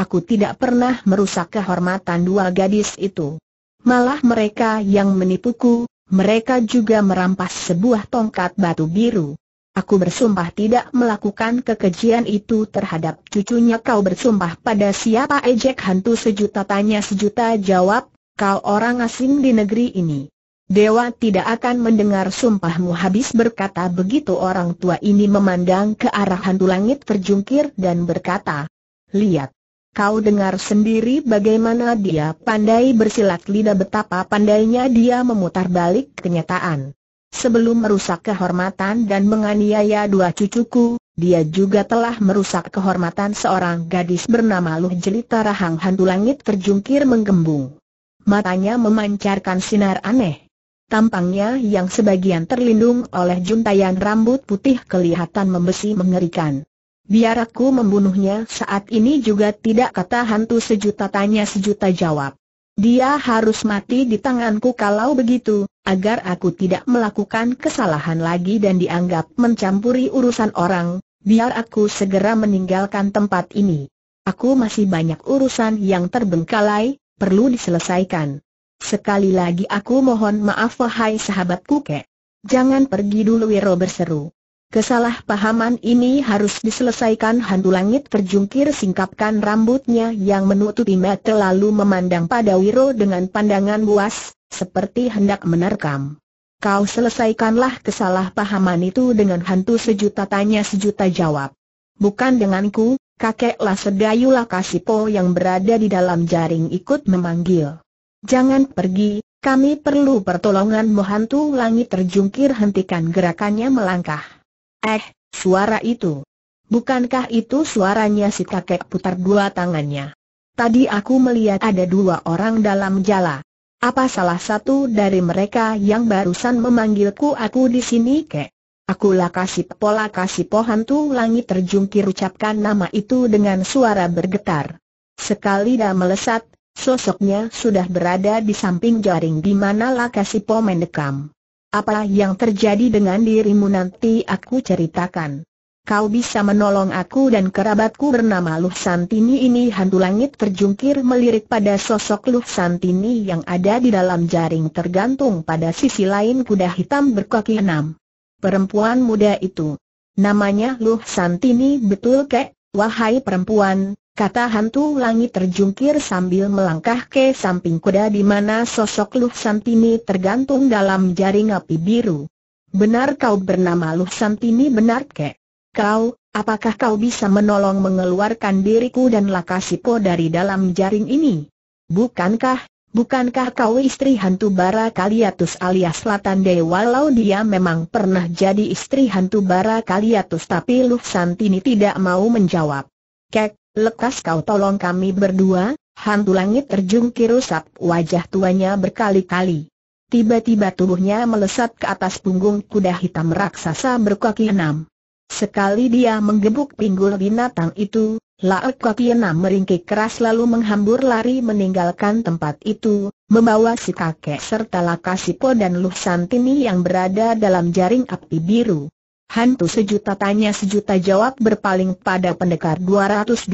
Aku tidak pernah merusak kehormatan dua gadis itu. Malah mereka yang menipuku, mereka juga merampas sebuah tongkat batu biru. Aku bersumpah tidak melakukan kekejian itu terhadap cucunya Kau bersumpah pada siapa ejek hantu sejuta tanya sejuta jawab Kau orang asing di negeri ini Dewa tidak akan mendengar sumpahmu habis berkata begitu orang tua ini memandang ke arah hantu langit terjungkir dan berkata, Lihat, kau dengar sendiri bagaimana dia pandai bersilat lidah betapa pandainya dia memutar balik kenyataan. Sebelum merusak kehormatan dan menganiaya dua cucuku, dia juga telah merusak kehormatan seorang gadis bernama Luh Jelita Rahang Hantu Langit terjungkir menggembung. Matanya memancarkan sinar aneh. Tampangnya yang sebagian terlindung oleh juntayan rambut putih kelihatan membesi mengerikan. Biar aku membunuhnya saat ini juga tidak kata hantu sejuta tanya sejuta jawab. Dia harus mati di tanganku kalau begitu, agar aku tidak melakukan kesalahan lagi dan dianggap mencampuri urusan orang, biar aku segera meninggalkan tempat ini. Aku masih banyak urusan yang terbengkalai, perlu diselesaikan. Sekali lagi aku mohon maaf wahai sahabatku kek. Jangan pergi dulu Wiro berseru. Kesalahpahaman ini harus diselesaikan Hantu Langit terjungkir singkapkan rambutnya yang menutupi mata lalu memandang pada Wiro dengan pandangan buas, seperti hendak menerkam. Kau selesaikanlah kesalahpahaman itu dengan hantu sejuta tanya sejuta jawab. Bukan denganku, kakeklah sedayu kasipo yang berada di dalam jaring ikut memanggil. Jangan pergi, kami perlu pertolonganmu hantu langit terjungkir hentikan gerakannya melangkah. Eh, suara itu. Bukankah itu suaranya si kakek putar dua tangannya? Tadi aku melihat ada dua orang dalam jala. Apa salah satu dari mereka yang barusan memanggilku aku di sini kek? Akulah kasih pola kasih pohon tu langit terjungkir ucapkan nama itu dengan suara bergetar. Sekali dah melesat, sosoknya sudah berada di samping jaring di mana lah kasih pohon mendekam. Apa yang terjadi dengan dirimu nanti aku ceritakan. Kau bisa menolong aku dan kerabatku bernama Luh Santini ini hantu langit terjungkir melirik pada sosok Luh Santini yang ada di dalam jaring tergantung pada sisi lain kuda hitam berkaki enam. Perempuan muda itu. Namanya Luh Santini betul kek, wahai perempuan, Kata hantu langit terjungkir sambil melangkah ke samping kuda di mana sosok Luh Santini tergantung dalam jaring api biru. Benar kau bernama Luh Santini benar ke? Kau, apakah kau bisa menolong mengeluarkan diriku dan Lakasipo dari dalam jaring ini? Bukankah, bukankah kau istri hantu bara Kaliatus alias Selatan Dewa walau dia memang pernah jadi istri hantu bara Kaliatus tapi Luh Santini tidak mau menjawab. Kek, lekas kau tolong kami berdua, hantu langit terjungkir usap wajah tuanya berkali-kali. Tiba-tiba tubuhnya melesat ke atas punggung kuda hitam raksasa berkaki enam. Sekali dia menggebuk pinggul binatang itu, laut kaki enam meringkik keras lalu menghambur lari meninggalkan tempat itu, membawa si kakek serta Lakasipo dan Luh Santini yang berada dalam jaring api biru. Hantu sejuta tanya sejuta jawab berpaling pada pendekar 212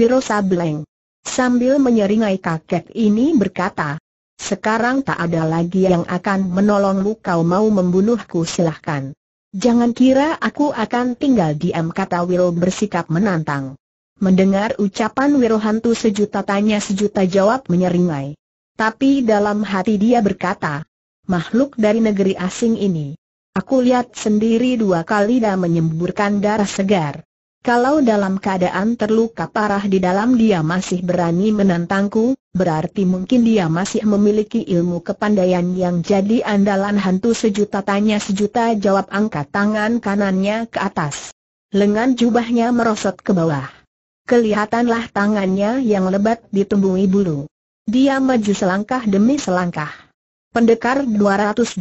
Wiro Sableng. Sambil menyeringai kakek ini berkata, sekarang tak ada lagi yang akan menolongmu kau mau membunuhku silahkan. Jangan kira aku akan tinggal diam kata Wiro bersikap menantang. Mendengar ucapan Wiro hantu sejuta tanya sejuta jawab menyeringai. Tapi dalam hati dia berkata, makhluk dari negeri asing ini Aku lihat sendiri dua kali dah menyemburkan darah segar. Kalau dalam keadaan terluka parah di dalam dia masih berani menantangku, berarti mungkin dia masih memiliki ilmu kepandaian yang jadi andalan hantu sejuta tanya sejuta jawab angkat tangan kanannya ke atas. Lengan jubahnya merosot ke bawah. Kelihatanlah tangannya yang lebat ditumbuhi bulu. Dia maju selangkah demi selangkah. Pendekar 212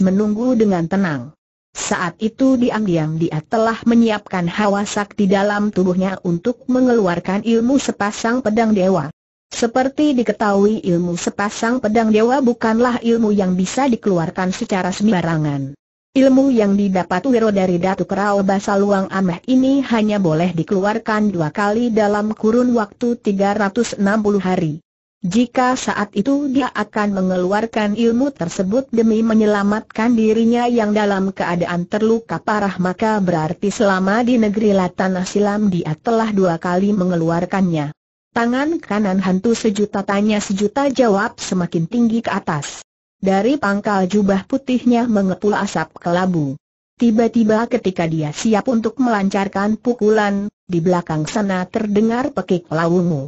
menunggu dengan tenang. Saat itu diam-diam dia telah menyiapkan hawa sakti dalam tubuhnya untuk mengeluarkan ilmu sepasang pedang dewa. Seperti diketahui ilmu sepasang pedang dewa bukanlah ilmu yang bisa dikeluarkan secara sembarangan. Ilmu yang didapat Wiro dari Datu Kerau Basaluang Ameh ini hanya boleh dikeluarkan dua kali dalam kurun waktu 360 hari. Jika saat itu dia akan mengeluarkan ilmu tersebut demi menyelamatkan dirinya yang dalam keadaan terluka parah maka berarti selama di negeri Latan Silam dia telah dua kali mengeluarkannya. Tangan kanan hantu sejuta tanya sejuta jawab semakin tinggi ke atas. Dari pangkal jubah putihnya mengepul asap kelabu. Tiba-tiba ketika dia siap untuk melancarkan pukulan, di belakang sana terdengar pekik lawungu.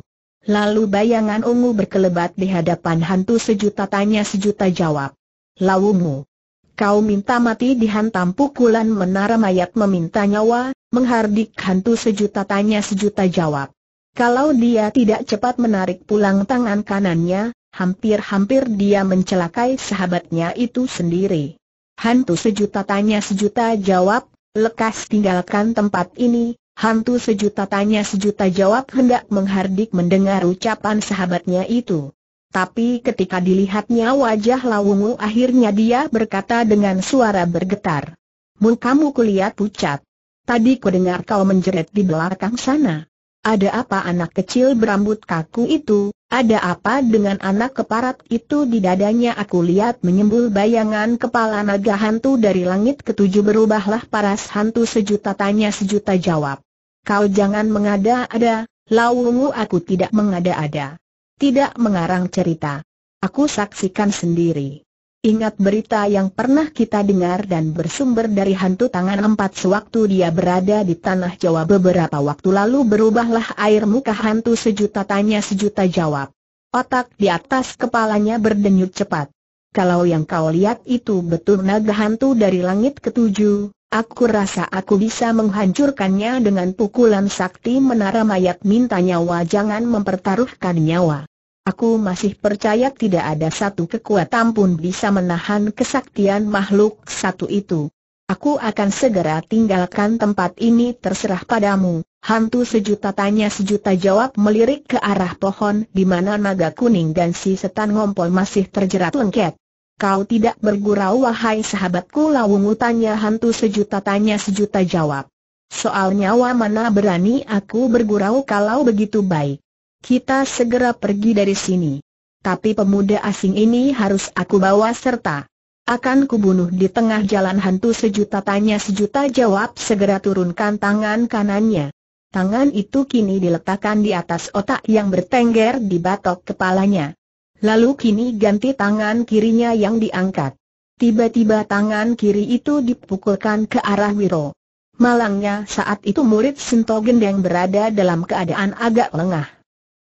Lalu bayangan ungu berkelebat di hadapan hantu sejuta tanya sejuta jawab. Lawumu. Kau minta mati dihantam pukulan menara mayat meminta nyawa, menghardik hantu sejuta tanya sejuta jawab. Kalau dia tidak cepat menarik pulang tangan kanannya, hampir-hampir dia mencelakai sahabatnya itu sendiri. Hantu sejuta tanya sejuta jawab, lekas tinggalkan tempat ini, Hantu sejuta tanya sejuta jawab hendak menghardik mendengar ucapan sahabatnya itu. Tapi ketika dilihatnya wajah Lawungu akhirnya dia berkata dengan suara bergetar. Mun kamu kulihat pucat. Tadi ku dengar kau menjerit di belakang sana. Ada apa anak kecil berambut kaku itu? Ada apa dengan anak keparat itu di dadanya aku lihat menyembul bayangan kepala naga hantu dari langit ketujuh berubahlah paras hantu sejuta tanya sejuta jawab. Kau jangan mengada-ada, Laungu aku tidak mengada-ada. Tidak mengarang cerita. Aku saksikan sendiri. Ingat berita yang pernah kita dengar dan bersumber dari hantu tangan empat sewaktu dia berada di tanah Jawa beberapa waktu lalu berubahlah air muka hantu sejuta tanya sejuta jawab. Otak di atas kepalanya berdenyut cepat. Kalau yang kau lihat itu betul naga hantu dari langit ketujuh, Aku rasa aku bisa menghancurkannya dengan pukulan sakti menara mayat minta nyawa jangan mempertaruhkan nyawa. Aku masih percaya tidak ada satu kekuatan pun bisa menahan kesaktian makhluk satu itu. Aku akan segera tinggalkan tempat ini terserah padamu. Hantu sejuta tanya sejuta jawab melirik ke arah pohon di mana naga kuning dan si setan ngompol masih terjerat lengket. Kau tidak bergurau wahai sahabatku lawungu tanya hantu sejuta tanya sejuta jawab. Soal nyawa mana berani aku bergurau kalau begitu baik. Kita segera pergi dari sini. Tapi pemuda asing ini harus aku bawa serta. Akan kubunuh di tengah jalan hantu sejuta tanya sejuta jawab segera turunkan tangan kanannya. Tangan itu kini diletakkan di atas otak yang bertengger di batok kepalanya. Lalu kini ganti tangan kirinya yang diangkat. Tiba-tiba tangan kiri itu dipukulkan ke arah Wiro. Malangnya saat itu murid Sinto Gendeng berada dalam keadaan agak lengah.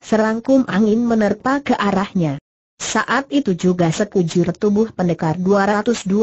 Serangkum angin menerpa ke arahnya. Saat itu juga sekujur tubuh pendekar 212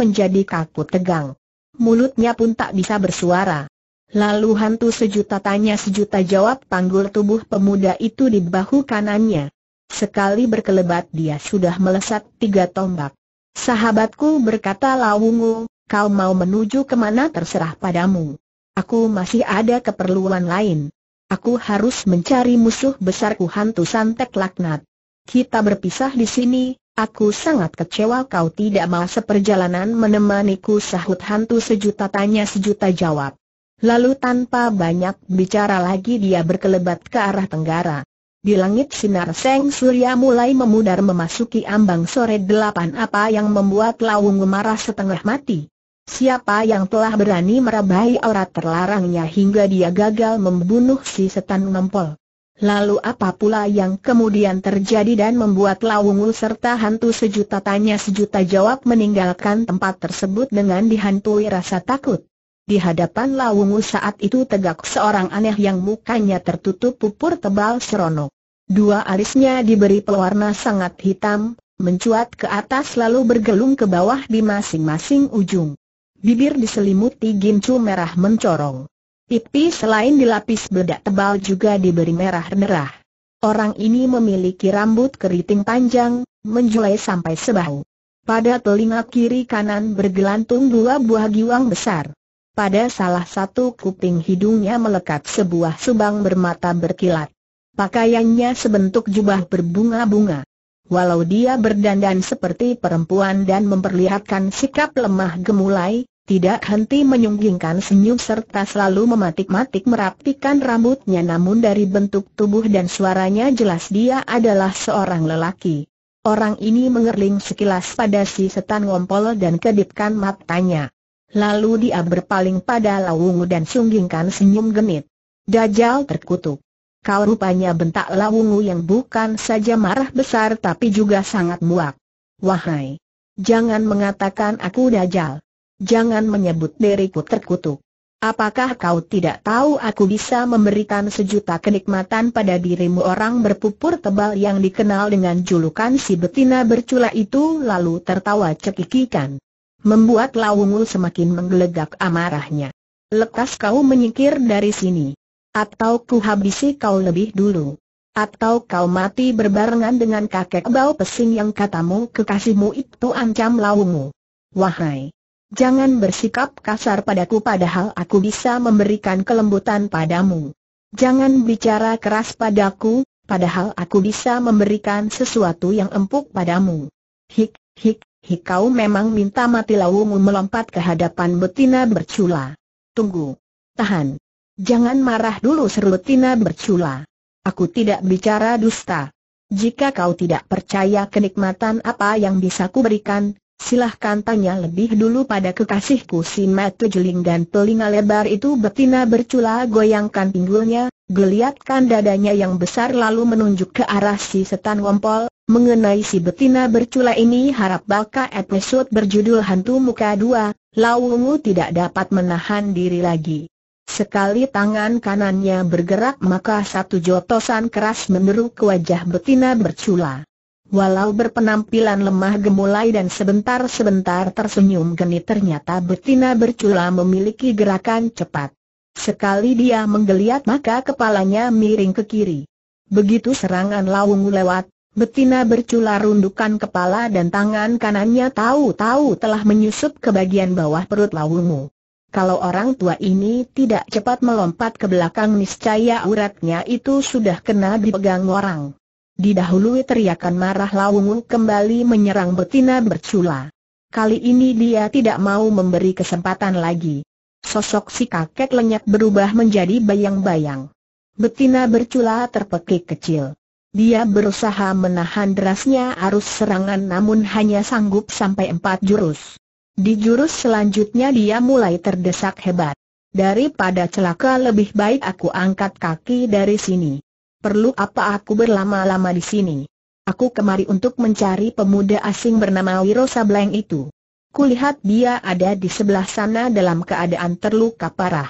menjadi kaku tegang. Mulutnya pun tak bisa bersuara. Lalu hantu sejuta tanya sejuta jawab panggul tubuh pemuda itu di bahu kanannya. Sekali berkelebat dia sudah melesat tiga tombak. Sahabatku berkata Lawungu, kau mau menuju kemana terserah padamu. Aku masih ada keperluan lain. Aku harus mencari musuh besarku hantu santek laknat. Kita berpisah di sini, aku sangat kecewa kau tidak mau seperjalanan menemaniku sahut hantu sejuta tanya sejuta jawab. Lalu tanpa banyak bicara lagi dia berkelebat ke arah tenggara. Di langit sinar Seng Surya mulai memudar memasuki ambang sore delapan apa yang membuat Laung marah setengah mati. Siapa yang telah berani merabai aurat terlarangnya hingga dia gagal membunuh si setan ngempol. Lalu apa pula yang kemudian terjadi dan membuat Lawungu serta hantu sejuta tanya sejuta jawab meninggalkan tempat tersebut dengan dihantui rasa takut. Di hadapan Lawungu saat itu tegak seorang aneh yang mukanya tertutup pupur tebal serono. Dua alisnya diberi pewarna sangat hitam, mencuat ke atas lalu bergelung ke bawah di masing-masing ujung. Bibir diselimuti gincu merah mencorong. Pipi selain dilapis bedak tebal juga diberi merah-merah. Orang ini memiliki rambut keriting panjang, menjulai sampai sebahu. Pada telinga kiri kanan bergelantung dua buah giwang besar. Pada salah satu kuping hidungnya melekat sebuah subang bermata berkilat. Pakaiannya sebentuk jubah berbunga-bunga. Walau dia berdandan seperti perempuan dan memperlihatkan sikap lemah gemulai, tidak henti menyunggingkan senyum serta selalu mematik-matik merapikan rambutnya namun dari bentuk tubuh dan suaranya jelas dia adalah seorang lelaki. Orang ini mengerling sekilas pada si setan ngompol dan kedipkan matanya. Lalu dia berpaling pada Lawungu dan sunggingkan senyum genit. Dajal terkutuk. Kau rupanya bentak Lawungu yang bukan saja marah besar tapi juga sangat muak. Wahai! Jangan mengatakan aku Dajal. Jangan menyebut diriku terkutuk. Apakah kau tidak tahu aku bisa memberikan sejuta kenikmatan pada dirimu orang berpupur tebal yang dikenal dengan julukan si betina bercula itu lalu tertawa cekikikan membuat Laungu semakin menggelegak amarahnya. Lekas kau menyingkir dari sini. Atau ku habisi kau lebih dulu. Atau kau mati berbarengan dengan kakek bau pesing yang katamu kekasihmu itu ancam Laungu. Wahai! Jangan bersikap kasar padaku padahal aku bisa memberikan kelembutan padamu. Jangan bicara keras padaku, padahal aku bisa memberikan sesuatu yang empuk padamu. Hik, hik, Hikau memang minta mati lawumu melompat ke hadapan betina bercula. Tunggu. Tahan. Jangan marah dulu seru betina bercula. Aku tidak bicara dusta. Jika kau tidak percaya kenikmatan apa yang bisa kuberikan, Silahkan tanya lebih dulu pada kekasihku si Matu jeling dan telinga lebar itu betina bercula goyangkan pinggulnya, geliatkan dadanya yang besar lalu menunjuk ke arah si setan wompol, mengenai si betina bercula ini harap bakal episode berjudul Hantu Muka Dua, Lawungu tidak dapat menahan diri lagi. Sekali tangan kanannya bergerak maka satu jotosan keras meneru ke wajah betina bercula. Walau berpenampilan lemah gemulai dan sebentar-sebentar tersenyum geni, ternyata betina bercula memiliki gerakan cepat. Sekali dia menggeliat maka kepalanya miring ke kiri. Begitu serangan lawung lewat, betina bercula rundukan kepala dan tangan kanannya tahu-tahu telah menyusup ke bagian bawah perut lawungu. Kalau orang tua ini tidak cepat melompat ke belakang niscaya uratnya itu sudah kena dipegang orang. Didahului teriakan marah Lawungu kembali menyerang betina bercula. Kali ini dia tidak mau memberi kesempatan lagi. Sosok si kakek lenyap berubah menjadi bayang-bayang. Betina bercula terpekik kecil. Dia berusaha menahan derasnya arus serangan namun hanya sanggup sampai empat jurus. Di jurus selanjutnya dia mulai terdesak hebat. Daripada celaka lebih baik aku angkat kaki dari sini perlu apa aku berlama-lama di sini? Aku kemari untuk mencari pemuda asing bernama Wiro Sableng itu. Kulihat dia ada di sebelah sana dalam keadaan terluka parah.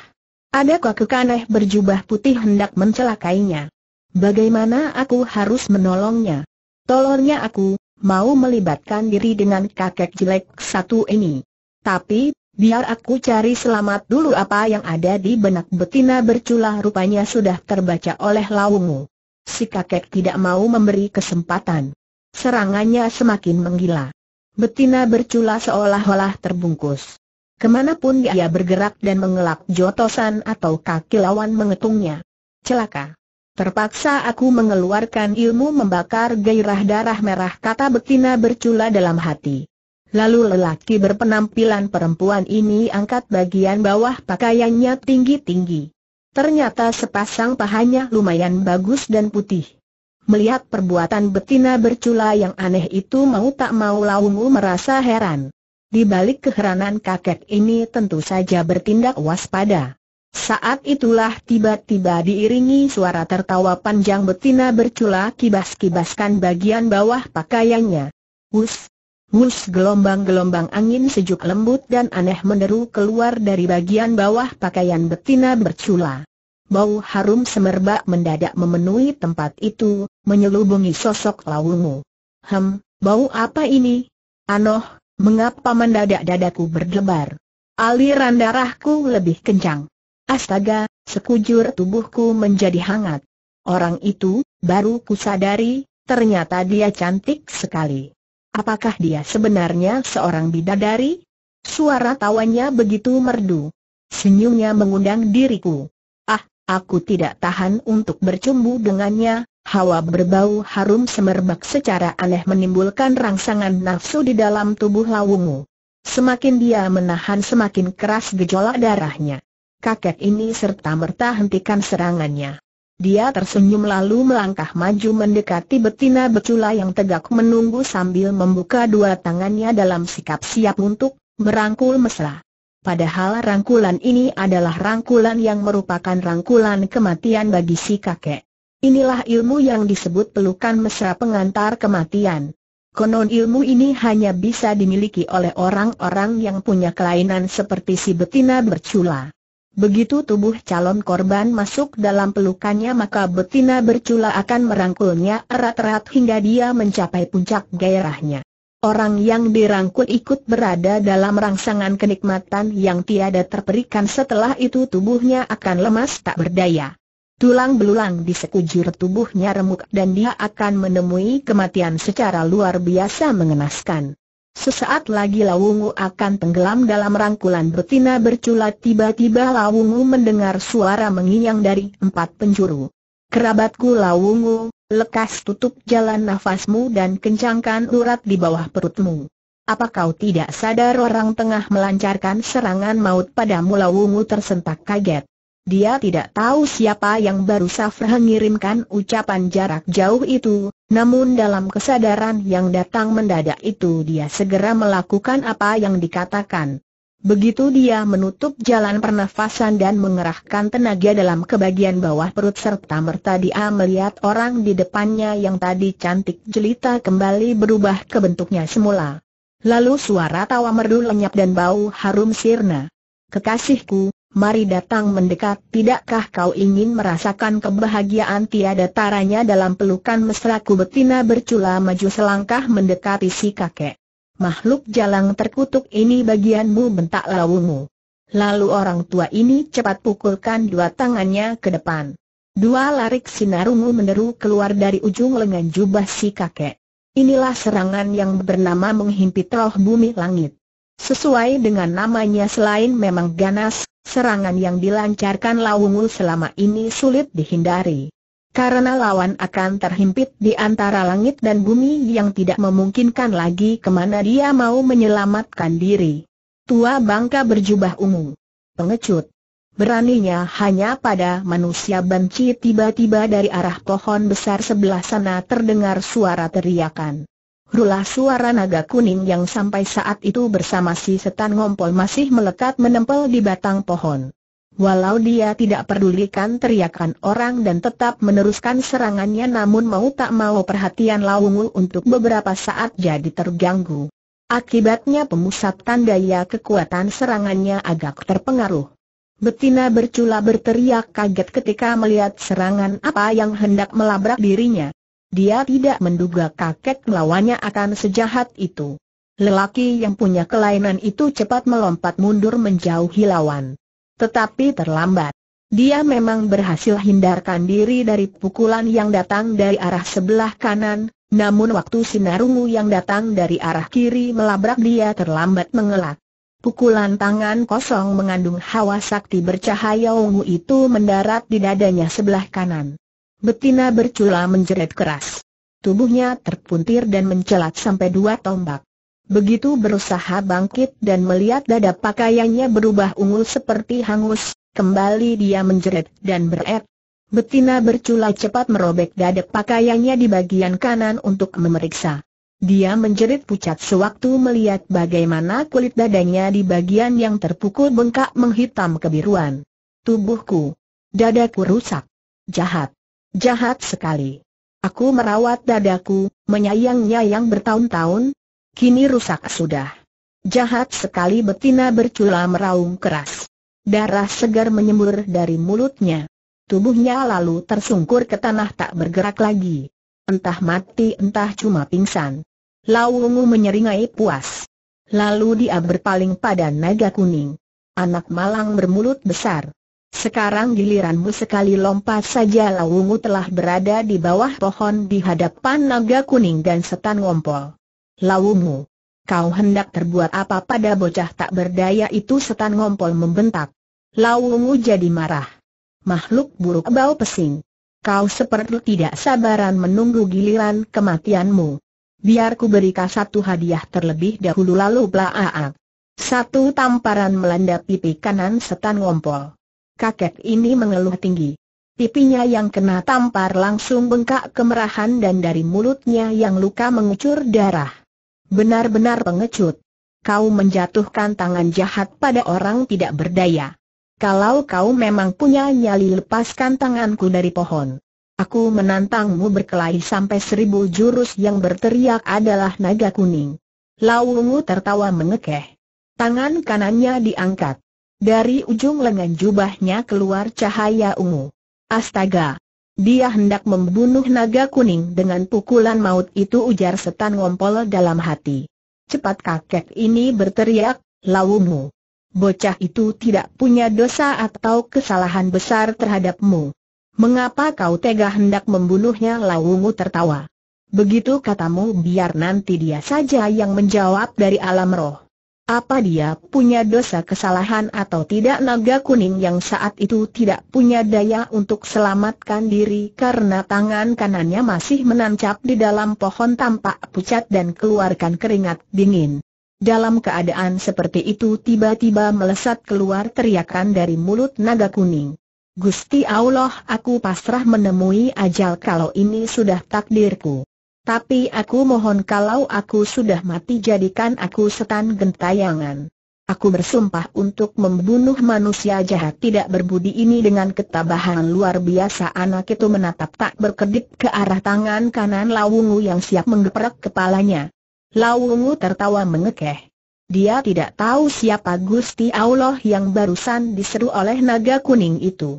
Ada kakek aneh berjubah putih hendak mencelakainya. Bagaimana aku harus menolongnya? Tolongnya aku, mau melibatkan diri dengan kakek jelek satu ini. Tapi, Biar aku cari selamat dulu apa yang ada di benak betina bercula rupanya sudah terbaca oleh Laungu. Si kakek tidak mau memberi kesempatan. Serangannya semakin menggila. Betina bercula seolah-olah terbungkus. Kemanapun dia bergerak dan mengelak jotosan atau kaki lawan mengetungnya. Celaka. Terpaksa aku mengeluarkan ilmu membakar gairah darah merah kata betina bercula dalam hati. Lalu lelaki berpenampilan perempuan ini angkat bagian bawah pakaiannya tinggi-tinggi. Ternyata sepasang pahanya lumayan bagus dan putih. Melihat perbuatan betina bercula yang aneh itu mau tak mau Laungu merasa heran. Di balik keheranan kakek ini tentu saja bertindak waspada. Saat itulah tiba-tiba diiringi suara tertawa panjang betina bercula kibas-kibaskan bagian bawah pakaiannya. Hus, Wus gelombang-gelombang angin sejuk lembut dan aneh meneru keluar dari bagian bawah pakaian betina bercula. Bau harum semerbak mendadak memenuhi tempat itu, menyelubungi sosok lawungu. Hem, bau apa ini? Anoh, mengapa mendadak dadaku berdebar? Aliran darahku lebih kencang. Astaga, sekujur tubuhku menjadi hangat. Orang itu, baru kusadari, ternyata dia cantik sekali. Apakah dia sebenarnya seorang bidadari? Suara tawanya begitu merdu. Senyumnya mengundang diriku. Ah, aku tidak tahan untuk bercumbu dengannya, hawa berbau harum semerbak secara aneh menimbulkan rangsangan nafsu di dalam tubuh Lawungu. Semakin dia menahan semakin keras gejolak darahnya. Kakek ini serta merta hentikan serangannya. Dia tersenyum lalu melangkah maju mendekati betina becula yang tegak menunggu sambil membuka dua tangannya dalam sikap siap untuk merangkul mesra. Padahal rangkulan ini adalah rangkulan yang merupakan rangkulan kematian bagi si kakek. Inilah ilmu yang disebut pelukan mesra pengantar kematian. Konon ilmu ini hanya bisa dimiliki oleh orang-orang yang punya kelainan seperti si betina bercula. Begitu tubuh calon korban masuk dalam pelukannya maka betina bercula akan merangkulnya erat-erat hingga dia mencapai puncak gairahnya. Orang yang dirangkul ikut berada dalam rangsangan kenikmatan yang tiada terperikan setelah itu tubuhnya akan lemas tak berdaya. Tulang belulang di sekujur tubuhnya remuk dan dia akan menemui kematian secara luar biasa mengenaskan. Sesaat lagi Lawungu akan tenggelam dalam rangkulan betina bercula. tiba-tiba Lawungu mendengar suara menginyang dari empat penjuru. Kerabatku Lawungu, lekas tutup jalan nafasmu dan kencangkan urat di bawah perutmu. Apa kau tidak sadar orang tengah melancarkan serangan maut padamu Lawungu tersentak kaget. Dia tidak tahu siapa yang baru Safra mengirimkan ucapan jarak jauh itu, namun dalam kesadaran yang datang mendadak itu dia segera melakukan apa yang dikatakan. Begitu dia menutup jalan pernafasan dan mengerahkan tenaga dalam kebagian bawah perut serta merta dia melihat orang di depannya yang tadi cantik jelita kembali berubah ke bentuknya semula. Lalu suara tawa merdu lenyap dan bau harum sirna. Kekasihku, mari datang mendekat. Tidakkah kau ingin merasakan kebahagiaan tiada taranya dalam pelukan mesraku betina bercula maju selangkah mendekati si kakek. Makhluk jalang terkutuk ini bagianmu bentak lawungu. Lalu orang tua ini cepat pukulkan dua tangannya ke depan. Dua larik sinarungu meneru keluar dari ujung lengan jubah si kakek. Inilah serangan yang bernama menghimpit roh bumi langit. Sesuai dengan namanya selain memang ganas, Serangan yang dilancarkan Lawungul selama ini sulit dihindari. Karena lawan akan terhimpit di antara langit dan bumi yang tidak memungkinkan lagi kemana dia mau menyelamatkan diri. Tua bangka berjubah ungu. Pengecut. Beraninya hanya pada manusia benci tiba-tiba dari arah pohon besar sebelah sana terdengar suara teriakan. Rulah suara naga kuning yang sampai saat itu bersama si setan ngompol masih melekat menempel di batang pohon. Walau dia tidak pedulikan teriakan orang dan tetap meneruskan serangannya namun mau tak mau perhatian Laungul untuk beberapa saat jadi terganggu. Akibatnya tanda daya kekuatan serangannya agak terpengaruh. Betina bercula berteriak kaget ketika melihat serangan apa yang hendak melabrak dirinya. Dia tidak menduga kakek melawannya akan sejahat itu. Lelaki yang punya kelainan itu cepat melompat mundur menjauhi lawan. Tetapi terlambat. Dia memang berhasil hindarkan diri dari pukulan yang datang dari arah sebelah kanan, namun waktu sinar ungu yang datang dari arah kiri melabrak dia terlambat mengelak. Pukulan tangan kosong mengandung hawa sakti bercahaya ungu itu mendarat di dadanya sebelah kanan. Betina bercula menjerit keras. Tubuhnya terpuntir dan mencelat sampai dua tombak. Begitu berusaha bangkit dan melihat dada pakaiannya berubah ungu seperti hangus, kembali dia menjerit dan berek. Betina bercula cepat merobek dada pakaiannya di bagian kanan untuk memeriksa. Dia menjerit pucat sewaktu melihat bagaimana kulit dadanya di bagian yang terpukul bengkak menghitam kebiruan. Tubuhku, dadaku rusak, jahat. Jahat sekali. Aku merawat dadaku, menyayangnya yang bertahun-tahun, kini rusak sudah. Jahat sekali betina bercula meraung keras. Darah segar menyembur dari mulutnya. Tubuhnya lalu tersungkur ke tanah tak bergerak lagi. Entah mati entah cuma pingsan. Lawungu menyeringai puas. Lalu dia berpaling pada naga kuning. Anak malang bermulut besar. Sekarang giliranmu sekali lompat saja Lawungu telah berada di bawah pohon di hadapan naga kuning dan setan ngompol. Lawungu, kau hendak terbuat apa pada bocah tak berdaya itu setan ngompol membentak. Lawungu jadi marah. Makhluk buruk bau pesing. Kau seperti tidak sabaran menunggu giliran kematianmu. Biar ku berikan satu hadiah terlebih dahulu lalu blaaak. Satu tamparan melanda pipi kanan setan ngompol kakek ini mengeluh tinggi. Pipinya yang kena tampar langsung bengkak kemerahan dan dari mulutnya yang luka mengucur darah. Benar-benar pengecut. Kau menjatuhkan tangan jahat pada orang tidak berdaya. Kalau kau memang punya nyali lepaskan tanganku dari pohon. Aku menantangmu berkelahi sampai seribu jurus yang berteriak adalah naga kuning. Lawungu tertawa mengekeh. Tangan kanannya diangkat. Dari ujung lengan jubahnya keluar cahaya ungu. Astaga! Dia hendak membunuh naga kuning dengan pukulan maut itu ujar setan ngompol dalam hati. Cepat kakek ini berteriak, laumu. Bocah itu tidak punya dosa atau kesalahan besar terhadapmu. Mengapa kau tega hendak membunuhnya lawumu tertawa. Begitu katamu biar nanti dia saja yang menjawab dari alam roh. Apa dia punya dosa kesalahan atau tidak naga kuning yang saat itu tidak punya daya untuk selamatkan diri karena tangan kanannya masih menancap di dalam pohon tampak pucat dan keluarkan keringat dingin. Dalam keadaan seperti itu tiba-tiba melesat keluar teriakan dari mulut naga kuning. Gusti Allah aku pasrah menemui ajal kalau ini sudah takdirku. Tapi aku mohon kalau aku sudah mati jadikan aku setan gentayangan. Aku bersumpah untuk membunuh manusia jahat tidak berbudi ini dengan ketabahan luar biasa anak itu menatap tak berkedip ke arah tangan kanan Lawungu yang siap menggeprek kepalanya. Lawungu tertawa mengekeh. Dia tidak tahu siapa Gusti Allah yang barusan diseru oleh naga kuning itu.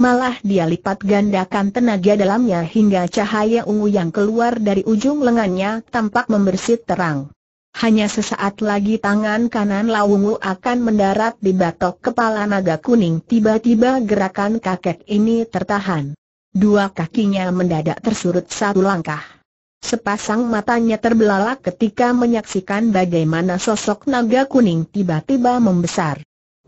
Malah dia lipat gandakan tenaga dalamnya hingga cahaya ungu yang keluar dari ujung lengannya tampak membersit terang. Hanya sesaat lagi tangan kanan Lawungu akan mendarat di batok kepala naga kuning tiba-tiba gerakan kakek ini tertahan. Dua kakinya mendadak tersurut satu langkah. Sepasang matanya terbelalak ketika menyaksikan bagaimana sosok naga kuning tiba-tiba membesar.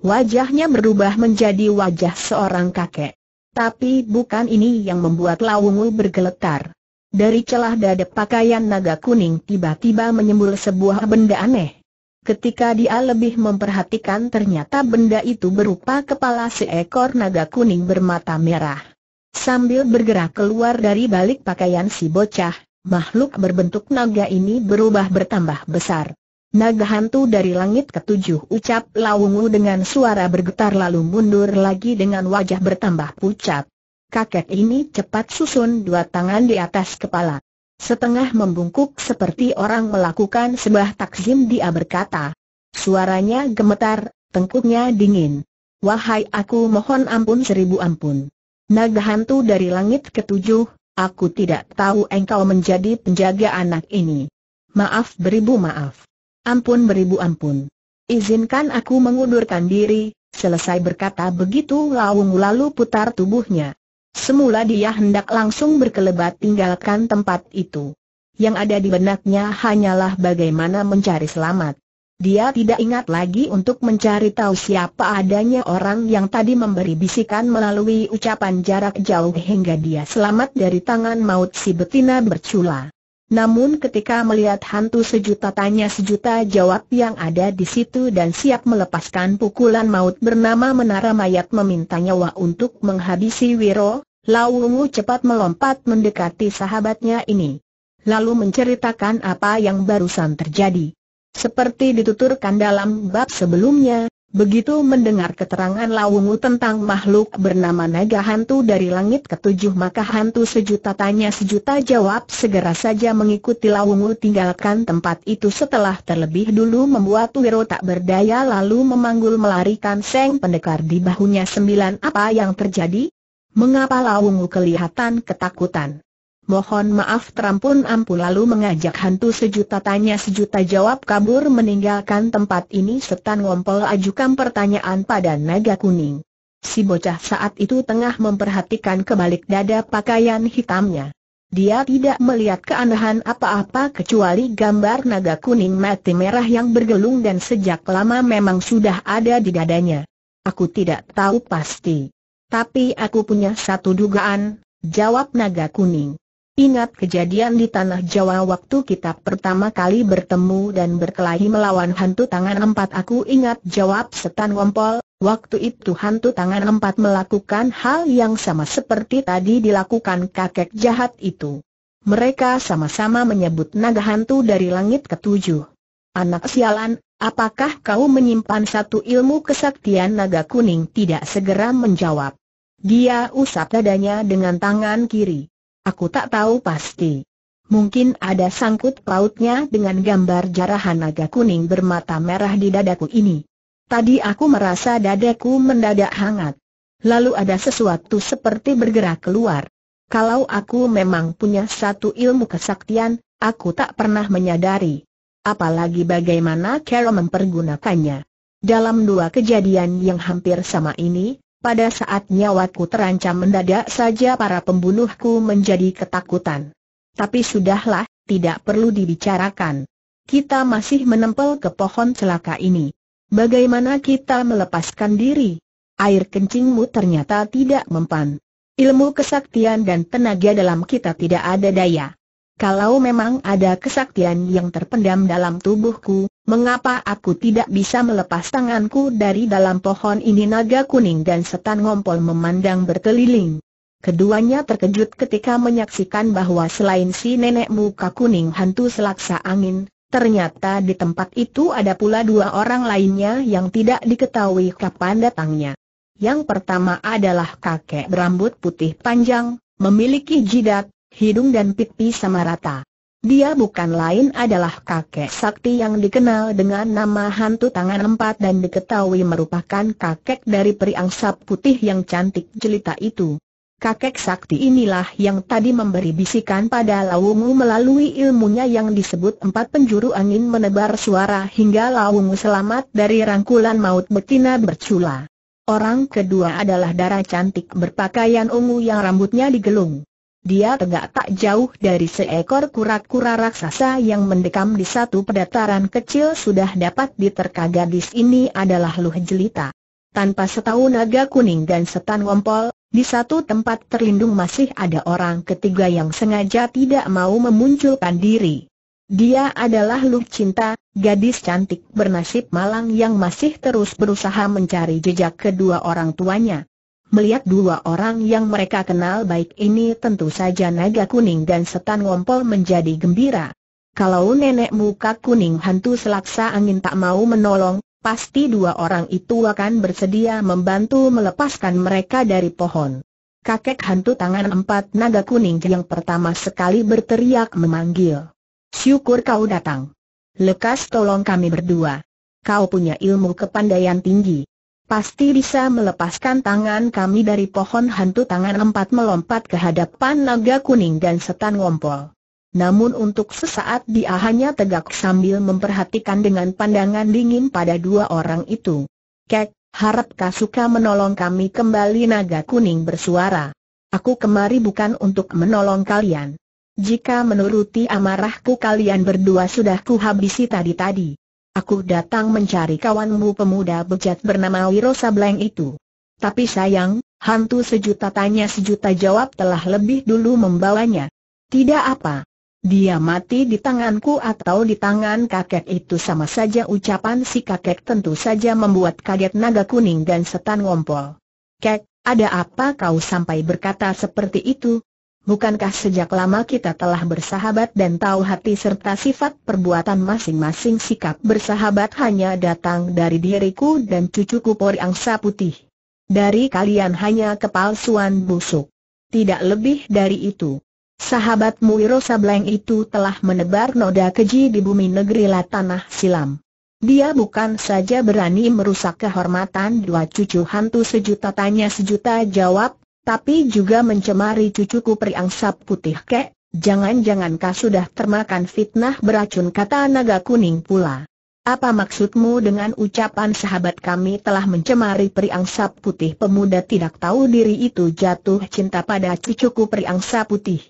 Wajahnya berubah menjadi wajah seorang kakek. Tapi bukan ini yang membuat Lawungu bergeletar. Dari celah dada pakaian naga kuning tiba-tiba menyembul sebuah benda aneh. Ketika dia lebih memperhatikan ternyata benda itu berupa kepala seekor naga kuning bermata merah. Sambil bergerak keluar dari balik pakaian si bocah, makhluk berbentuk naga ini berubah bertambah besar. Naga hantu dari langit ketujuh ucap Lawungu dengan suara bergetar lalu mundur lagi dengan wajah bertambah pucat. Kakek ini cepat susun dua tangan di atas kepala. Setengah membungkuk seperti orang melakukan sebuah takzim dia berkata. Suaranya gemetar, tengkuknya dingin. Wahai aku mohon ampun seribu ampun. Naga hantu dari langit ketujuh, aku tidak tahu engkau menjadi penjaga anak ini. Maaf beribu maaf. Ampun beribu ampun. Izinkan aku mengundurkan diri, selesai berkata begitu Laung lalu putar tubuhnya. Semula dia hendak langsung berkelebat tinggalkan tempat itu. Yang ada di benaknya hanyalah bagaimana mencari selamat. Dia tidak ingat lagi untuk mencari tahu siapa adanya orang yang tadi memberi bisikan melalui ucapan jarak jauh hingga dia selamat dari tangan maut si betina bercula. Namun ketika melihat hantu sejuta tanya sejuta jawab yang ada di situ dan siap melepaskan pukulan maut bernama Menara Mayat meminta nyawa untuk menghabisi Wiro, Lawungu cepat melompat mendekati sahabatnya ini. Lalu menceritakan apa yang barusan terjadi. Seperti dituturkan dalam bab sebelumnya, Begitu mendengar keterangan Lawungu tentang makhluk bernama naga hantu dari langit ketujuh maka hantu sejuta tanya sejuta jawab segera saja mengikuti Lawungu tinggalkan tempat itu setelah terlebih dulu membuat Wiro tak berdaya lalu memanggul melarikan Seng Pendekar di bahunya sembilan apa yang terjadi? Mengapa Lawungu kelihatan ketakutan? Mohon maaf terampun ampun lalu mengajak hantu sejuta tanya sejuta jawab kabur meninggalkan tempat ini serta ngompol ajukan pertanyaan pada naga kuning. Si bocah saat itu tengah memperhatikan kebalik dada pakaian hitamnya. Dia tidak melihat keanehan apa-apa kecuali gambar naga kuning mati merah yang bergelung dan sejak lama memang sudah ada di dadanya. Aku tidak tahu pasti. Tapi aku punya satu dugaan, jawab naga kuning. Ingat kejadian di Tanah Jawa waktu kita pertama kali bertemu dan berkelahi melawan hantu tangan empat Aku ingat jawab setan wompol, waktu itu hantu tangan empat melakukan hal yang sama seperti tadi dilakukan kakek jahat itu Mereka sama-sama menyebut naga hantu dari langit ketujuh Anak sialan, apakah kau menyimpan satu ilmu kesaktian naga kuning tidak segera menjawab Dia usap dadanya dengan tangan kiri Aku tak tahu pasti. Mungkin ada sangkut pautnya dengan gambar jarahan naga kuning bermata merah di dadaku ini. Tadi aku merasa dadaku mendadak hangat. Lalu ada sesuatu seperti bergerak keluar. Kalau aku memang punya satu ilmu kesaktian, aku tak pernah menyadari. Apalagi bagaimana Carol mempergunakannya. Dalam dua kejadian yang hampir sama ini, pada saat nyawaku terancam mendadak saja para pembunuhku menjadi ketakutan. Tapi sudahlah, tidak perlu dibicarakan. Kita masih menempel ke pohon celaka ini. Bagaimana kita melepaskan diri? Air kencingmu ternyata tidak mempan. Ilmu kesaktian dan tenaga dalam kita tidak ada daya. Kalau memang ada kesaktian yang terpendam dalam tubuhku, Mengapa aku tidak bisa melepas tanganku dari dalam pohon ini naga kuning dan setan ngompol memandang berkeliling. Keduanya terkejut ketika menyaksikan bahwa selain si nenek muka kuning hantu selaksa angin, ternyata di tempat itu ada pula dua orang lainnya yang tidak diketahui kapan datangnya. Yang pertama adalah kakek berambut putih panjang, memiliki jidat, hidung dan pipi sama rata. Dia bukan lain adalah kakek sakti yang dikenal dengan nama hantu tangan empat dan diketahui merupakan kakek dari periangsa putih yang cantik jelita itu. Kakek sakti inilah yang tadi memberi bisikan pada Lawungu melalui ilmunya yang disebut empat penjuru angin menebar suara hingga Lawungu selamat dari rangkulan maut betina bercula. Orang kedua adalah darah cantik berpakaian ungu yang rambutnya digelung. Dia tegak tak jauh dari seekor kura-kura raksasa yang mendekam di satu pedataran kecil sudah dapat diterka gadis ini adalah Luh Jelita. Tanpa setahu naga kuning dan setan wompol, di satu tempat terlindung masih ada orang ketiga yang sengaja tidak mau memunculkan diri. Dia adalah Luh Cinta, gadis cantik bernasib malang yang masih terus berusaha mencari jejak kedua orang tuanya. Melihat dua orang yang mereka kenal baik ini tentu saja naga kuning dan setan ngompol menjadi gembira. Kalau nenek muka kuning hantu selaksa angin tak mau menolong, pasti dua orang itu akan bersedia membantu melepaskan mereka dari pohon. Kakek hantu tangan empat naga kuning yang pertama sekali berteriak memanggil. Syukur kau datang. Lekas tolong kami berdua. Kau punya ilmu kepandaian tinggi. Pasti bisa melepaskan tangan kami dari pohon hantu tangan empat melompat ke hadapan naga kuning dan setan ngompol. Namun untuk sesaat dia hanya tegak sambil memperhatikan dengan pandangan dingin pada dua orang itu. Kek, harap suka menolong kami kembali naga kuning bersuara. Aku kemari bukan untuk menolong kalian. Jika menuruti amarahku kalian berdua sudah kuhabisi tadi-tadi. Aku datang mencari kawanmu pemuda bejat bernama Wiro Sableng itu. Tapi sayang, hantu sejuta tanya sejuta jawab telah lebih dulu membawanya. Tidak apa. Dia mati di tanganku atau di tangan kakek itu sama saja ucapan si kakek tentu saja membuat kaget naga kuning dan setan ngompol. Kek, ada apa kau sampai berkata seperti itu? Bukankah sejak lama kita telah bersahabat dan tahu hati serta sifat perbuatan masing-masing sikap bersahabat hanya datang dari diriku dan cucuku Pori Angsa Putih. Dari kalian hanya kepalsuan busuk. Tidak lebih dari itu. Sahabatmu Wiro Sableng itu telah menebar noda keji di bumi negeri Latanah Silam. Dia bukan saja berani merusak kehormatan dua cucu hantu sejuta tanya sejuta jawab, tapi juga mencemari cucuku periangsap putih kek, jangan-jangan kau sudah termakan fitnah beracun kata naga kuning pula. Apa maksudmu dengan ucapan sahabat kami telah mencemari periangsap putih pemuda tidak tahu diri itu jatuh cinta pada cucuku periangsa putih.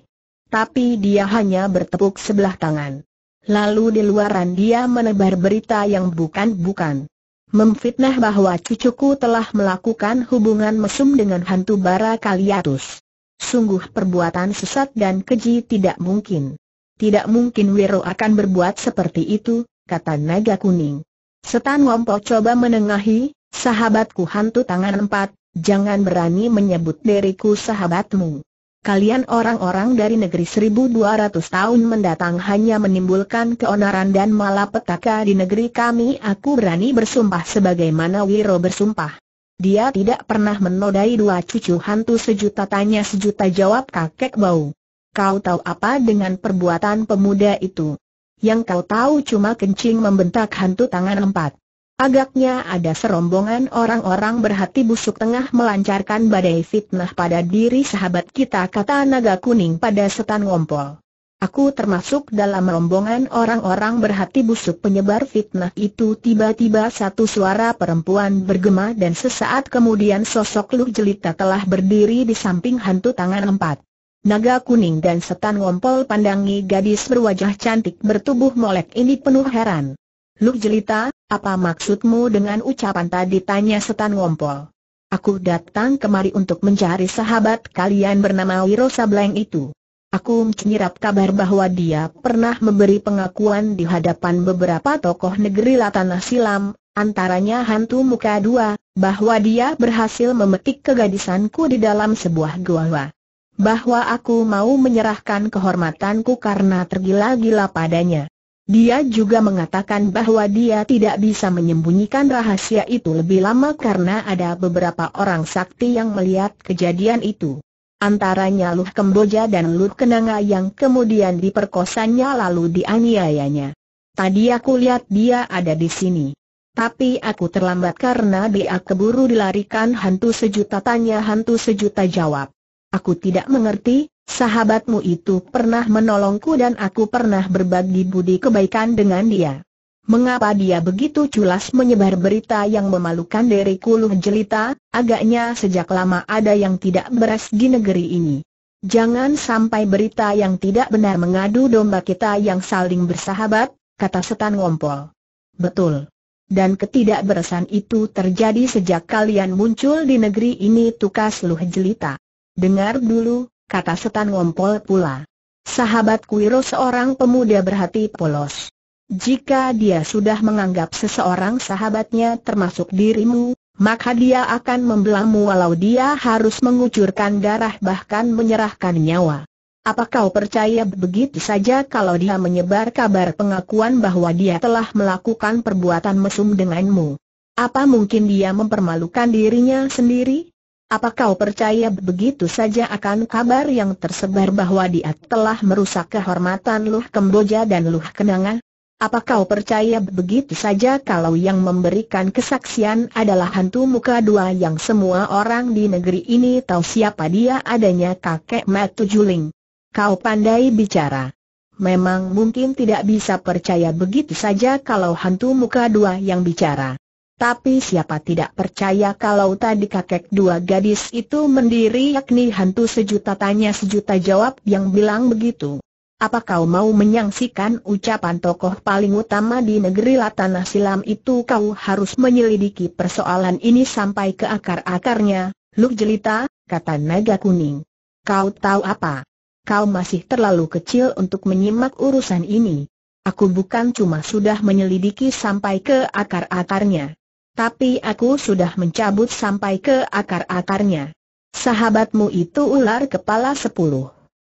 Tapi dia hanya bertepuk sebelah tangan. Lalu di luaran dia menebar berita yang bukan-bukan memfitnah bahwa cucuku telah melakukan hubungan mesum dengan hantu bara Kaliatus. Sungguh perbuatan sesat dan keji tidak mungkin. Tidak mungkin Wiro akan berbuat seperti itu, kata naga kuning. Setan Wompo coba menengahi, sahabatku hantu tangan empat, jangan berani menyebut diriku sahabatmu. Kalian orang-orang dari negeri 1200 tahun mendatang hanya menimbulkan keonaran dan malapetaka di negeri kami Aku berani bersumpah sebagaimana Wiro bersumpah Dia tidak pernah menodai dua cucu hantu sejuta tanya sejuta jawab kakek bau Kau tahu apa dengan perbuatan pemuda itu? Yang kau tahu cuma kencing membentak hantu tangan empat Agaknya ada serombongan orang-orang berhati busuk tengah melancarkan badai fitnah pada diri sahabat kita kata naga kuning pada setan ngompol. Aku termasuk dalam rombongan orang-orang berhati busuk penyebar fitnah itu tiba-tiba satu suara perempuan bergema dan sesaat kemudian sosok Luh Jelita telah berdiri di samping hantu tangan empat. Naga kuning dan setan ngompol pandangi gadis berwajah cantik bertubuh molek ini penuh heran. Luh Jelita, apa maksudmu dengan ucapan tadi? Tanya setan ngompol. Aku datang kemari untuk mencari sahabat kalian bernama Wiro Sableng itu. Aku menyerap kabar bahwa dia pernah memberi pengakuan di hadapan beberapa tokoh negeri Latanah Silam, antaranya hantu muka dua, bahwa dia berhasil memetik kegadisanku di dalam sebuah gua. Bahwa aku mau menyerahkan kehormatanku karena tergila-gila padanya. Dia juga mengatakan bahwa dia tidak bisa menyembunyikan rahasia itu lebih lama karena ada beberapa orang sakti yang melihat kejadian itu. Antaranya Luh Kemboja dan Luh Kenanga yang kemudian diperkosanya lalu dianiayanya. Tadi aku lihat dia ada di sini. Tapi aku terlambat karena dia keburu dilarikan hantu sejuta tanya hantu sejuta jawab. Aku tidak mengerti, Sahabatmu itu pernah menolongku dan aku pernah berbagi budi kebaikan dengan dia. Mengapa dia begitu culas menyebar berita yang memalukan dari kuluh jelita, agaknya sejak lama ada yang tidak beres di negeri ini. Jangan sampai berita yang tidak benar mengadu domba kita yang saling bersahabat, kata setan ngompol. Betul. Dan ketidakberesan itu terjadi sejak kalian muncul di negeri ini tukas luh jelita. Dengar dulu, kata setan ngompol pula. Sahabat Kuiro seorang pemuda berhati polos. Jika dia sudah menganggap seseorang sahabatnya termasuk dirimu, maka dia akan membelamu walau dia harus mengucurkan darah bahkan menyerahkan nyawa. Apa kau percaya begitu saja kalau dia menyebar kabar pengakuan bahwa dia telah melakukan perbuatan mesum denganmu? Apa mungkin dia mempermalukan dirinya sendiri? Apa kau percaya begitu saja akan kabar yang tersebar bahwa dia telah merusak kehormatan Luh Kemboja dan Luh Kenanga? Apa kau percaya begitu saja kalau yang memberikan kesaksian adalah hantu muka dua yang semua orang di negeri ini tahu siapa dia adanya kakek Matu Juling? Kau pandai bicara. Memang mungkin tidak bisa percaya begitu saja kalau hantu muka dua yang bicara. Tapi siapa tidak percaya kalau tadi kakek dua gadis itu mendiri yakni hantu sejuta tanya sejuta jawab yang bilang begitu. Apa kau mau menyaksikan ucapan tokoh paling utama di negeri Latanah Silam itu kau harus menyelidiki persoalan ini sampai ke akar-akarnya, Luk Jelita, kata Naga Kuning. Kau tahu apa? Kau masih terlalu kecil untuk menyimak urusan ini. Aku bukan cuma sudah menyelidiki sampai ke akar-akarnya tapi aku sudah mencabut sampai ke akar-akarnya. Sahabatmu itu ular kepala sepuluh.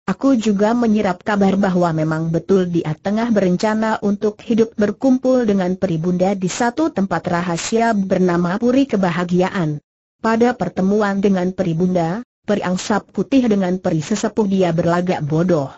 Aku juga menyerap kabar bahwa memang betul dia tengah berencana untuk hidup berkumpul dengan peribunda di satu tempat rahasia bernama Puri Kebahagiaan. Pada pertemuan dengan peribunda, periangsap putih dengan peri sesepuh dia berlagak bodoh.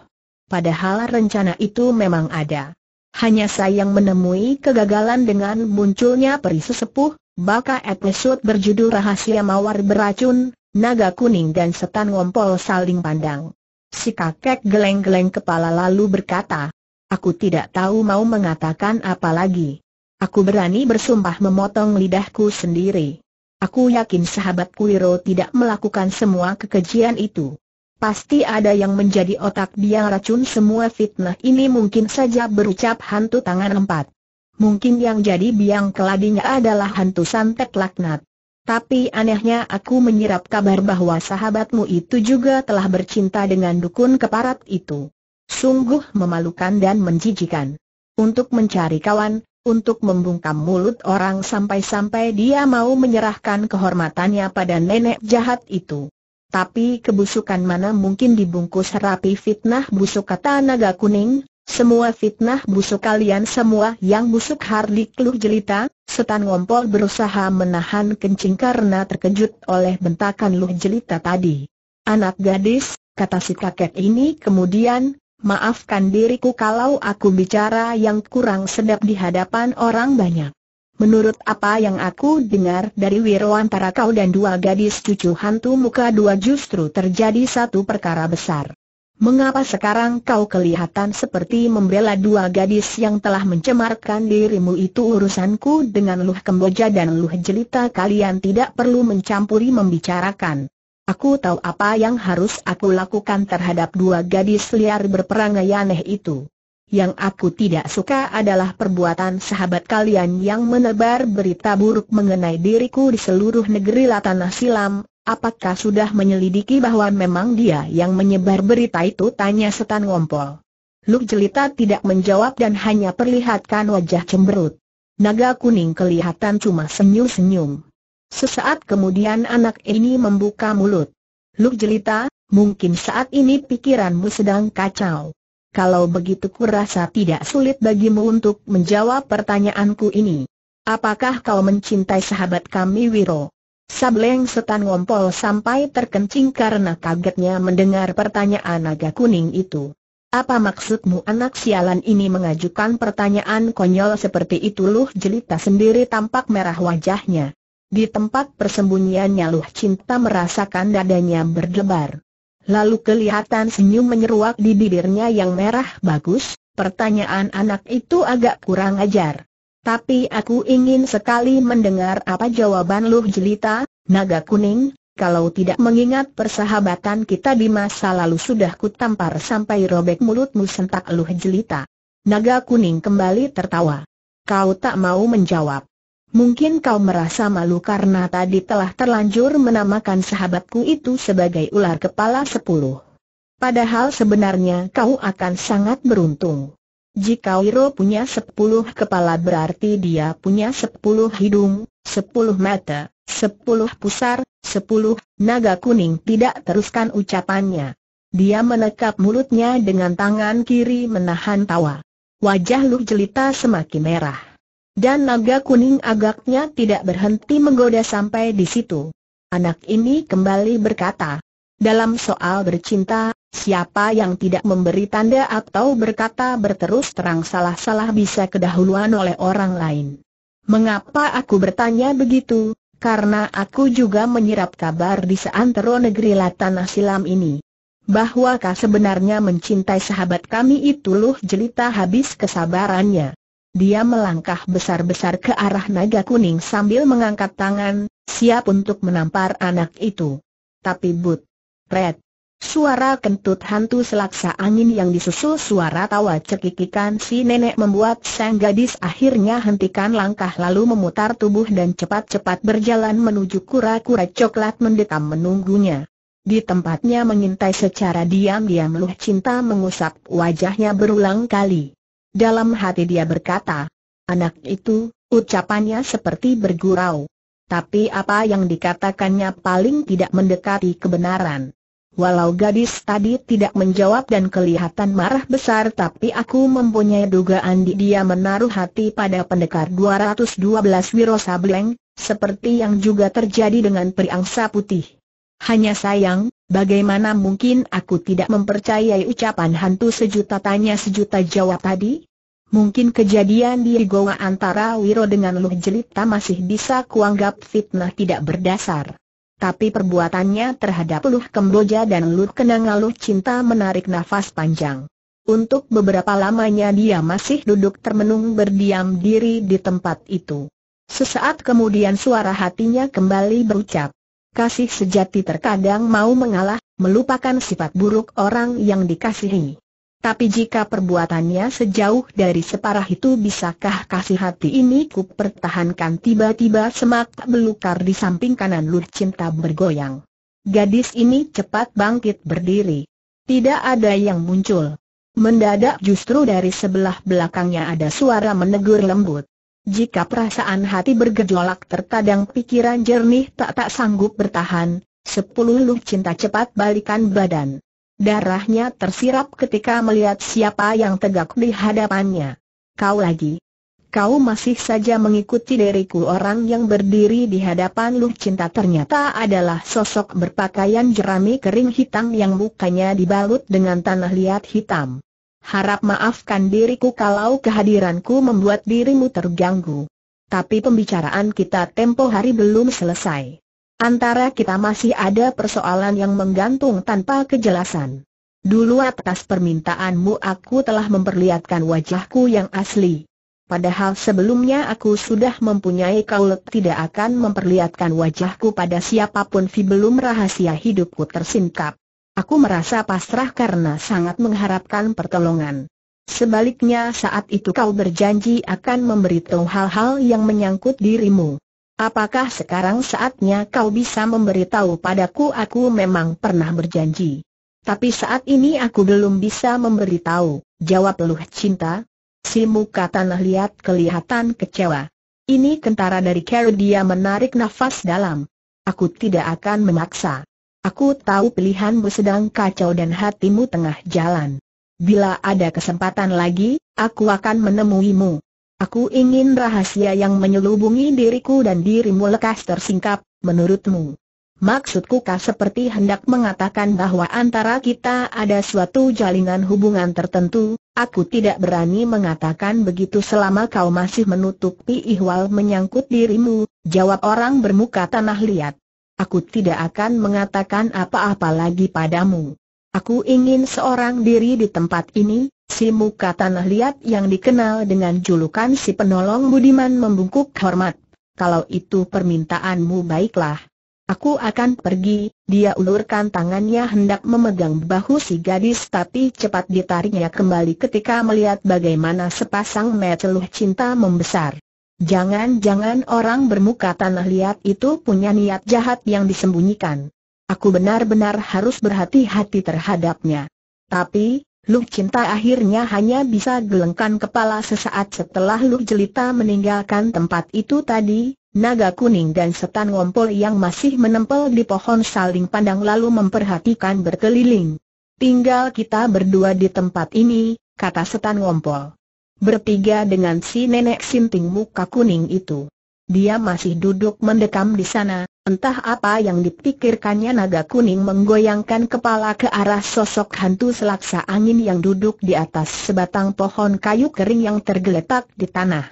Padahal rencana itu memang ada. Hanya sayang menemui kegagalan dengan munculnya peri sesepuh, baka episode berjudul Rahasia Mawar Beracun, Naga Kuning dan Setan Ngompol saling pandang. Si kakek geleng-geleng kepala lalu berkata, Aku tidak tahu mau mengatakan apa lagi. Aku berani bersumpah memotong lidahku sendiri. Aku yakin sahabat Kuiro tidak melakukan semua kekejian itu. Pasti ada yang menjadi otak dia racun semua fitnah ini mungkin saja berucap hantu tangan empat. Mungkin yang jadi biang keladinya adalah hantu santet laknat. Tapi anehnya aku menyerap kabar bahwa sahabatmu itu juga telah bercinta dengan dukun keparat itu. Sungguh memalukan dan menjijikan. Untuk mencari kawan, untuk membungkam mulut orang sampai-sampai dia mau menyerahkan kehormatannya pada nenek jahat itu. Tapi kebusukan mana mungkin dibungkus rapi fitnah busuk kata naga kuning, semua fitnah busuk kalian semua yang busuk harli keluh jelita, setan ngompol berusaha menahan kencing karena terkejut oleh bentakan Luh jelita tadi. Anak gadis, kata si kakek ini kemudian, maafkan diriku kalau aku bicara yang kurang sedap di hadapan orang banyak. Menurut apa yang aku dengar dari Wiro antara kau dan dua gadis cucu hantu muka dua justru terjadi satu perkara besar. Mengapa sekarang kau kelihatan seperti membela dua gadis yang telah mencemarkan dirimu itu urusanku dengan Luh Kemboja dan Luh Jelita kalian tidak perlu mencampuri membicarakan. Aku tahu apa yang harus aku lakukan terhadap dua gadis liar berperangai aneh itu. Yang aku tidak suka adalah perbuatan sahabat kalian yang menebar berita buruk mengenai diriku di seluruh negeri Latanah Silam, Apakah sudah menyelidiki bahwa memang dia yang menyebar berita itu? Tanya setan ngompol. Luk jelita tidak menjawab dan hanya perlihatkan wajah cemberut. Naga kuning kelihatan cuma senyum-senyum. Sesaat kemudian anak ini membuka mulut. Luk jelita, mungkin saat ini pikiranmu sedang kacau. Kalau begitu kurasa tidak sulit bagimu untuk menjawab pertanyaanku ini. Apakah kau mencintai sahabat kami Wiro? Sableng setan ngompol sampai terkencing karena kagetnya mendengar pertanyaan naga kuning itu. Apa maksudmu anak sialan ini mengajukan pertanyaan konyol seperti itu Luh jelita sendiri tampak merah wajahnya. Di tempat persembunyiannya Luh cinta merasakan dadanya berdebar. Lalu kelihatan senyum menyeruak di bibirnya yang merah bagus, pertanyaan anak itu agak kurang ajar. Tapi aku ingin sekali mendengar apa jawaban Luh Jelita, naga kuning, kalau tidak mengingat persahabatan kita di masa lalu sudah kutampar sampai robek mulutmu sentak Luh Jelita. Naga kuning kembali tertawa. Kau tak mau menjawab. Mungkin kau merasa malu karena tadi telah terlanjur menamakan sahabatku itu sebagai ular kepala sepuluh. Padahal sebenarnya kau akan sangat beruntung. Jika Wiro punya sepuluh kepala berarti dia punya sepuluh hidung, sepuluh mata, sepuluh pusar, sepuluh naga kuning tidak teruskan ucapannya. Dia menekap mulutnya dengan tangan kiri menahan tawa. Wajah Luh Jelita semakin merah. Dan naga kuning agaknya tidak berhenti menggoda sampai di situ. Anak ini kembali berkata, dalam soal bercinta, siapa yang tidak memberi tanda atau berkata berterus terang salah-salah bisa kedahuluan oleh orang lain. Mengapa aku bertanya begitu? Karena aku juga menyerap kabar di seantero negeri Latanah Silam ini. Bahwakah sebenarnya mencintai sahabat kami itu luh jelita habis kesabarannya. Dia melangkah besar-besar ke arah naga kuning sambil mengangkat tangan, siap untuk menampar anak itu. Tapi but, red, Suara kentut hantu selaksa angin yang disusul suara tawa cekikikan si nenek membuat sang gadis akhirnya hentikan langkah lalu memutar tubuh dan cepat-cepat berjalan menuju kura-kura coklat mendekam menunggunya. Di tempatnya mengintai secara diam-diam Luh Cinta mengusap wajahnya berulang kali. Dalam hati dia berkata, anak itu, ucapannya seperti bergurau. Tapi apa yang dikatakannya paling tidak mendekati kebenaran. Walau gadis tadi tidak menjawab dan kelihatan marah besar tapi aku mempunyai dugaan di dia menaruh hati pada pendekar 212 Wiro Sableng, seperti yang juga terjadi dengan Priangsa Putih. Hanya sayang, bagaimana mungkin aku tidak mempercayai ucapan hantu sejuta tanya sejuta jawab tadi? Mungkin kejadian di Goa antara Wiro dengan Luh Jelita masih bisa kuanggap fitnah tidak berdasar. Tapi perbuatannya terhadap Luh Kemboja dan Luh Kenanga Luh Cinta menarik nafas panjang. Untuk beberapa lamanya dia masih duduk termenung berdiam diri di tempat itu. Sesaat kemudian suara hatinya kembali berucap, kasih sejati terkadang mau mengalah, melupakan sifat buruk orang yang dikasihi. Tapi jika perbuatannya sejauh dari separah itu bisakah kasih hati ini ku pertahankan tiba-tiba semak belukar di samping kanan lur Cinta bergoyang. Gadis ini cepat bangkit berdiri. Tidak ada yang muncul. Mendadak justru dari sebelah belakangnya ada suara menegur lembut. Jika perasaan hati bergejolak terkadang pikiran jernih tak tak sanggup bertahan, sepuluh luh cinta cepat balikan badan. Darahnya tersirap ketika melihat siapa yang tegak di hadapannya. Kau lagi. Kau masih saja mengikuti diriku orang yang berdiri di hadapan luh Cinta ternyata adalah sosok berpakaian jerami kering hitam yang mukanya dibalut dengan tanah liat hitam harap maafkan diriku kalau kehadiranku membuat dirimu terganggu. Tapi pembicaraan kita tempo hari belum selesai. Antara kita masih ada persoalan yang menggantung tanpa kejelasan. Dulu atas permintaanmu aku telah memperlihatkan wajahku yang asli. Padahal sebelumnya aku sudah mempunyai kaulet tidak akan memperlihatkan wajahku pada siapapun belum rahasia hidupku tersingkap. Aku merasa pasrah karena sangat mengharapkan pertolongan. Sebaliknya saat itu kau berjanji akan memberitahu hal-hal yang menyangkut dirimu. Apakah sekarang saatnya kau bisa memberitahu padaku aku memang pernah berjanji. Tapi saat ini aku belum bisa memberitahu, jawab Luh Cinta. Si muka tanah liat kelihatan kecewa. Ini kentara dari Kero dia menarik nafas dalam. Aku tidak akan memaksa. Aku tahu pilihanmu sedang kacau dan hatimu tengah jalan. Bila ada kesempatan lagi, aku akan menemuimu. Aku ingin rahasia yang menyelubungi diriku dan dirimu lekas tersingkap, menurutmu. Maksudku kah seperti hendak mengatakan bahwa antara kita ada suatu jalinan hubungan tertentu, aku tidak berani mengatakan begitu selama kau masih menutupi ihwal menyangkut dirimu, jawab orang bermuka tanah liat. Aku tidak akan mengatakan apa-apa lagi padamu. Aku ingin seorang diri di tempat ini, si muka tanah liat yang dikenal dengan julukan si penolong budiman membungkuk hormat. Kalau itu permintaanmu baiklah. Aku akan pergi, dia ulurkan tangannya hendak memegang bahu si gadis tapi cepat ditariknya kembali ketika melihat bagaimana sepasang mata cinta membesar. Jangan-jangan orang bermuka tanah liat itu punya niat jahat yang disembunyikan. Aku benar-benar harus berhati-hati terhadapnya. Tapi, Lu Cinta akhirnya hanya bisa gelengkan kepala sesaat setelah Lu Jelita meninggalkan tempat itu tadi, naga kuning dan setan ngompol yang masih menempel di pohon saling pandang lalu memperhatikan berkeliling. Tinggal kita berdua di tempat ini, kata setan ngompol. Bertiga dengan si nenek sinting muka kuning itu. Dia masih duduk mendekam di sana, entah apa yang dipikirkannya naga kuning menggoyangkan kepala ke arah sosok hantu selaksa angin yang duduk di atas sebatang pohon kayu kering yang tergeletak di tanah.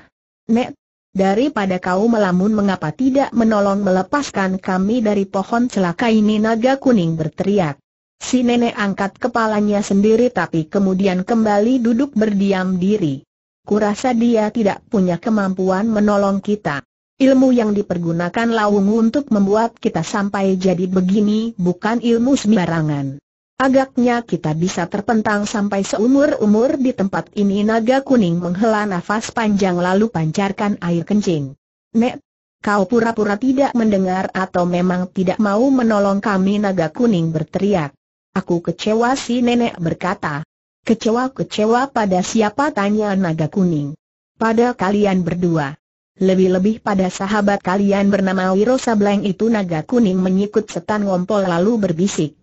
Nek, daripada kau melamun mengapa tidak menolong melepaskan kami dari pohon celaka ini naga kuning berteriak. Si nenek angkat kepalanya sendiri tapi kemudian kembali duduk berdiam diri kurasa dia tidak punya kemampuan menolong kita. Ilmu yang dipergunakan Lawung untuk membuat kita sampai jadi begini bukan ilmu sembarangan. Agaknya kita bisa terpentang sampai seumur-umur di tempat ini naga kuning menghela nafas panjang lalu pancarkan air kencing. Nek, kau pura-pura tidak mendengar atau memang tidak mau menolong kami naga kuning berteriak. Aku kecewa si nenek berkata. Kecewa-kecewa pada siapa tanya naga kuning. Pada kalian berdua. Lebih-lebih pada sahabat kalian bernama Wiro Sableng itu naga kuning menyikut setan ngompol lalu berbisik.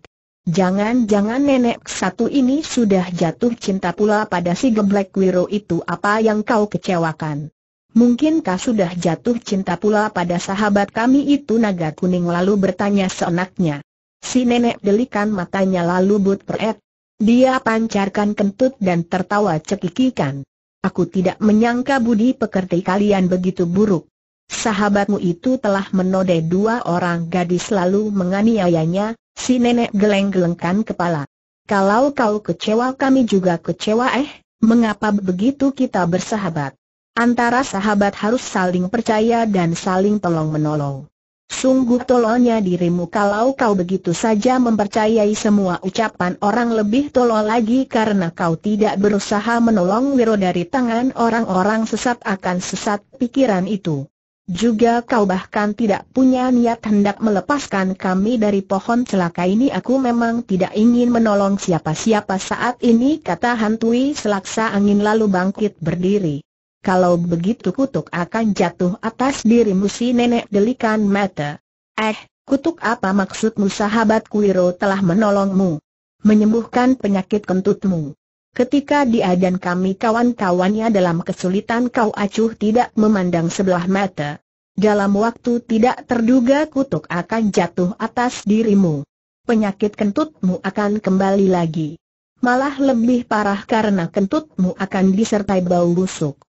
Jangan-jangan nenek satu ini sudah jatuh cinta pula pada si geblek Wiro itu apa yang kau kecewakan. Mungkinkah sudah jatuh cinta pula pada sahabat kami itu naga kuning lalu bertanya seenaknya. Si nenek delikan matanya lalu but peret dia pancarkan kentut dan tertawa cekikikan. Aku tidak menyangka budi pekerti kalian begitu buruk. Sahabatmu itu telah menodai dua orang gadis lalu menganiayanya, si nenek geleng-gelengkan kepala. Kalau kau kecewa kami juga kecewa eh, mengapa begitu kita bersahabat? Antara sahabat harus saling percaya dan saling tolong-menolong. Sungguh tololnya dirimu kalau kau begitu saja mempercayai semua ucapan orang lebih tolol lagi karena kau tidak berusaha menolong Wiro dari tangan orang-orang sesat akan sesat pikiran itu. Juga kau bahkan tidak punya niat hendak melepaskan kami dari pohon celaka ini Aku memang tidak ingin menolong siapa-siapa saat ini kata Hantui selaksa angin lalu bangkit berdiri kalau begitu kutuk akan jatuh atas dirimu si nenek delikan mata. Eh, kutuk apa maksudmu sahabat Kuiro telah menolongmu? Menyembuhkan penyakit kentutmu. Ketika dia dan kami kawan-kawannya dalam kesulitan kau acuh tidak memandang sebelah mata. Dalam waktu tidak terduga kutuk akan jatuh atas dirimu. Penyakit kentutmu akan kembali lagi. Malah lebih parah karena kentutmu akan disertai bau busuk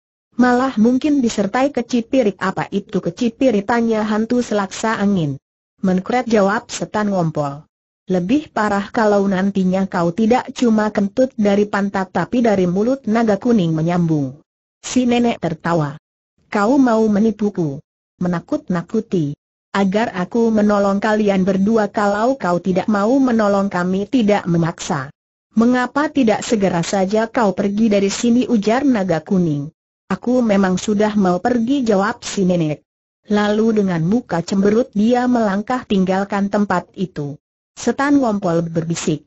malah mungkin disertai kecipirik apa itu kecipirik tanya hantu selaksa angin. Menkret jawab setan ngompol. Lebih parah kalau nantinya kau tidak cuma kentut dari pantat tapi dari mulut naga kuning menyambung. Si nenek tertawa. Kau mau menipuku. Menakut-nakuti. Agar aku menolong kalian berdua kalau kau tidak mau menolong kami tidak memaksa. Mengapa tidak segera saja kau pergi dari sini ujar naga kuning. Aku memang sudah mau pergi jawab si nenek. Lalu dengan muka cemberut dia melangkah tinggalkan tempat itu. Setan Wompol berbisik.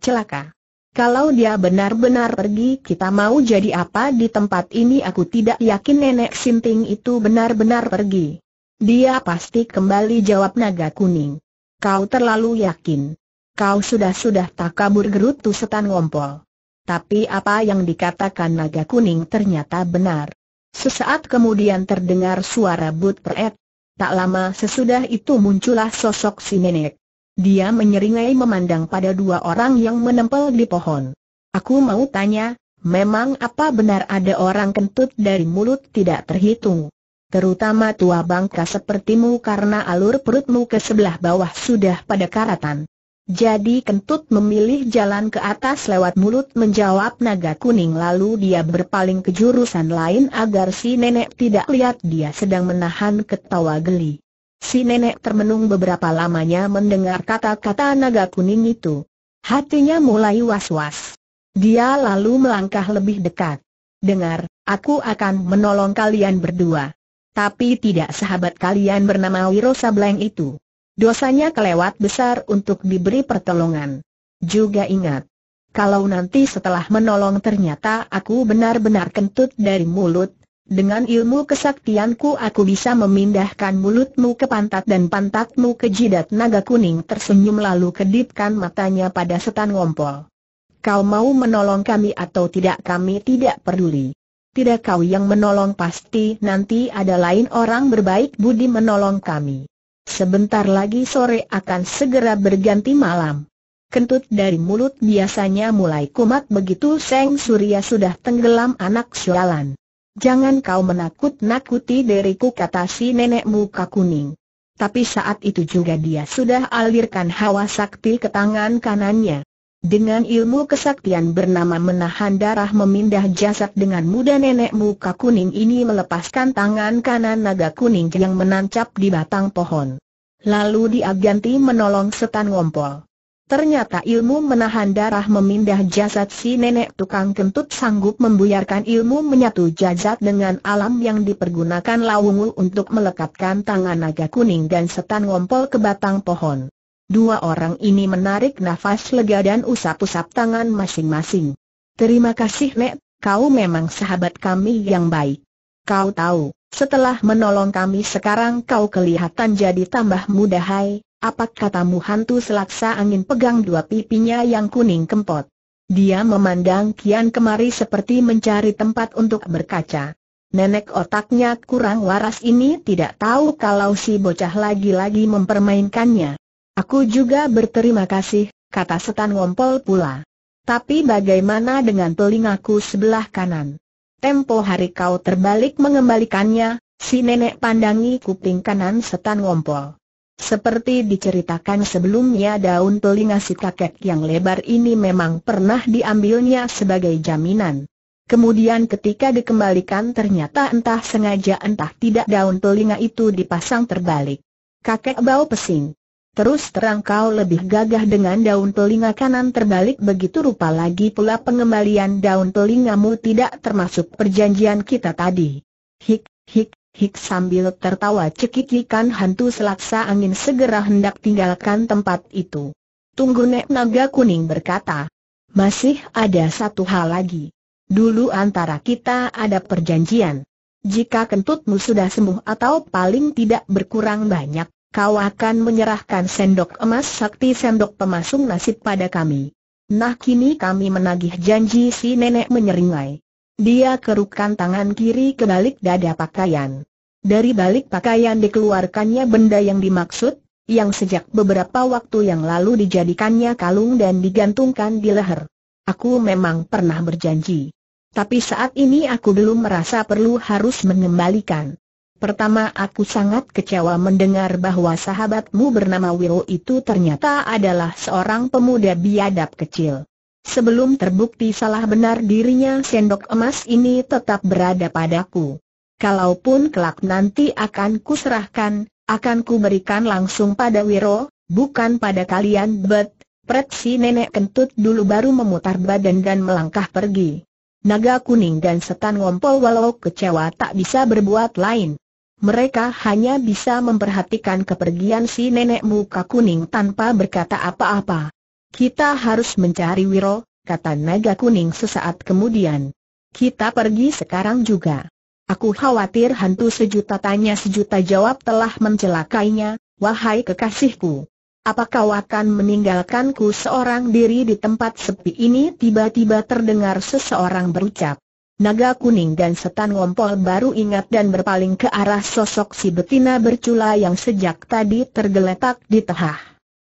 Celaka. Kalau dia benar-benar pergi kita mau jadi apa di tempat ini aku tidak yakin nenek Sinting itu benar-benar pergi. Dia pasti kembali jawab naga kuning. Kau terlalu yakin. Kau sudah-sudah tak kabur gerutu setan ngompol tapi apa yang dikatakan naga kuning ternyata benar. Sesaat kemudian terdengar suara but peret. Tak lama sesudah itu muncullah sosok si nenek. Dia menyeringai memandang pada dua orang yang menempel di pohon. Aku mau tanya, memang apa benar ada orang kentut dari mulut tidak terhitung? Terutama tua bangka sepertimu karena alur perutmu ke sebelah bawah sudah pada karatan. Jadi kentut memilih jalan ke atas lewat mulut menjawab naga kuning lalu dia berpaling ke jurusan lain agar si nenek tidak lihat dia sedang menahan ketawa geli. Si nenek termenung beberapa lamanya mendengar kata-kata naga kuning itu. Hatinya mulai was-was. Dia lalu melangkah lebih dekat. Dengar, aku akan menolong kalian berdua. Tapi tidak sahabat kalian bernama Wirosa Sableng itu dosanya kelewat besar untuk diberi pertolongan. Juga ingat, kalau nanti setelah menolong ternyata aku benar-benar kentut dari mulut, dengan ilmu kesaktianku aku bisa memindahkan mulutmu ke pantat dan pantatmu ke jidat naga kuning tersenyum lalu kedipkan matanya pada setan ngompol. Kau mau menolong kami atau tidak kami tidak peduli. Tidak kau yang menolong pasti nanti ada lain orang berbaik budi menolong kami. Sebentar lagi sore akan segera berganti malam. Kentut dari mulut biasanya mulai kumat begitu Seng Surya sudah tenggelam anak sialan. Jangan kau menakut-nakuti diriku kata si nenek muka kuning. Tapi saat itu juga dia sudah alirkan hawa sakti ke tangan kanannya. Dengan ilmu kesaktian bernama menahan darah memindah jasad dengan mudah nenek muka kuning ini melepaskan tangan kanan naga kuning yang menancap di batang pohon. Lalu dia ganti menolong setan ngompol. Ternyata ilmu menahan darah memindah jasad si nenek tukang kentut sanggup membuyarkan ilmu menyatu jasad dengan alam yang dipergunakan lawungul untuk melekatkan tangan naga kuning dan setan ngompol ke batang pohon. Dua orang ini menarik nafas lega dan usap-usap tangan masing-masing. Terima kasih Nek, kau memang sahabat kami yang baik. Kau tahu, setelah menolong kami sekarang kau kelihatan jadi tambah muda hai, apa katamu hantu selaksa angin pegang dua pipinya yang kuning kempot. Dia memandang Kian kemari seperti mencari tempat untuk berkaca. Nenek otaknya kurang waras ini tidak tahu kalau si bocah lagi-lagi mempermainkannya. Aku juga berterima kasih, kata setan ngompol pula. Tapi bagaimana dengan telingaku sebelah kanan? Tempo hari kau terbalik mengembalikannya, si nenek pandangi kuping kanan setan ngompol. Seperti diceritakan sebelumnya daun telinga si kakek yang lebar ini memang pernah diambilnya sebagai jaminan. Kemudian ketika dikembalikan ternyata entah sengaja entah tidak daun telinga itu dipasang terbalik. Kakek bau pesing. Terus terang kau lebih gagah dengan daun telinga kanan terbalik begitu rupa lagi pula pengembalian daun telingamu tidak termasuk perjanjian kita tadi. Hik, hik, hik sambil tertawa cekikikan hantu selaksa angin segera hendak tinggalkan tempat itu. Tunggu Nek Naga Kuning berkata. Masih ada satu hal lagi. Dulu antara kita ada perjanjian. Jika kentutmu sudah sembuh atau paling tidak berkurang banyak, kau akan menyerahkan sendok emas sakti sendok pemasung nasib pada kami. Nah kini kami menagih janji si nenek menyeringai. Dia kerukan tangan kiri ke balik dada pakaian. Dari balik pakaian dikeluarkannya benda yang dimaksud, yang sejak beberapa waktu yang lalu dijadikannya kalung dan digantungkan di leher. Aku memang pernah berjanji. Tapi saat ini aku belum merasa perlu harus mengembalikan. Pertama aku sangat kecewa mendengar bahwa sahabatmu bernama Wiro itu ternyata adalah seorang pemuda biadab kecil. Sebelum terbukti salah benar dirinya sendok emas ini tetap berada padaku. Kalaupun kelak nanti akan kuserahkan, akan kuberikan langsung pada Wiro, bukan pada kalian bet. Pret nenek kentut dulu baru memutar badan dan melangkah pergi. Naga kuning dan setan ngompol walau kecewa tak bisa berbuat lain mereka hanya bisa memperhatikan kepergian si nenek muka kuning tanpa berkata apa-apa. Kita harus mencari Wiro, kata naga kuning sesaat kemudian. Kita pergi sekarang juga. Aku khawatir hantu sejuta tanya sejuta jawab telah mencelakainya, wahai kekasihku. Apakah kau akan meninggalkanku seorang diri di tempat sepi ini? Tiba-tiba terdengar seseorang berucap. Naga kuning dan setan ngompol baru ingat dan berpaling ke arah sosok si betina bercula yang sejak tadi tergeletak di tehah.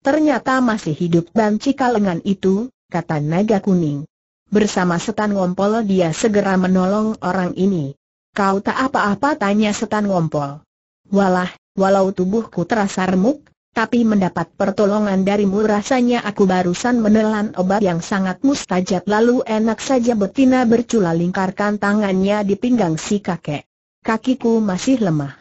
Ternyata masih hidup banci kalengan itu, kata naga kuning. Bersama setan ngompol dia segera menolong orang ini. Kau tak apa-apa tanya setan ngompol. Walah, walau tubuhku terasa remuk, tapi mendapat pertolongan darimu rasanya aku barusan menelan obat yang sangat mustajab lalu enak saja betina bercula lingkarkan tangannya di pinggang si kakek. Kakiku masih lemah.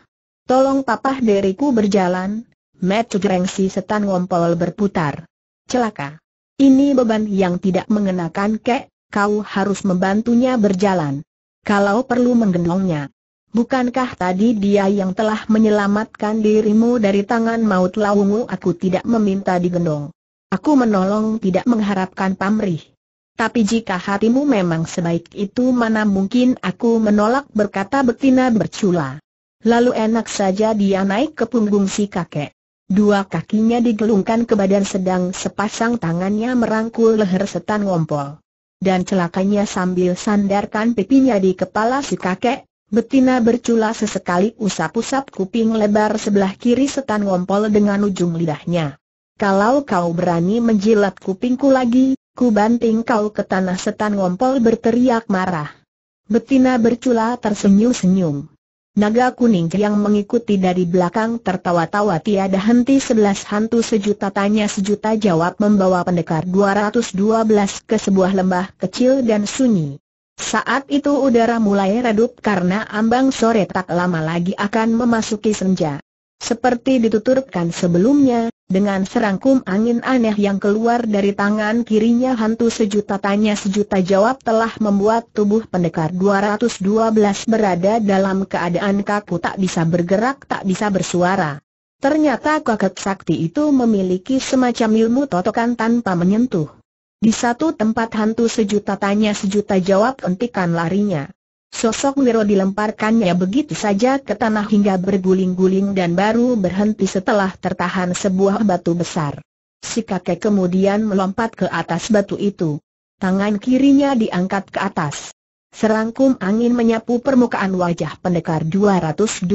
Tolong papah deriku berjalan, metu grengsi setan ngompol berputar. Celaka. Ini beban yang tidak mengenakan kek, kau harus membantunya berjalan. Kalau perlu menggendongnya. Bukankah tadi dia yang telah menyelamatkan dirimu dari tangan maut laungu aku tidak meminta digendong. Aku menolong tidak mengharapkan pamrih. Tapi jika hatimu memang sebaik itu mana mungkin aku menolak berkata betina bercula. Lalu enak saja dia naik ke punggung si kakek. Dua kakinya digelungkan ke badan sedang sepasang tangannya merangkul leher setan ngompol. Dan celakanya sambil sandarkan pipinya di kepala si kakek, Betina bercula sesekali usap-usap kuping lebar sebelah kiri setan ngompol dengan ujung lidahnya. Kalau kau berani menjilat kupingku lagi, ku banting kau ke tanah setan ngompol berteriak marah. Betina bercula tersenyum-senyum. Naga kuning yang mengikuti dari belakang tertawa-tawa tiada henti sebelas hantu sejuta tanya sejuta jawab membawa pendekar 212 ke sebuah lembah kecil dan sunyi. Saat itu udara mulai redup karena ambang sore tak lama lagi akan memasuki senja. Seperti dituturkan sebelumnya, dengan serangkum angin aneh yang keluar dari tangan kirinya hantu sejuta tanya sejuta jawab telah membuat tubuh pendekar 212 berada dalam keadaan kaku tak bisa bergerak tak bisa bersuara. Ternyata kakek sakti itu memiliki semacam ilmu totokan tanpa menyentuh. Di satu tempat hantu sejuta tanya sejuta jawab entikan larinya. Sosok Wiro dilemparkannya begitu saja ke tanah hingga berguling-guling dan baru berhenti setelah tertahan sebuah batu besar. Si kakek kemudian melompat ke atas batu itu. Tangan kirinya diangkat ke atas. Serangkum angin menyapu permukaan wajah pendekar 212.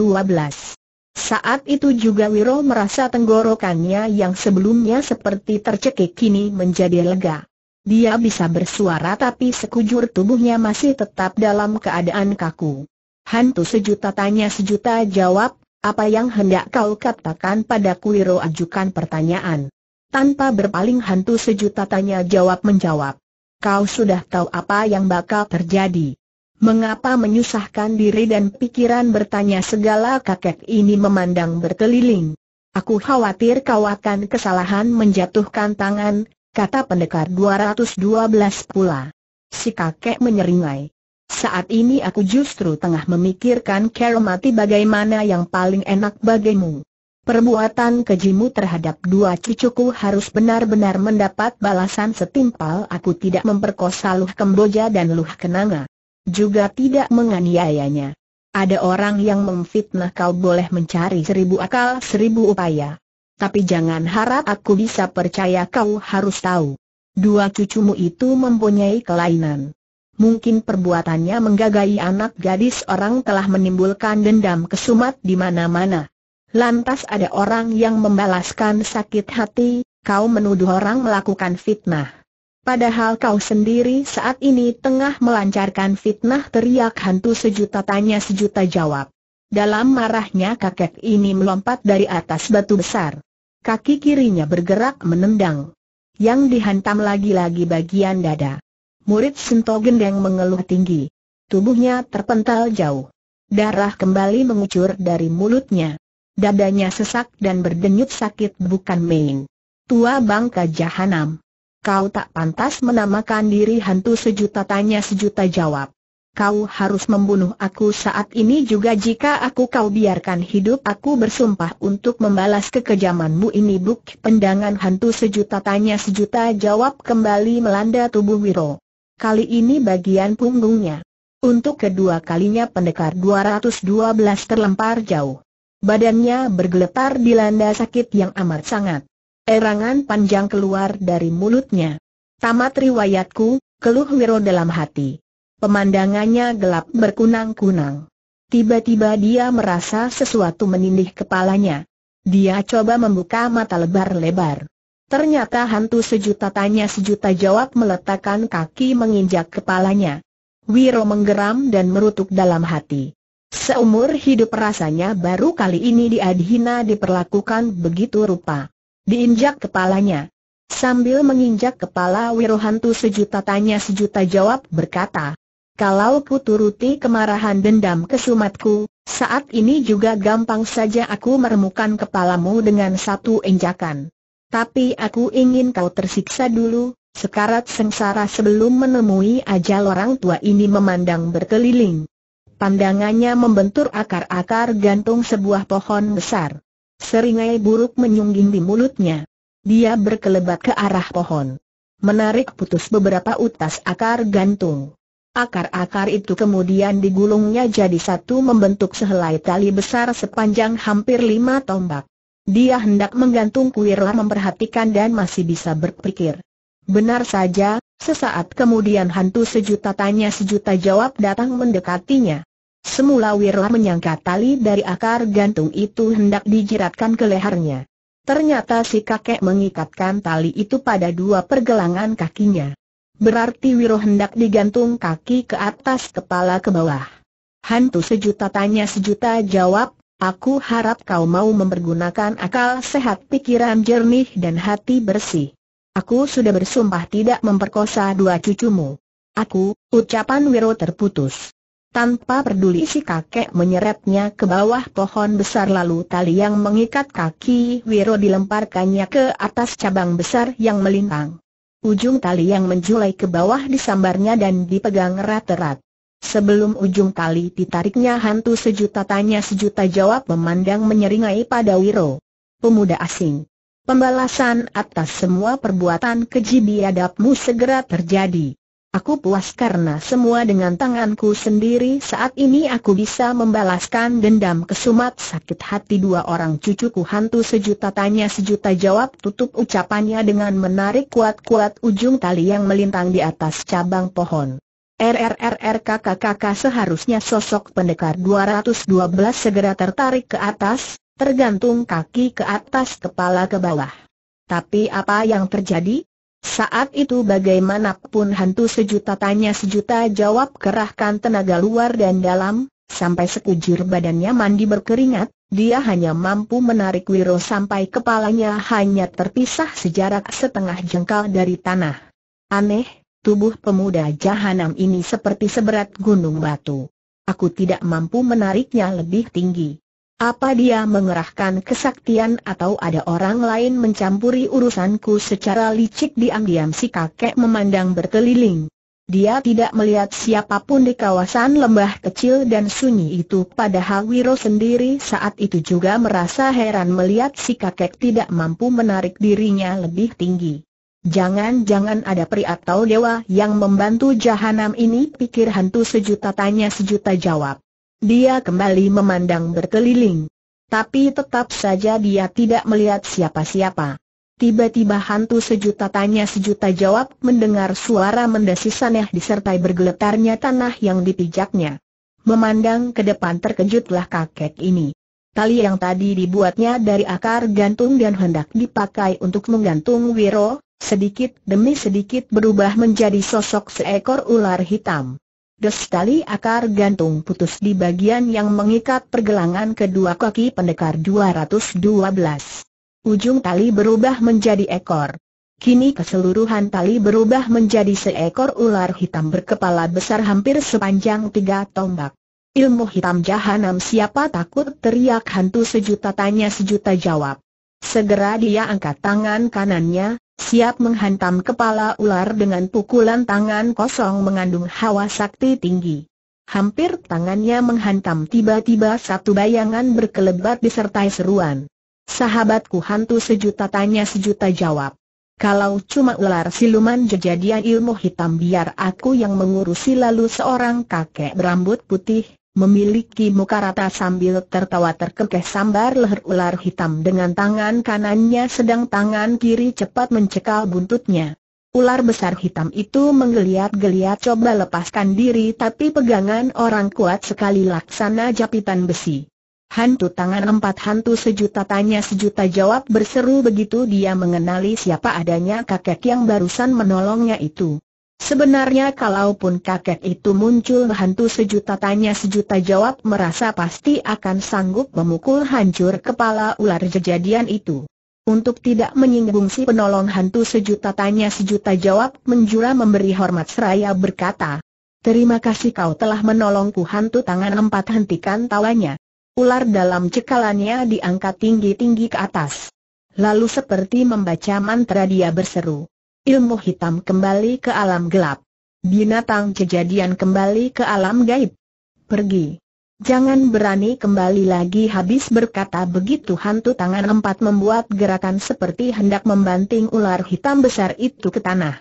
Saat itu juga Wiro merasa tenggorokannya yang sebelumnya seperti tercekik kini menjadi lega. Dia bisa bersuara tapi sekujur tubuhnya masih tetap dalam keadaan kaku. Hantu sejuta tanya sejuta jawab, apa yang hendak kau katakan pada Kuiro ajukan pertanyaan. Tanpa berpaling hantu sejuta tanya jawab menjawab. Kau sudah tahu apa yang bakal terjadi. Mengapa menyusahkan diri dan pikiran bertanya segala kakek ini memandang berkeliling? Aku khawatir kau akan kesalahan menjatuhkan tangan, kata pendekar 212 pula. Si kakek menyeringai. Saat ini aku justru tengah memikirkan mati bagaimana yang paling enak bagimu. Perbuatan kejimu terhadap dua cucuku harus benar-benar mendapat balasan setimpal aku tidak memperkosa Luh Kemboja dan Luh Kenanga. Juga tidak menganiayanya. Ada orang yang memfitnah kau boleh mencari seribu akal seribu upaya tapi jangan harap aku bisa percaya kau harus tahu. Dua cucumu itu mempunyai kelainan. Mungkin perbuatannya menggagai anak gadis orang telah menimbulkan dendam kesumat di mana-mana. Lantas ada orang yang membalaskan sakit hati, kau menuduh orang melakukan fitnah. Padahal kau sendiri saat ini tengah melancarkan fitnah teriak hantu sejuta tanya sejuta jawab. Dalam marahnya kakek ini melompat dari atas batu besar. Kaki kirinya bergerak menendang. Yang dihantam lagi-lagi bagian dada. Murid Sento Gendeng mengeluh tinggi. Tubuhnya terpental jauh. Darah kembali mengucur dari mulutnya. Dadanya sesak dan berdenyut sakit bukan main. Tua bangka jahanam. Kau tak pantas menamakan diri hantu sejuta tanya sejuta jawab kau harus membunuh aku saat ini juga jika aku kau biarkan hidup aku bersumpah untuk membalas kekejamanmu ini buk pendangan hantu sejuta tanya sejuta jawab kembali melanda tubuh Wiro. Kali ini bagian punggungnya. Untuk kedua kalinya pendekar 212 terlempar jauh. Badannya di dilanda sakit yang amat sangat. Erangan panjang keluar dari mulutnya. Tamat riwayatku, keluh Wiro dalam hati. Pemandangannya gelap berkunang-kunang. Tiba-tiba dia merasa sesuatu menindih kepalanya. Dia coba membuka mata lebar-lebar. Ternyata hantu sejuta tanya sejuta jawab meletakkan kaki menginjak kepalanya. Wiro menggeram dan merutuk dalam hati. Seumur hidup rasanya baru kali ini dia dihina diperlakukan begitu rupa. Diinjak kepalanya. Sambil menginjak kepala Wiro Hantu sejuta tanya sejuta jawab berkata, kalau ku turuti kemarahan dendam kesumatku, saat ini juga gampang saja aku meremukan kepalamu dengan satu injakan. Tapi aku ingin kau tersiksa dulu, sekarat sengsara sebelum menemui ajal orang tua ini memandang berkeliling. Pandangannya membentur akar-akar gantung sebuah pohon besar. Seringai buruk menyungging di mulutnya. Dia berkelebat ke arah pohon. Menarik putus beberapa utas akar gantung. Akar-akar itu kemudian digulungnya jadi satu membentuk sehelai tali besar sepanjang hampir lima tombak. Dia hendak menggantung kuirlah memperhatikan dan masih bisa berpikir. Benar saja, sesaat kemudian hantu sejuta tanya sejuta jawab datang mendekatinya. Semula Wirla menyangka tali dari akar gantung itu hendak dijiratkan ke lehernya. Ternyata si kakek mengikatkan tali itu pada dua pergelangan kakinya. Berarti Wiro hendak digantung kaki ke atas kepala ke bawah. Hantu sejuta tanya sejuta jawab, aku harap kau mau mempergunakan akal sehat pikiran jernih dan hati bersih. Aku sudah bersumpah tidak memperkosa dua cucumu. Aku, ucapan Wiro terputus. Tanpa peduli si kakek menyeretnya ke bawah pohon besar lalu tali yang mengikat kaki Wiro dilemparkannya ke atas cabang besar yang melintang. Ujung tali yang menjulai ke bawah disambarnya dan dipegang erat-erat. Sebelum ujung tali ditariknya hantu sejuta tanya sejuta jawab memandang menyeringai pada Wiro. Pemuda asing. Pembalasan atas semua perbuatan keji biadabmu segera terjadi. Aku puas karena semua dengan tanganku sendiri saat ini aku bisa membalaskan dendam kesumat sakit hati dua orang cucuku hantu sejuta tanya sejuta jawab tutup ucapannya dengan menarik kuat-kuat ujung tali yang melintang di atas cabang pohon. RRRR kakak-kakak seharusnya sosok pendekar 212 segera tertarik ke atas, tergantung kaki ke atas kepala ke bawah. Tapi apa yang terjadi? Saat itu bagaimanapun hantu sejuta tanya sejuta jawab kerahkan tenaga luar dan dalam, sampai sekujur badannya mandi berkeringat, dia hanya mampu menarik Wiro sampai kepalanya hanya terpisah sejarak setengah jengkal dari tanah. Aneh, tubuh pemuda jahanam ini seperti seberat gunung batu. Aku tidak mampu menariknya lebih tinggi. Apa dia mengerahkan kesaktian atau ada orang lain mencampuri urusanku secara licik diam-diam si kakek memandang berkeliling. Dia tidak melihat siapapun di kawasan lembah kecil dan sunyi itu padahal Wiro sendiri saat itu juga merasa heran melihat si kakek tidak mampu menarik dirinya lebih tinggi. Jangan-jangan ada peri atau dewa yang membantu jahanam ini pikir hantu sejuta tanya sejuta jawab. Dia kembali memandang berkeliling. Tapi tetap saja dia tidak melihat siapa-siapa. Tiba-tiba hantu sejuta tanya sejuta jawab mendengar suara mendesis disertai bergeletarnya tanah yang dipijaknya. Memandang ke depan terkejutlah kakek ini. Tali yang tadi dibuatnya dari akar gantung dan hendak dipakai untuk menggantung Wiro, sedikit demi sedikit berubah menjadi sosok seekor ular hitam. Des tali akar gantung putus di bagian yang mengikat pergelangan kedua kaki pendekar 212. Ujung tali berubah menjadi ekor. Kini keseluruhan tali berubah menjadi seekor ular hitam berkepala besar hampir sepanjang tiga tombak. Ilmu hitam jahanam siapa takut teriak hantu sejuta tanya sejuta jawab. Segera dia angkat tangan kanannya, siap menghantam kepala ular dengan pukulan tangan kosong mengandung hawa sakti tinggi. Hampir tangannya menghantam tiba-tiba satu bayangan berkelebat disertai seruan. Sahabatku hantu sejuta tanya sejuta jawab. Kalau cuma ular siluman jejadian ilmu hitam biar aku yang mengurusi lalu seorang kakek berambut putih, memiliki muka rata sambil tertawa terkekeh sambar leher ular hitam dengan tangan kanannya sedang tangan kiri cepat mencekal buntutnya. Ular besar hitam itu menggeliat-geliat coba lepaskan diri tapi pegangan orang kuat sekali laksana japitan besi. Hantu tangan empat hantu sejuta tanya sejuta jawab berseru begitu dia mengenali siapa adanya kakek yang barusan menolongnya itu. Sebenarnya kalaupun kakek itu muncul hantu sejuta tanya sejuta jawab merasa pasti akan sanggup memukul hancur kepala ular kejadian itu. Untuk tidak menyinggung si penolong hantu sejuta tanya sejuta jawab menjura memberi hormat seraya berkata, Terima kasih kau telah menolongku hantu tangan empat hentikan tawanya. Ular dalam cekalannya diangkat tinggi-tinggi ke atas. Lalu seperti membaca mantra dia berseru ilmu hitam kembali ke alam gelap. Binatang kejadian kembali ke alam gaib. Pergi. Jangan berani kembali lagi habis berkata begitu hantu tangan empat membuat gerakan seperti hendak membanting ular hitam besar itu ke tanah.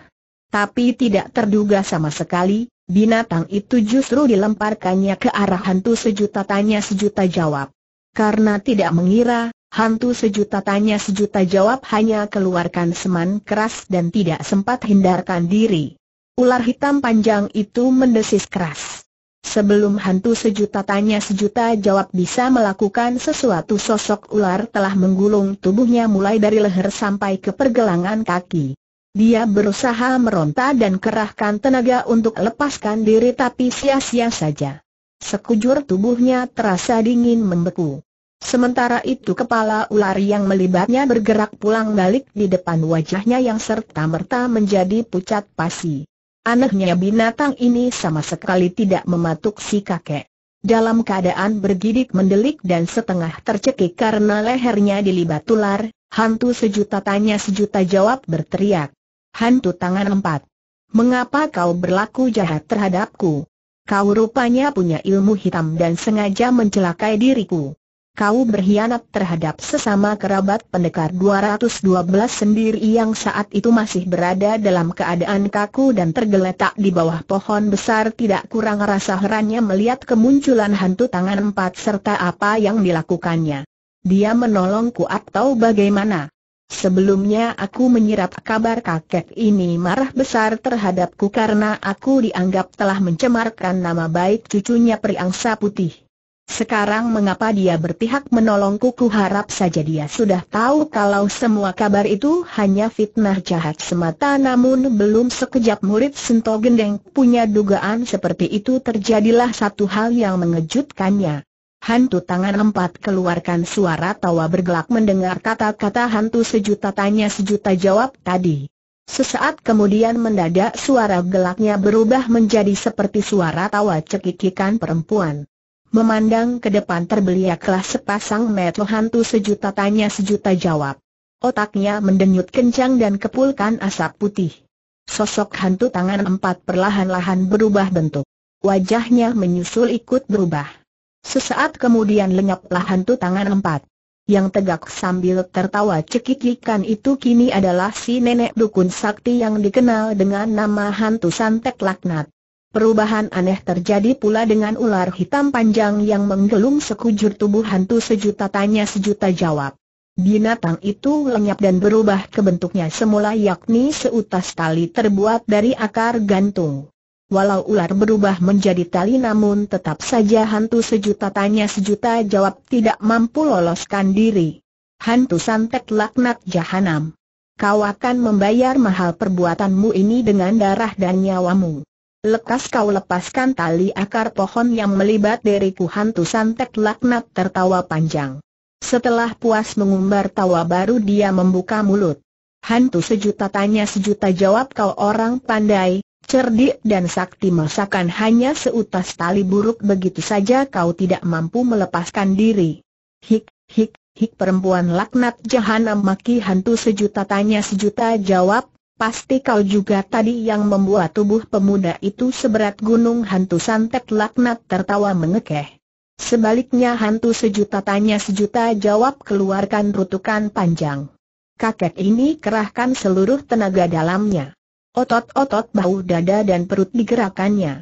Tapi tidak terduga sama sekali, binatang itu justru dilemparkannya ke arah hantu sejuta tanya sejuta jawab. Karena tidak mengira, Hantu sejuta tanya sejuta jawab hanya keluarkan seman keras dan tidak sempat hindarkan diri. Ular hitam panjang itu mendesis keras. Sebelum hantu sejuta tanya sejuta jawab bisa melakukan sesuatu sosok ular telah menggulung tubuhnya mulai dari leher sampai ke pergelangan kaki. Dia berusaha meronta dan kerahkan tenaga untuk lepaskan diri tapi sia-sia saja. Sekujur tubuhnya terasa dingin membeku. Sementara itu kepala ular yang melibatnya bergerak pulang balik di depan wajahnya yang serta-merta menjadi pucat pasi. Anehnya binatang ini sama sekali tidak mematuk si kakek. Dalam keadaan bergidik mendelik dan setengah tercekik karena lehernya dilibat ular, hantu sejuta tanya sejuta jawab berteriak. Hantu tangan empat. Mengapa kau berlaku jahat terhadapku? Kau rupanya punya ilmu hitam dan sengaja mencelakai diriku kau berkhianat terhadap sesama kerabat pendekar 212 sendiri yang saat itu masih berada dalam keadaan kaku dan tergeletak di bawah pohon besar tidak kurang rasa herannya melihat kemunculan hantu tangan empat serta apa yang dilakukannya. Dia menolongku atau bagaimana? Sebelumnya aku menyerap kabar kakek ini marah besar terhadapku karena aku dianggap telah mencemarkan nama baik cucunya Priangsa Putih. Sekarang mengapa dia berpihak menolongku ku harap saja dia sudah tahu kalau semua kabar itu hanya fitnah jahat semata namun belum sekejap murid Sento Gendeng punya dugaan seperti itu terjadilah satu hal yang mengejutkannya. Hantu tangan empat keluarkan suara tawa bergelak mendengar kata-kata hantu sejuta tanya sejuta jawab tadi. Sesaat kemudian mendadak suara gelaknya berubah menjadi seperti suara tawa cekikikan perempuan. Memandang ke depan terbeliaklah sepasang mata hantu sejuta tanya sejuta jawab. Otaknya mendenyut kencang dan kepulkan asap putih. Sosok hantu tangan empat perlahan-lahan berubah bentuk. Wajahnya menyusul ikut berubah. Sesaat kemudian lenyaplah hantu tangan empat. Yang tegak sambil tertawa cekikikan itu kini adalah si nenek dukun sakti yang dikenal dengan nama hantu santek laknat. Perubahan aneh terjadi pula dengan ular hitam panjang yang menggelung sekujur tubuh hantu sejuta tanya sejuta jawab. Binatang itu lenyap dan berubah ke bentuknya semula yakni seutas tali terbuat dari akar gantung. Walau ular berubah menjadi tali namun tetap saja hantu sejuta tanya sejuta jawab tidak mampu loloskan diri. Hantu santet laknat jahanam. Kau akan membayar mahal perbuatanmu ini dengan darah dan nyawamu. Lekas kau lepaskan tali akar pohon yang melibat diriku hantu santet laknat tertawa panjang. Setelah puas mengumbar tawa baru dia membuka mulut. Hantu sejuta tanya sejuta jawab kau orang pandai, cerdik dan sakti masakan hanya seutas tali buruk begitu saja kau tidak mampu melepaskan diri. Hik, hik, hik perempuan laknat jahanam maki hantu sejuta tanya sejuta jawab, Pasti kau juga tadi yang membuat tubuh pemuda itu seberat gunung hantu santet laknat tertawa mengekeh. Sebaliknya hantu sejuta tanya sejuta jawab keluarkan rutukan panjang. Kakek ini kerahkan seluruh tenaga dalamnya. Otot-otot bahu dada dan perut digerakannya.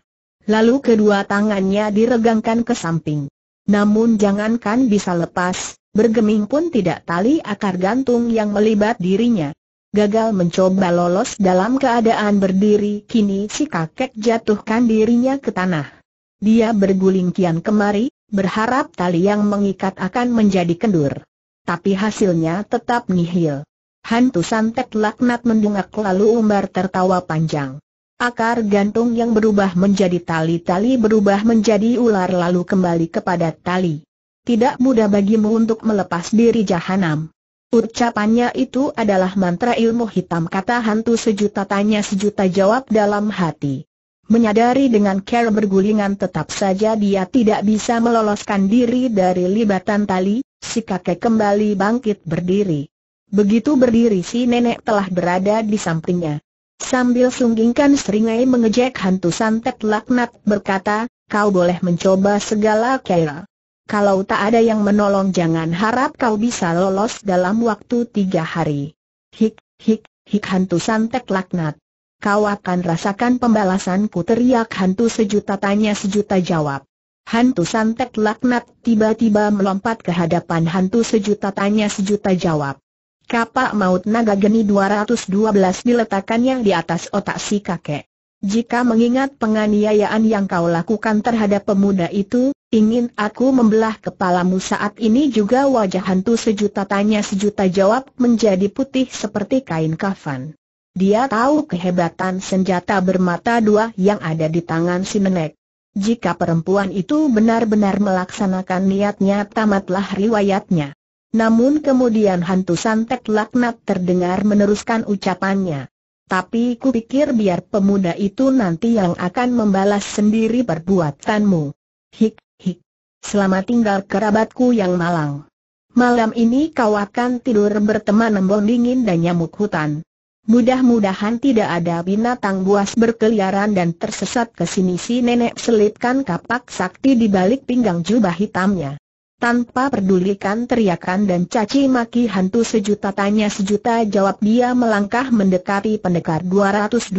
Lalu kedua tangannya diregangkan ke samping. Namun jangankan bisa lepas, bergeming pun tidak tali akar gantung yang melibat dirinya gagal mencoba lolos dalam keadaan berdiri kini si kakek jatuhkan dirinya ke tanah. Dia berguling kian kemari, berharap tali yang mengikat akan menjadi kendur. Tapi hasilnya tetap nihil. Hantu santet laknat mendungak lalu umbar tertawa panjang. Akar gantung yang berubah menjadi tali-tali berubah menjadi ular lalu kembali kepada tali. Tidak mudah bagimu untuk melepas diri jahanam. Ucapannya itu adalah mantra ilmu hitam kata hantu sejuta tanya sejuta jawab dalam hati. Menyadari dengan care bergulingan tetap saja dia tidak bisa meloloskan diri dari libatan tali, si kakek kembali bangkit berdiri. Begitu berdiri si nenek telah berada di sampingnya. Sambil sunggingkan seringai mengejek hantu santet laknat berkata, kau boleh mencoba segala care kalau tak ada yang menolong jangan harap kau bisa lolos dalam waktu tiga hari. Hik, hik, hik hantu santek laknat. Kau akan rasakan pembalasanku teriak hantu sejuta tanya sejuta jawab. Hantu santek laknat tiba-tiba melompat ke hadapan hantu sejuta tanya sejuta jawab. Kapak maut naga geni 212 diletakkannya di atas otak si kakek. Jika mengingat penganiayaan yang kau lakukan terhadap pemuda itu, ingin aku membelah kepalamu saat ini juga wajah hantu sejuta tanya sejuta jawab menjadi putih seperti kain kafan. Dia tahu kehebatan senjata bermata dua yang ada di tangan si nenek. Jika perempuan itu benar-benar melaksanakan niatnya tamatlah riwayatnya. Namun kemudian hantu santet laknat terdengar meneruskan ucapannya tapi kupikir biar pemuda itu nanti yang akan membalas sendiri perbuatanmu. Hik, hik. Selamat tinggal kerabatku yang malang. Malam ini kau akan tidur berteman embun dingin dan nyamuk hutan. Mudah-mudahan tidak ada binatang buas berkeliaran dan tersesat ke sini si nenek selitkan kapak sakti di balik pinggang jubah hitamnya. Tanpa pedulikan teriakan dan caci maki hantu sejuta tanya sejuta jawab dia melangkah mendekati pendekar 212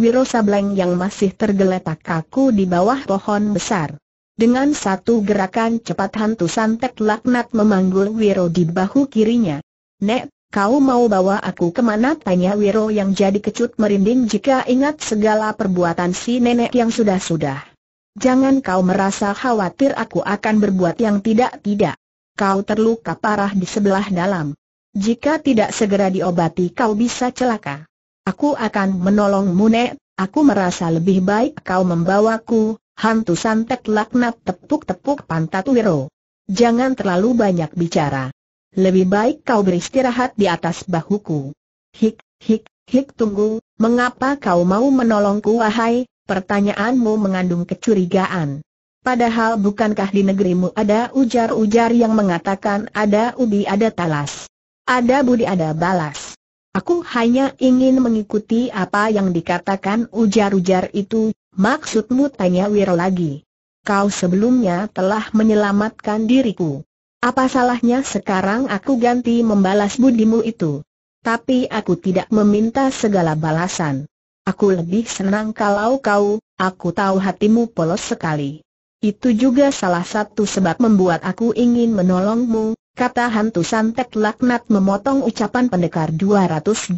Wiro Sableng yang masih tergeletak kaku di bawah pohon besar. Dengan satu gerakan cepat hantu santet laknat memanggul Wiro di bahu kirinya. Nek, kau mau bawa aku kemana? Tanya Wiro yang jadi kecut merinding jika ingat segala perbuatan si nenek yang sudah-sudah. Jangan kau merasa khawatir aku akan berbuat yang tidak-tidak. Kau terluka parah di sebelah dalam. Jika tidak segera diobati kau bisa celaka. Aku akan menolongmu Nek, aku merasa lebih baik kau membawaku, hantu santet laknat tepuk-tepuk pantat Wiro. Jangan terlalu banyak bicara. Lebih baik kau beristirahat di atas bahuku. Hik, hik, hik tunggu, mengapa kau mau menolongku wahai, Pertanyaanmu mengandung kecurigaan. Padahal bukankah di negerimu ada ujar-ujar yang mengatakan ada ubi ada talas. Ada budi ada balas. Aku hanya ingin mengikuti apa yang dikatakan ujar-ujar itu, maksudmu tanya Wiro lagi. Kau sebelumnya telah menyelamatkan diriku. Apa salahnya sekarang aku ganti membalas budimu itu? Tapi aku tidak meminta segala balasan. Aku lebih senang kalau kau, aku tahu hatimu polos sekali. Itu juga salah satu sebab membuat aku ingin menolongmu, kata hantu santet laknat memotong ucapan pendekar 212.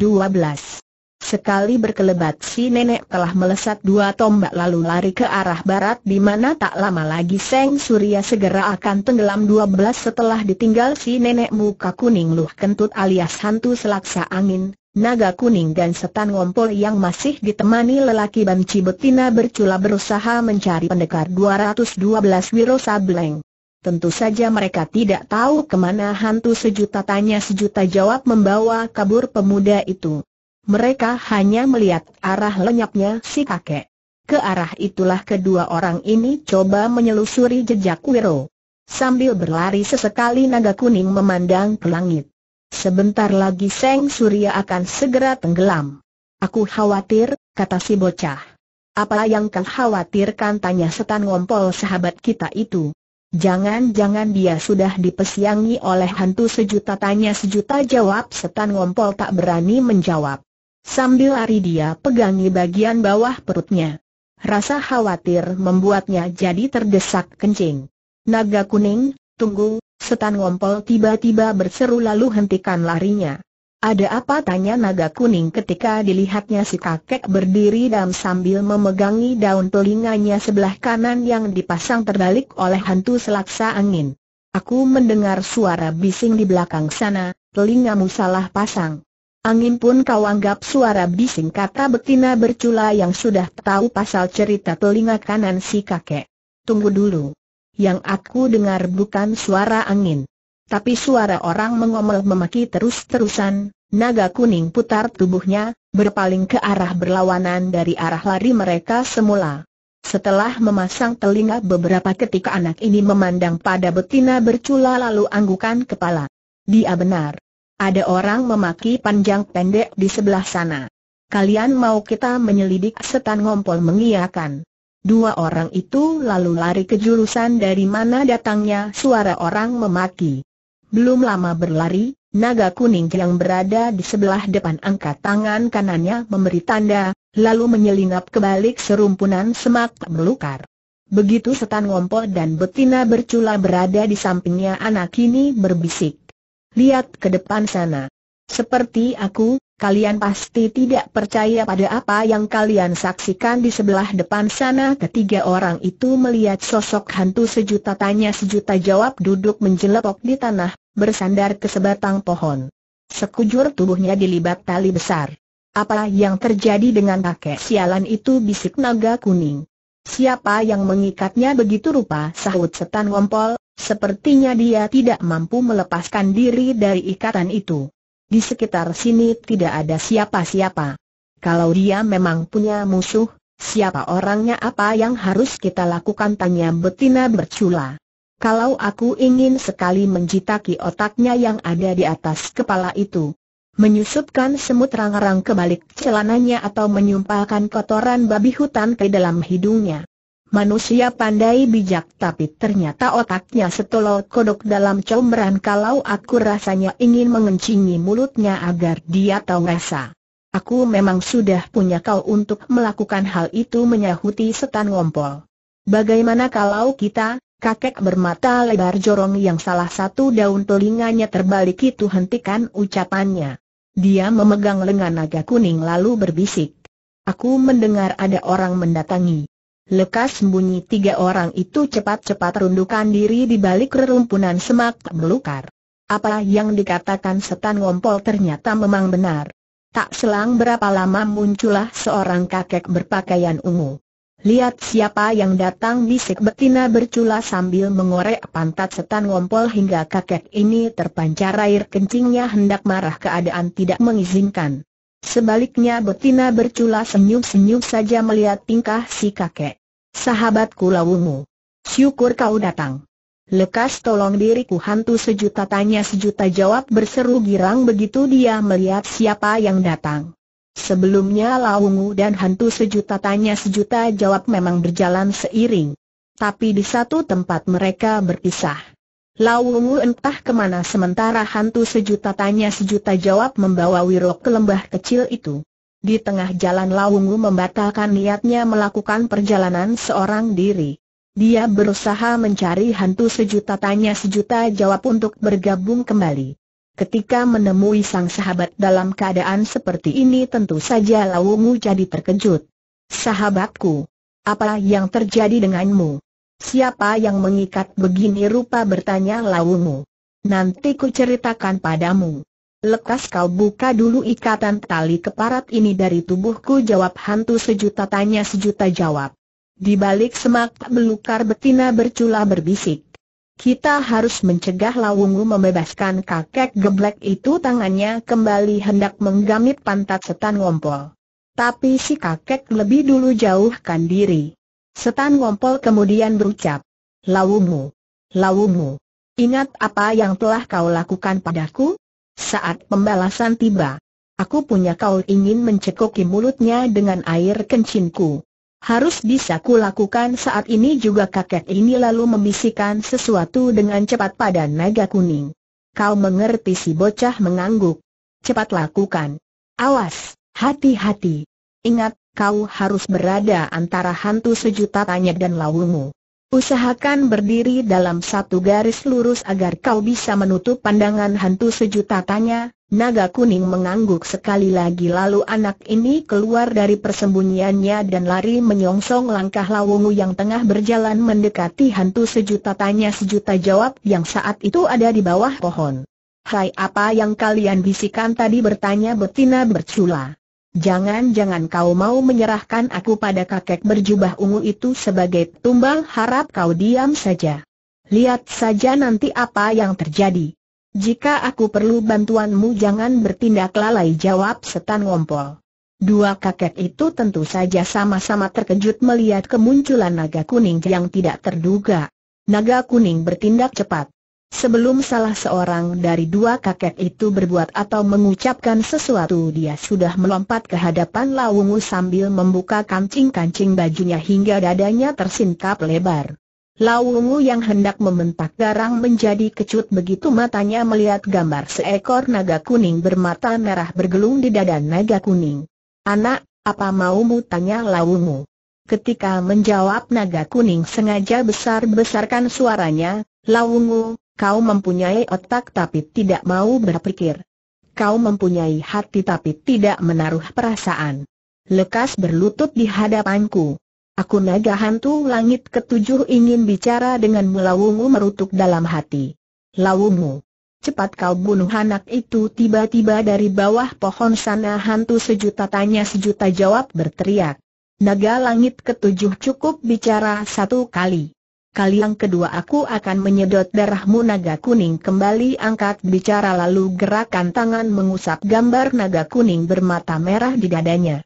Sekali berkelebat si nenek telah melesat dua tombak lalu lari ke arah barat di mana tak lama lagi Seng Surya segera akan tenggelam dua belas setelah ditinggal si nenek muka kuning luh kentut alias hantu selaksa angin, naga kuning dan setan ngompol yang masih ditemani lelaki banci betina bercula berusaha mencari pendekar 212 Wiro Sableng. Tentu saja mereka tidak tahu kemana hantu sejuta tanya sejuta jawab membawa kabur pemuda itu mereka hanya melihat arah lenyapnya si kakek. Ke arah itulah kedua orang ini coba menyelusuri jejak Wiro. Sambil berlari sesekali naga kuning memandang ke langit. Sebentar lagi Seng Surya akan segera tenggelam. Aku khawatir, kata si bocah. Apa yang kau khawatirkan tanya setan ngompol sahabat kita itu. Jangan-jangan dia sudah dipesiangi oleh hantu sejuta tanya sejuta jawab setan ngompol tak berani menjawab. Sambil lari dia pegangi bagian bawah perutnya. Rasa khawatir membuatnya jadi terdesak kencing. Naga kuning, tunggu, setan ngompol tiba-tiba berseru lalu hentikan larinya. Ada apa tanya naga kuning ketika dilihatnya si kakek berdiri dan sambil memegangi daun telinganya sebelah kanan yang dipasang terbalik oleh hantu selaksa angin. Aku mendengar suara bising di belakang sana, telingamu salah pasang. Angin pun kau anggap suara bising kata betina bercula yang sudah tahu pasal cerita telinga kanan si kakek. Tunggu dulu. Yang aku dengar bukan suara angin. Tapi suara orang mengomel memaki terus-terusan, naga kuning putar tubuhnya, berpaling ke arah berlawanan dari arah lari mereka semula. Setelah memasang telinga beberapa ketika anak ini memandang pada betina bercula lalu anggukan kepala. Dia benar. Ada orang memaki panjang pendek di sebelah sana. Kalian mau kita menyelidik setan ngompol mengiakan? Dua orang itu lalu lari ke jurusan dari mana datangnya suara orang memaki. Belum lama berlari, naga kuning yang berada di sebelah depan angkat tangan kanannya memberi tanda, lalu menyelinap ke balik serumpunan semak melukar. Begitu setan ngompol dan betina bercula berada di sampingnya anak ini berbisik. Lihat ke depan sana. Seperti aku, kalian pasti tidak percaya pada apa yang kalian saksikan di sebelah depan sana Ketiga orang itu melihat sosok hantu sejuta tanya sejuta jawab duduk menjelepok di tanah, bersandar ke sebatang pohon Sekujur tubuhnya dilibat tali besar Apa yang terjadi dengan kakek sialan itu bisik naga kuning Siapa yang mengikatnya begitu rupa sahut setan ngompol Sepertinya dia tidak mampu melepaskan diri dari ikatan itu. Di sekitar sini tidak ada siapa-siapa. Kalau dia memang punya musuh, siapa orangnya apa yang harus kita lakukan tanya betina bercula. Kalau aku ingin sekali menjitaki otaknya yang ada di atas kepala itu. Menyusupkan semut rang-rang ke balik celananya atau menyumpahkan kotoran babi hutan ke dalam hidungnya. Manusia pandai bijak tapi ternyata otaknya setolol kodok dalam comberan kalau aku rasanya ingin mengencingi mulutnya agar dia tahu rasa. Aku memang sudah punya kau untuk melakukan hal itu menyahuti setan ngompol. Bagaimana kalau kita, kakek bermata lebar jorong yang salah satu daun telinganya terbalik itu hentikan ucapannya. Dia memegang lengan naga kuning lalu berbisik. Aku mendengar ada orang mendatangi. Lekas sembunyi tiga orang itu cepat-cepat rundukan diri di balik rerumpunan semak belukar. Apa yang dikatakan setan ngompol ternyata memang benar. Tak selang berapa lama muncullah seorang kakek berpakaian ungu. Lihat siapa yang datang bisik betina bercula sambil mengorek pantat setan ngompol hingga kakek ini terpancar air kencingnya hendak marah keadaan tidak mengizinkan. Sebaliknya betina bercula senyum-senyum saja melihat tingkah si kakek. Sahabatku Lawungu, Syukur kau datang. Lekas tolong diriku hantu sejuta tanya sejuta jawab berseru girang begitu dia melihat siapa yang datang. Sebelumnya Lawungu dan hantu sejuta tanya sejuta jawab memang berjalan seiring. Tapi di satu tempat mereka berpisah. Lawungu entah kemana sementara hantu sejuta tanya sejuta jawab membawa Wirok ke lembah kecil itu. Di tengah jalan Lawungu membatalkan niatnya melakukan perjalanan seorang diri. Dia berusaha mencari hantu sejuta tanya sejuta jawab untuk bergabung kembali. Ketika menemui sang sahabat dalam keadaan seperti ini tentu saja Lawungu jadi terkejut. Sahabatku, apa yang terjadi denganmu? Siapa yang mengikat begini rupa bertanya Lawungu. Nanti ku ceritakan padamu. Lekas kau buka dulu ikatan tali keparat ini dari tubuhku jawab hantu sejuta tanya sejuta jawab. Di balik semak belukar betina bercula berbisik. Kita harus mencegah Lawungu membebaskan kakek geblek itu tangannya kembali hendak menggamit pantat setan ngompol. Tapi si kakek lebih dulu jauhkan diri. Setan ngompol kemudian berucap. Lawungu, Lawungu, ingat apa yang telah kau lakukan padaku? Saat pembalasan tiba, aku punya kau ingin mencekoki mulutnya dengan air kencingku. Harus bisa kulakukan saat ini juga kakek ini lalu membisikkan sesuatu dengan cepat pada naga kuning. Kau mengerti si bocah mengangguk. Cepat lakukan. Awas, hati-hati. Ingat, kau harus berada antara hantu sejuta tanya dan lawumu. Usahakan berdiri dalam satu garis lurus agar kau bisa menutup pandangan hantu sejuta tanya, naga kuning mengangguk sekali lagi lalu anak ini keluar dari persembunyiannya dan lari menyongsong langkah Lawungu yang tengah berjalan mendekati hantu sejuta tanya sejuta jawab yang saat itu ada di bawah pohon. Hai apa yang kalian bisikan tadi bertanya betina bercula. Jangan-jangan kau mau menyerahkan aku pada kakek berjubah ungu itu sebagai tumbal harap kau diam saja. Lihat saja nanti apa yang terjadi. Jika aku perlu bantuanmu jangan bertindak lalai jawab setan ngompol. Dua kakek itu tentu saja sama-sama terkejut melihat kemunculan naga kuning yang tidak terduga. Naga kuning bertindak cepat. Sebelum salah seorang dari dua kakek itu berbuat atau mengucapkan sesuatu dia sudah melompat ke hadapan Lawungu sambil membuka kancing-kancing bajunya hingga dadanya tersingkap lebar. Lawungu yang hendak membentak garang menjadi kecut begitu matanya melihat gambar seekor naga kuning bermata merah bergelung di dada naga kuning. Anak, apa maumu tanya Lawungu. Ketika menjawab naga kuning sengaja besar-besarkan suaranya, Lawungu. Kau mempunyai otak tapi tidak mau berpikir. Kau mempunyai hati tapi tidak menaruh perasaan. Lekas berlutut di hadapanku. Aku naga hantu langit ketujuh ingin bicara dengan Lawungu merutuk dalam hati. Lawungu. Cepat kau bunuh anak itu tiba-tiba dari bawah pohon sana hantu sejuta tanya sejuta jawab berteriak. Naga langit ketujuh cukup bicara satu kali kali yang kedua aku akan menyedot darahmu naga kuning kembali angkat bicara lalu gerakan tangan mengusap gambar naga kuning bermata merah di dadanya.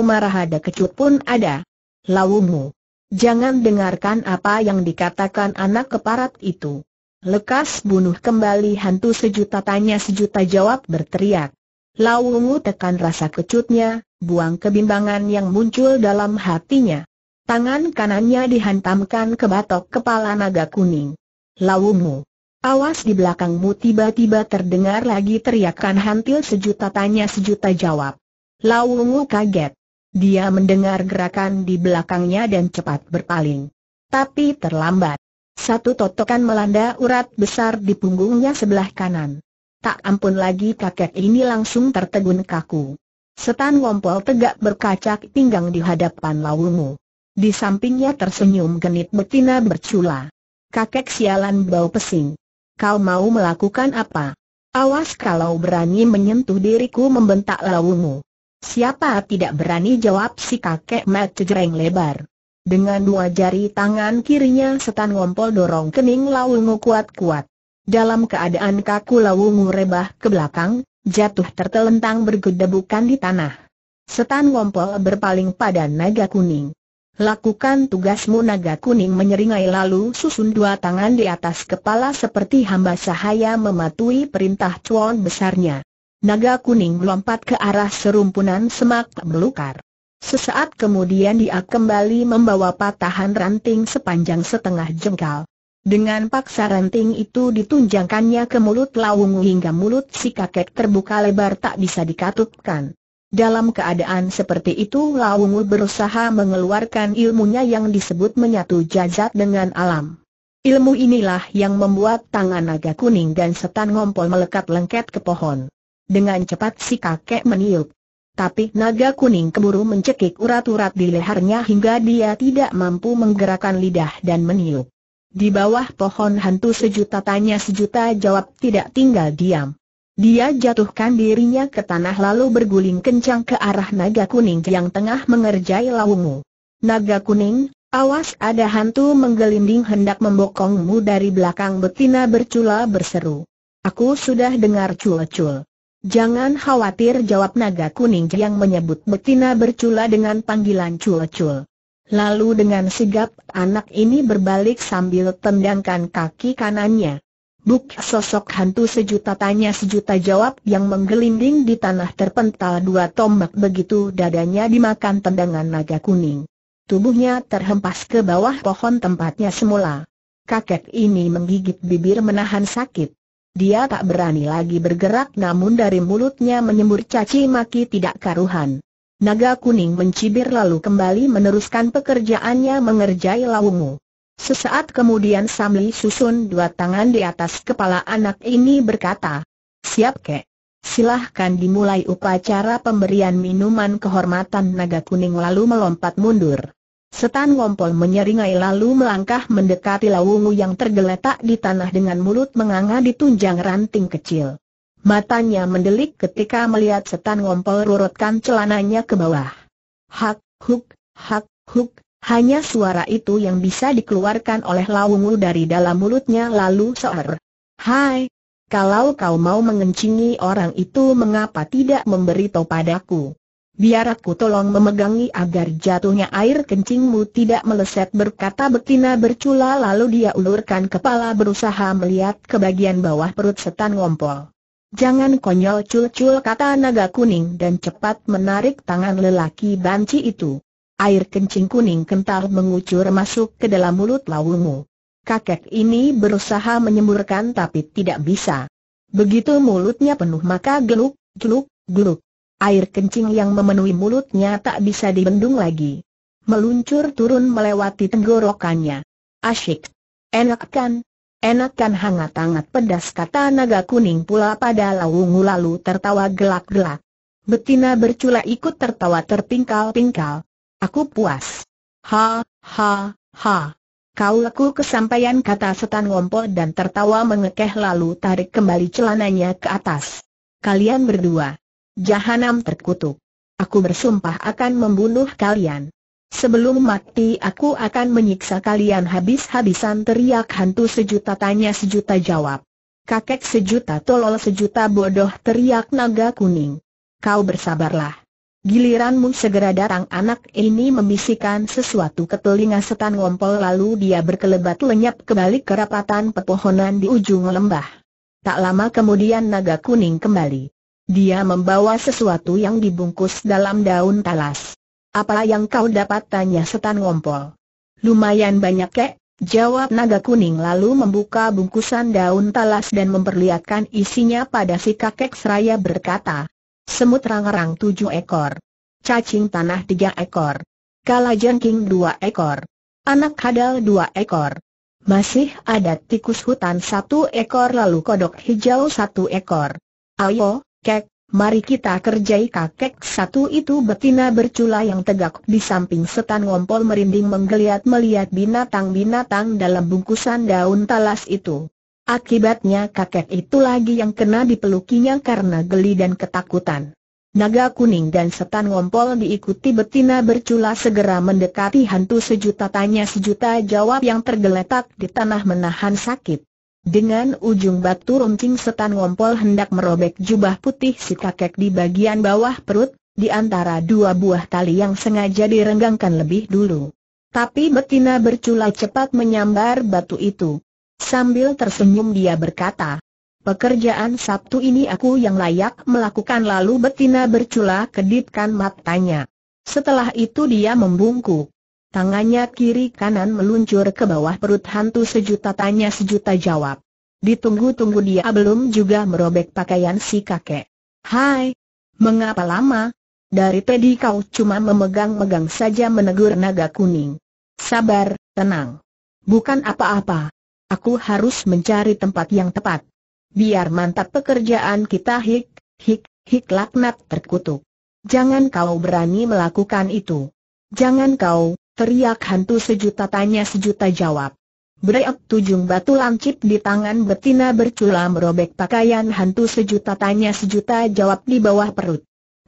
marah ada kecut pun ada. Lawungu, Jangan dengarkan apa yang dikatakan anak keparat itu. Lekas bunuh kembali hantu sejuta tanya sejuta jawab berteriak. Lawungu tekan rasa kecutnya, buang kebimbangan yang muncul dalam hatinya. Tangan kanannya dihantamkan ke batok kepala naga kuning. Lawumu! Awas di belakangmu tiba-tiba terdengar lagi teriakan hantil sejuta tanya sejuta jawab. Lawungu kaget. Dia mendengar gerakan di belakangnya dan cepat berpaling. Tapi terlambat. Satu totokan melanda urat besar di punggungnya sebelah kanan. Tak ampun lagi kakek ini langsung tertegun kaku. Setan Wompol tegak berkacak pinggang di hadapan Lawungu. Di sampingnya tersenyum genit betina bercula. Kakek sialan bau pesing. Kau mau melakukan apa? Awas kalau berani menyentuh diriku membentak lawumu. Siapa tidak berani jawab si kakek mat cejereng lebar. Dengan dua jari tangan kirinya setan ngompol dorong kening lawungu kuat-kuat. Dalam keadaan kaku lawungu rebah ke belakang, jatuh tertelentang bergedebukan di tanah. Setan ngompol berpaling pada naga kuning. Lakukan tugasmu naga kuning menyeringai lalu susun dua tangan di atas kepala seperti hamba sahaya mematuhi perintah cuan besarnya. Naga kuning melompat ke arah serumpunan semak belukar. Sesaat kemudian dia kembali membawa patahan ranting sepanjang setengah jengkal. Dengan paksa ranting itu ditunjangkannya ke mulut lawung hingga mulut si kakek terbuka lebar tak bisa dikatupkan. Dalam keadaan seperti itu Laungu berusaha mengeluarkan ilmunya yang disebut menyatu jazat dengan alam. Ilmu inilah yang membuat tangan naga kuning dan setan ngompol melekat lengket ke pohon. Dengan cepat si kakek meniup. Tapi naga kuning keburu mencekik urat-urat di lehernya hingga dia tidak mampu menggerakkan lidah dan meniup. Di bawah pohon hantu sejuta tanya sejuta jawab tidak tinggal diam. Dia jatuhkan dirinya ke tanah lalu berguling kencang ke arah naga kuning yang tengah mengerjai lawungmu. Naga kuning, awas ada hantu menggelinding hendak membokongmu dari belakang betina bercula berseru. Aku sudah dengar cul-cul. Jangan khawatir jawab naga kuning yang menyebut betina bercula dengan panggilan cul-cul. Lalu dengan sigap anak ini berbalik sambil tendangkan kaki kanannya. Buk sosok hantu sejuta tanya sejuta jawab yang menggelinding di tanah terpental dua tombak begitu dadanya dimakan tendangan naga kuning. Tubuhnya terhempas ke bawah pohon tempatnya semula. Kakek ini menggigit bibir menahan sakit. Dia tak berani lagi bergerak namun dari mulutnya menyembur caci maki tidak karuhan. Naga kuning mencibir lalu kembali meneruskan pekerjaannya mengerjai laungu. Sesaat kemudian Samli susun dua tangan di atas kepala anak ini berkata, Siap kek. Silahkan dimulai upacara pemberian minuman kehormatan naga kuning lalu melompat mundur. Setan ngompol menyeringai lalu melangkah mendekati Lawungu yang tergeletak di tanah dengan mulut menganga di tunjang ranting kecil. Matanya mendelik ketika melihat Setan ngompol rurutkan celananya ke bawah. Hak, huk, hak, huk, hanya suara itu yang bisa dikeluarkan oleh Lawungu dari dalam mulutnya lalu seor. Hai, kalau kau mau mengencingi orang itu mengapa tidak memberitahu padaku? Biar aku tolong memegangi agar jatuhnya air kencingmu tidak meleset berkata betina bercula lalu dia ulurkan kepala berusaha melihat ke bagian bawah perut setan ngompol. Jangan konyol cul-cul kata naga kuning dan cepat menarik tangan lelaki banci itu air kencing kuning kental mengucur masuk ke dalam mulut Lawumu. Kakek ini berusaha menyemburkan tapi tidak bisa. Begitu mulutnya penuh maka geluk, geluk, geluk. Air kencing yang memenuhi mulutnya tak bisa dibendung lagi. Meluncur turun melewati tenggorokannya. Asyik. Enak kan? Enak kan hangat-hangat pedas kata naga kuning pula pada lawungu lalu tertawa gelak-gelak. Betina bercula ikut tertawa terpingkal-pingkal. Aku puas. Ha, ha, ha. Kau leku kesampaian kata setan ngompo dan tertawa mengekeh lalu tarik kembali celananya ke atas. Kalian berdua. Jahanam terkutuk. Aku bersumpah akan membunuh kalian. Sebelum mati aku akan menyiksa kalian habis-habisan teriak hantu sejuta tanya sejuta jawab. Kakek sejuta tolol sejuta bodoh teriak naga kuning. Kau bersabarlah. Giliranmu segera datang anak ini membisikkan sesuatu ke telinga setan ngompol lalu dia berkelebat lenyap kembali ke rapatan pepohonan di ujung lembah. Tak lama kemudian naga kuning kembali. Dia membawa sesuatu yang dibungkus dalam daun talas. Apa yang kau dapat tanya setan ngompol? Lumayan banyak kek, jawab naga kuning lalu membuka bungkusan daun talas dan memperlihatkan isinya pada si kakek seraya berkata, semut rangarang tujuh ekor, cacing tanah tiga ekor, kalajengking dua ekor, anak kadal dua ekor. Masih ada tikus hutan satu ekor lalu kodok hijau satu ekor. Ayo, kek, mari kita kerjai kakek satu itu betina bercula yang tegak di samping setan ngompol merinding menggeliat melihat binatang-binatang dalam bungkusan daun talas itu. Akibatnya kakek itu lagi yang kena dipelukinya karena geli dan ketakutan. Naga kuning dan setan ngompol diikuti betina bercula segera mendekati hantu sejuta tanya sejuta jawab yang tergeletak di tanah menahan sakit. Dengan ujung batu runcing setan ngompol hendak merobek jubah putih si kakek di bagian bawah perut, di antara dua buah tali yang sengaja direnggangkan lebih dulu. Tapi betina bercula cepat menyambar batu itu. Sambil tersenyum dia berkata, Pekerjaan Sabtu ini aku yang layak melakukan lalu betina bercula kedipkan matanya. Setelah itu dia membungkuk. Tangannya kiri kanan meluncur ke bawah perut hantu sejuta tanya sejuta jawab. Ditunggu-tunggu dia belum juga merobek pakaian si kakek. Hai, mengapa lama? Dari tadi kau cuma memegang-megang saja menegur naga kuning. Sabar, tenang. Bukan apa-apa, Aku harus mencari tempat yang tepat. Biar mantap pekerjaan kita hik, hik, hik laknat terkutuk. Jangan kau berani melakukan itu. Jangan kau, teriak hantu sejuta tanya sejuta jawab. Bereak tujung batu lancip di tangan betina bercula merobek pakaian hantu sejuta tanya sejuta jawab di bawah perut.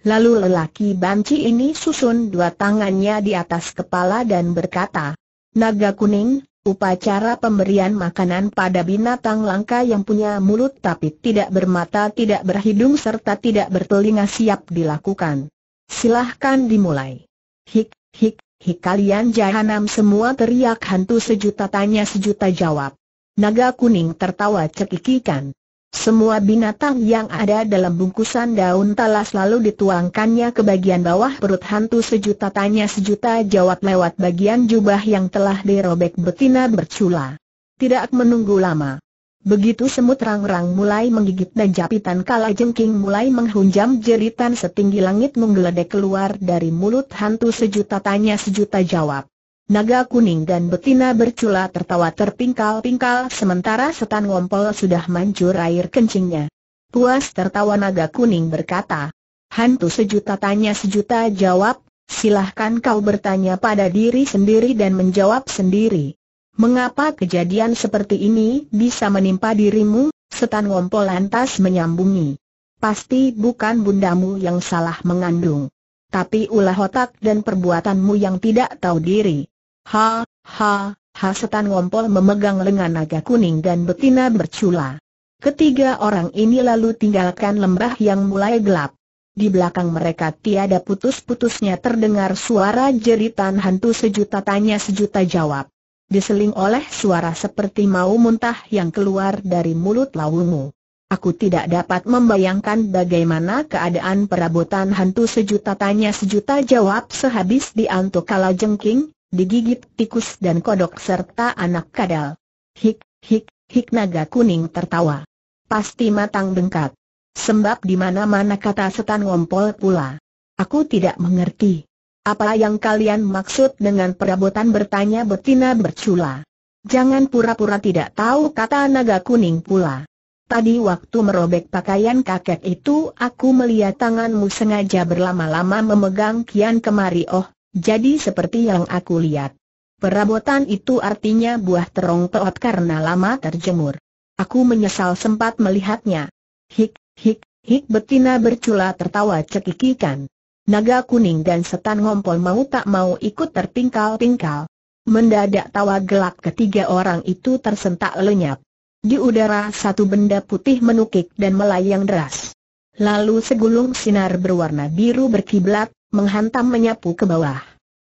Lalu lelaki banci ini susun dua tangannya di atas kepala dan berkata, Naga kuning, Upacara pemberian makanan pada binatang langka yang punya mulut tapi tidak bermata, tidak berhidung serta tidak bertelinga siap dilakukan. Silahkan dimulai. Hik, hik, hik kalian jahanam semua teriak hantu sejuta tanya sejuta jawab. Naga kuning tertawa cekikikan. Semua binatang yang ada dalam bungkusan daun talas lalu dituangkannya ke bagian bawah perut hantu sejuta tanya sejuta jawab lewat bagian jubah yang telah dirobek betina bercula. Tidak menunggu lama. Begitu semut rang-rang mulai menggigit dan japitan kala jengking mulai menghunjam jeritan setinggi langit menggeledek keluar dari mulut hantu sejuta tanya sejuta jawab. Naga kuning dan betina bercula tertawa terpingkal-pingkal sementara setan ngompol sudah mancur air kencingnya. Puas tertawa naga kuning berkata, Hantu sejuta tanya sejuta jawab, silahkan kau bertanya pada diri sendiri dan menjawab sendiri. Mengapa kejadian seperti ini bisa menimpa dirimu? Setan ngompol lantas menyambungi. Pasti bukan bundamu yang salah mengandung. Tapi ulah otak dan perbuatanmu yang tidak tahu diri. Ha, ha, ha setan ngompol memegang lengan naga kuning dan betina bercula. Ketiga orang ini lalu tinggalkan lembah yang mulai gelap. Di belakang mereka tiada putus-putusnya terdengar suara jeritan hantu sejuta tanya sejuta jawab. Diseling oleh suara seperti mau muntah yang keluar dari mulut lawungu. Aku tidak dapat membayangkan bagaimana keadaan perabotan hantu sejuta tanya sejuta jawab sehabis diantuk kala jengking, digigit tikus dan kodok serta anak kadal. Hik, hik, hik naga kuning tertawa. Pasti matang bengkak. Sembab di mana-mana kata setan ngompol pula. Aku tidak mengerti. Apa yang kalian maksud dengan perabotan bertanya betina bercula. Jangan pura-pura tidak tahu kata naga kuning pula. Tadi waktu merobek pakaian kakek itu aku melihat tanganmu sengaja berlama-lama memegang kian kemari oh, jadi seperti yang aku lihat. Perabotan itu artinya buah terong peot karena lama terjemur. Aku menyesal sempat melihatnya. Hik, hik, hik betina bercula tertawa cekikikan. Naga kuning dan setan ngompol mau tak mau ikut terpingkal-pingkal. Mendadak tawa gelap ketiga orang itu tersentak lenyap. Di udara satu benda putih menukik dan melayang deras. Lalu segulung sinar berwarna biru berkiblat, menghantam menyapu ke bawah.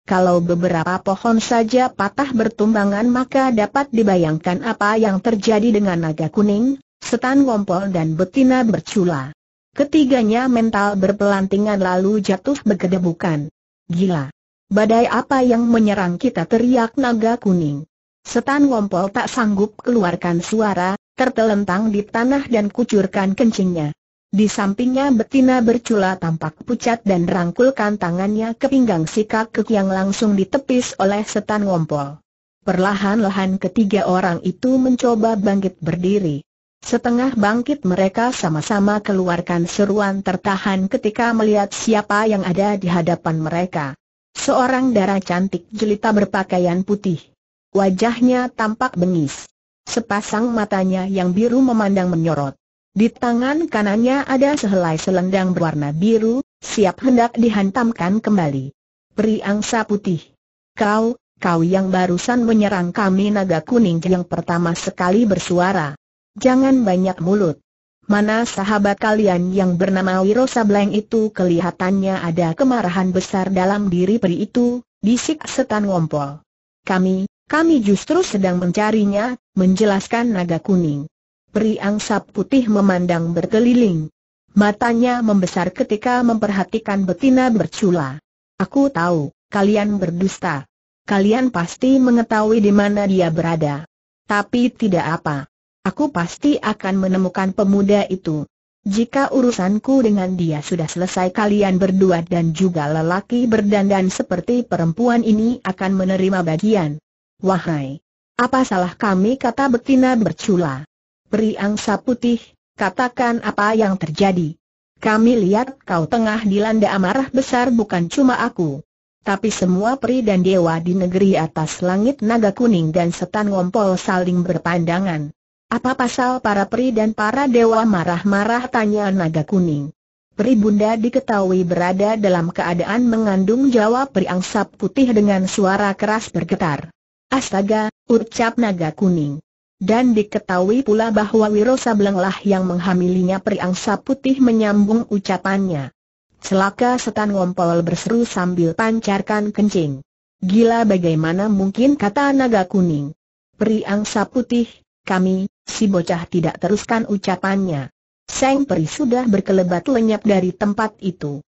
Kalau beberapa pohon saja patah bertumbangan maka dapat dibayangkan apa yang terjadi dengan naga kuning, setan ngompol dan betina bercula. Ketiganya mental berpelantingan lalu jatuh bergedebukan. Gila. Badai apa yang menyerang kita teriak naga kuning. Setan ngompol tak sanggup keluarkan suara, tertelentang di tanah dan kucurkan kencingnya. Di sampingnya betina bercula tampak pucat dan rangkulkan tangannya ke pinggang si kakek yang langsung ditepis oleh setan ngompol. Perlahan-lahan ketiga orang itu mencoba bangkit berdiri. Setengah bangkit mereka sama-sama keluarkan seruan tertahan ketika melihat siapa yang ada di hadapan mereka. Seorang darah cantik jelita berpakaian putih. Wajahnya tampak bengis. Sepasang matanya yang biru memandang menyorot. Di tangan kanannya ada sehelai selendang berwarna biru, siap hendak dihantamkan kembali. Peri angsa putih. Kau, kau yang barusan menyerang kami naga kuning yang pertama sekali bersuara. Jangan banyak mulut. Mana sahabat kalian yang bernama Wiro Sableng itu kelihatannya ada kemarahan besar dalam diri peri itu, bisik setan ngompol. Kami, kami justru sedang mencarinya, menjelaskan naga kuning. Peri angsa putih memandang berkeliling. Matanya membesar ketika memperhatikan betina bercula. Aku tahu, kalian berdusta. Kalian pasti mengetahui di mana dia berada. Tapi tidak apa. Aku pasti akan menemukan pemuda itu. Jika urusanku dengan dia sudah selesai kalian berdua dan juga lelaki berdandan seperti perempuan ini akan menerima bagian. Wahai! Apa salah kami kata betina bercula? Peri angsa putih, katakan apa yang terjadi. Kami lihat kau tengah dilanda amarah besar bukan cuma aku. Tapi semua peri dan dewa di negeri atas langit naga kuning dan setan ngompol saling berpandangan. Apa pasal para peri dan para dewa marah-marah tanya naga kuning. Peri bunda diketahui berada dalam keadaan mengandung jawab peri Angsa putih dengan suara keras bergetar. Astaga, ucap naga kuning. Dan diketahui pula bahwa Wiro Sablenglah yang menghamilinya periangsa putih menyambung ucapannya. Celaka setan ngompol berseru sambil pancarkan kencing. Gila bagaimana mungkin kata naga kuning. Periangsa putih, kami, si bocah tidak teruskan ucapannya. Seng Peri sudah berkelebat lenyap dari tempat itu.